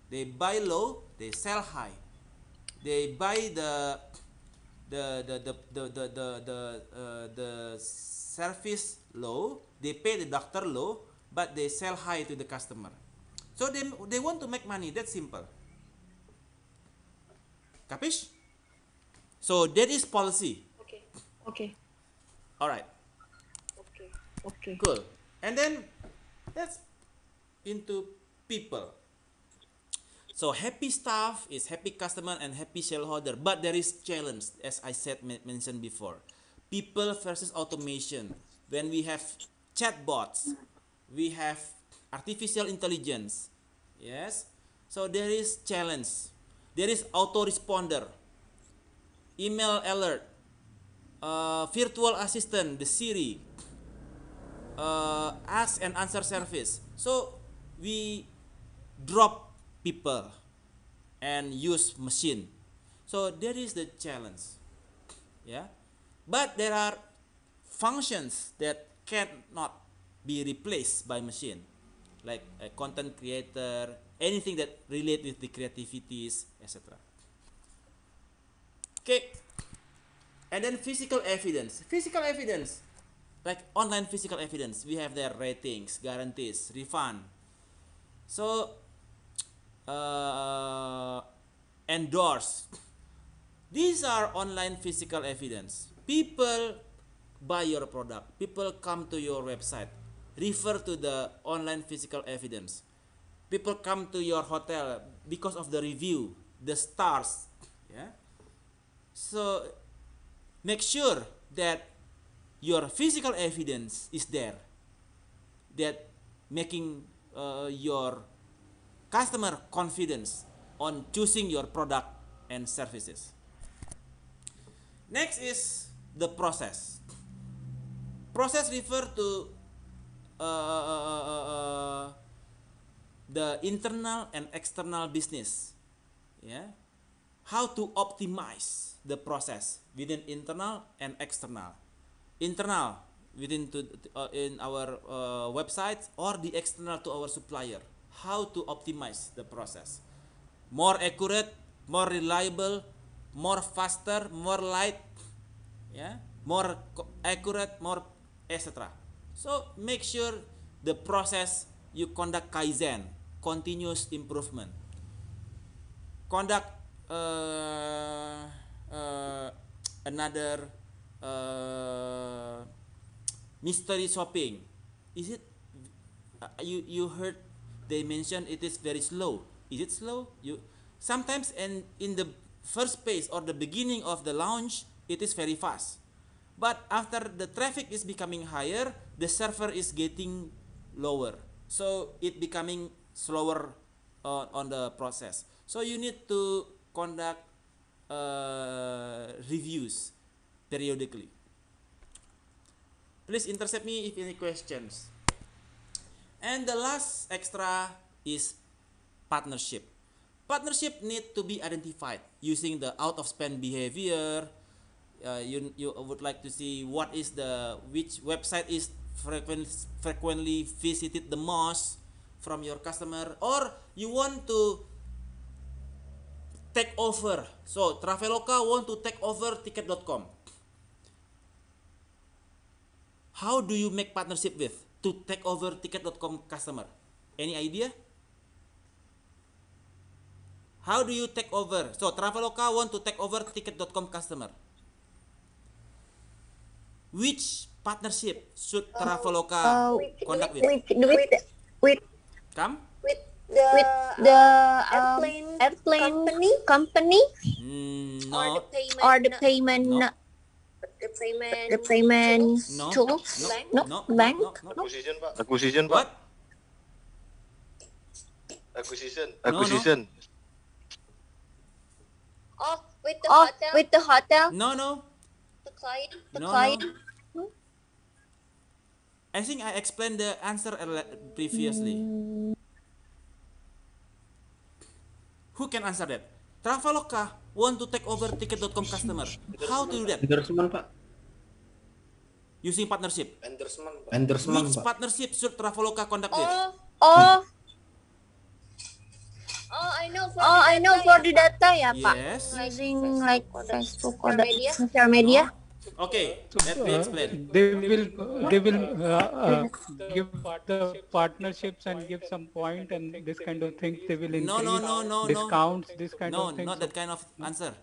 they buy low they sell high they buy the the the the the the the the, uh, the service low, they pay the doctor low, but they sell high to the customer. So they they want to make money. That's simple. Capish? So that is policy. Okay. Okay. All right. Okay. Okay. Cool. And then let's into people. So happy staff is happy customer and happy shareholder. But there is challenge, as I said mentioned before. People versus automation. When we have chatbots, we have artificial intelligence. Yes. So there is challenge. There is autoresponder, email alert, uh, virtual assistant, the Siri, uh, ask and answer service. So we drop people and use machine so that is the challenge yeah but there are functions that cannot be replaced by machine like a content creator anything that relate with the creativities etc okay and then physical evidence physical evidence like online physical evidence we have their ratings guarantees refund so uh, endorse. These are online physical evidence. People buy your product. People come to your website. Refer to the online physical evidence. People come to your hotel because of the review, the stars. Yeah. So make sure that your physical evidence is there that making uh, your customer confidence on choosing your product and services. Next is the process. Process refer to uh, uh, uh, uh, the internal and external business. Yeah, how to optimize the process within internal and external. Internal within to uh, in our website or the external to our supplier how to optimize the process. More accurate, more reliable, more faster, more light, yeah, more accurate, more etc. So make sure the process you conduct kaizen, continuous improvement. Conduct uh, uh, another uh, mystery shopping. Is it uh, you you heard they mention it is very slow is it slow you sometimes and in the first phase or the beginning of the launch it is very fast but after the traffic is becoming higher the server is getting lower so it becoming slower uh, on the process so you need to conduct uh, reviews periodically please intercept me if any questions and the last extra is partnership. Partnership need to be identified using the out of spend behavior. Uh, you, you would like to see what is the which website is frequent, frequently visited the most from your customer or you want to take over so traveloka want to take over ticket.com how do you make partnership with to take over ticket.com customer. Any idea? How do you take over? So Traveloka want to take over ticket.com customer. Which partnership should uh, Traveloka uh, uh, conduct with? With, with, with, Come? with the, with uh, the uh, airplane, um, airplane company, company? Mm, no. or the payment, or the payment no replayment, replayment no, tools, no, no, blank, no, no, acquisition pak, acquisition pak, What? acquisition, No, acquisition. No. Oh, with the oh, hotel. With the hotel. No, no. The client. The no, client. No. I think I explained the answer previously. Mm. Who can answer that? Traveloka want to take over ticket.com customer. How to do that? Endorsement, Pak. Using partnership. Endorsement, Pak. Endorsement, Which partnership should Traveloka conduct this? Oh, oh. Oh, I know for oh, the I know data, ya, data ya, Pak. Yes. Using like Facebook or media. social media. Okay, let me explain. They will they will uh, uh, give the partnerships and give some point and this kind of thing. They will increase no, no, no, no, discounts. This kind no, of thing. No, not that kind of answer.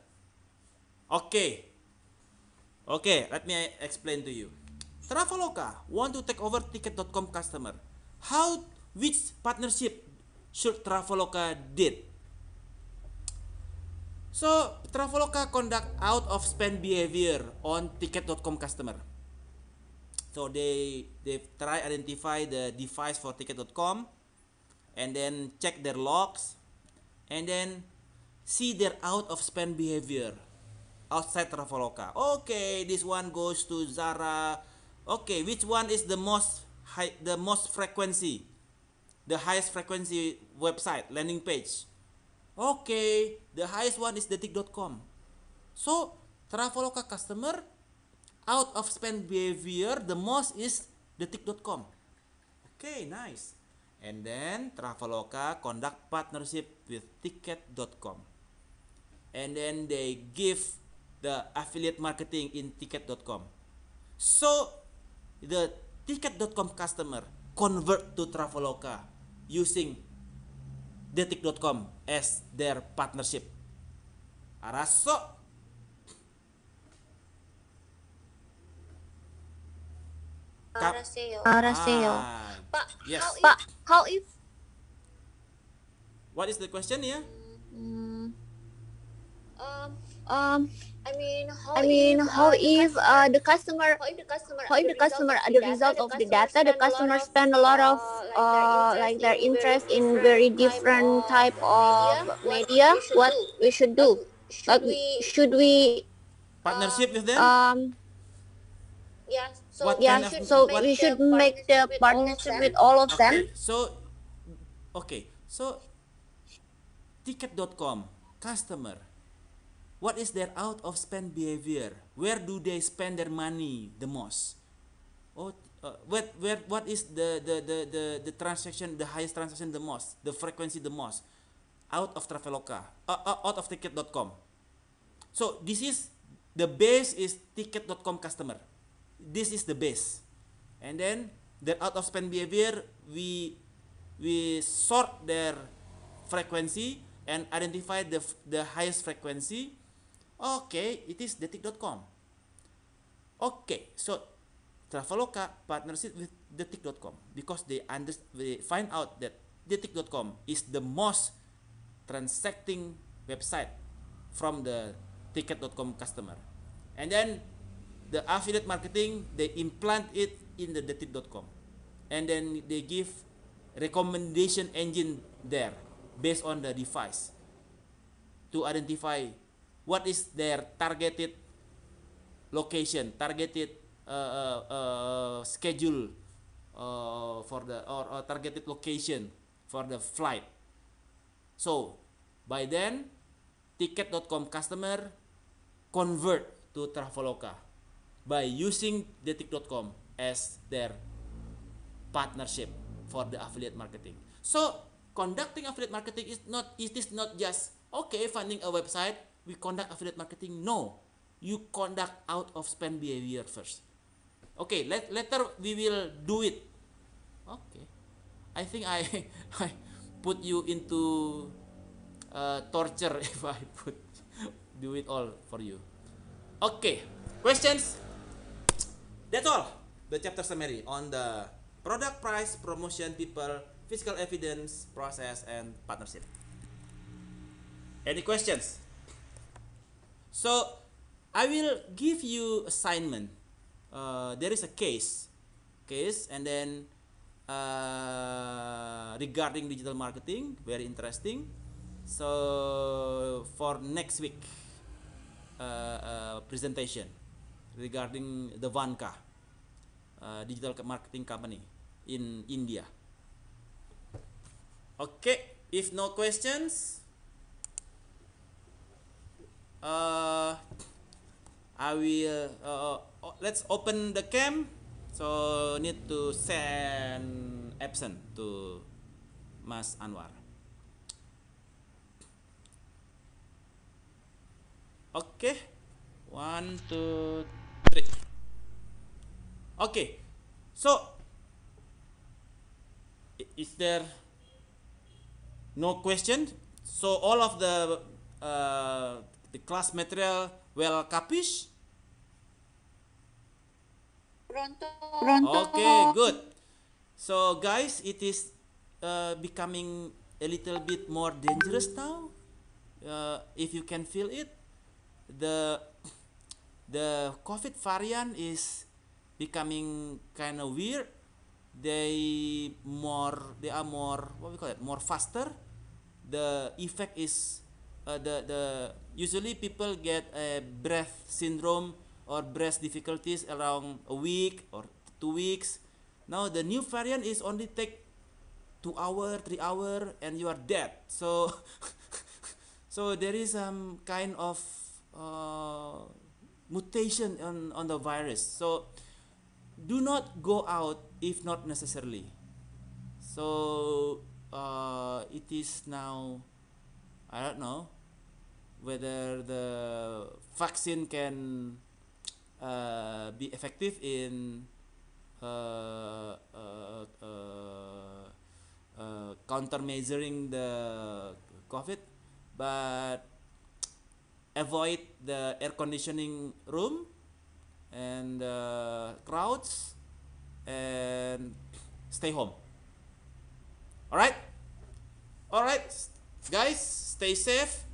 Okay. Okay, let me explain to you. Traveloka want to take over ticket.com customer. How which partnership should Traveloka did? So, Traveloka conduct out of spend behavior on ticket.com customer. So they they try identify the device for ticket.com and then check their logs and then see their out of spend behavior outside Traveloka. Okay, this one goes to Zara. Okay, which one is the most high the most frequency? The highest frequency website landing page okay, the highest one is detik.com. So, Traveloka customer out of spend behavior the most is detik.com. Okay, nice. And then Traveloka conduct partnership with ticket.com. And then they give the affiliate marketing in ticket.com. So, the ticket.com customer convert to Traveloka using detik.com as their partnership. Araso. Araseo. Araseo. Ah, Pak, yes. how if, how if What is the question ya? Yeah? Mm, um Um, I mean, how I mean, if, how uh, if uh, the customer, how if the customer, how if the customer, the result of the data, the customer spend a lot of, uh, like their uh, interest in very different type of media. What we should do? Like, should we partnership with them? Um. Yeah. So yeah. so we should make the partnership with all of them. So, okay. So, ticket.com customer What is their out of spend behavior? Where do they spend their money the most? Oh, uh, what where what is the the the the the transaction the highest transaction the most? The frequency the most? Out of Traveloka, uh, uh, out of ticket.com. So this is the base is ticket.com customer. This is the base. And then their out of spend behavior we we sort their frequency and identify the the highest frequency Okay, it is detik.com. Okay, so Traveloka partnership with detik.com because they understand, they find out that detik.com is the most transacting website from the ticket.com customer. And then the affiliate marketing they implant it in the detik.com. And then they give recommendation engine there based on the device to identify what is their targeted location, targeted uh, uh, uh, schedule uh, for the or, or targeted location for the flight. So by then, ticket.com customer convert to Traveloka by using detik.com as their partnership for the affiliate marketing. So conducting affiliate marketing is not it is not just okay finding a website we conduct affiliate marketing. No, you conduct out of spend behavior first. Okay, let, later we will do it. Okay, I think I [LAUGHS] I put you into uh, torture [LAUGHS] if I put do it all for you. Okay, questions. That's all. The chapter summary on the product, price, promotion, people, physical evidence, process, and partnership. Any questions? So I will give you assignment. Uh, there is a case, case, and then uh, regarding digital marketing, very interesting. So for next week uh, uh presentation regarding the Vanka uh, digital marketing company in India. Okay, if no questions. uh, I will uh, uh oh, let's open the cam so need to send absent to Mas Anwar oke okay. one two three oke okay. so is there no question so all of the uh, the class material well capish? Pronto. Okay, good. So guys, it is uh, becoming a little bit more dangerous now. Uh, if you can feel it, the the COVID variant is becoming kind of weird. They more they are more what we call it more faster. The effect is Uh, the the usually people get a breath syndrome or breath difficulties around a week or two weeks. Now the new variant is only take two hour, three hour, and you are dead. So [LAUGHS] so there is some kind of uh, mutation on, on the virus. So do not go out if not necessarily. So uh, it is now, I don't know, whether the vaccine can uh, be effective in uh uh, uh, uh, countermeasuring the COVID, but avoid the air conditioning room and uh, crowds and stay home. All right, all right, guys, stay safe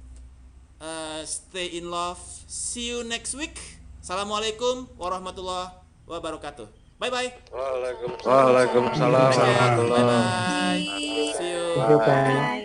uh, stay in love. See you next week. Assalamualaikum warahmatullahi wabarakatuh. Bye bye. Waalaikumsalam Waalaikumsalam. Waalaikumsalam. Bye bye. See you. Bye bye.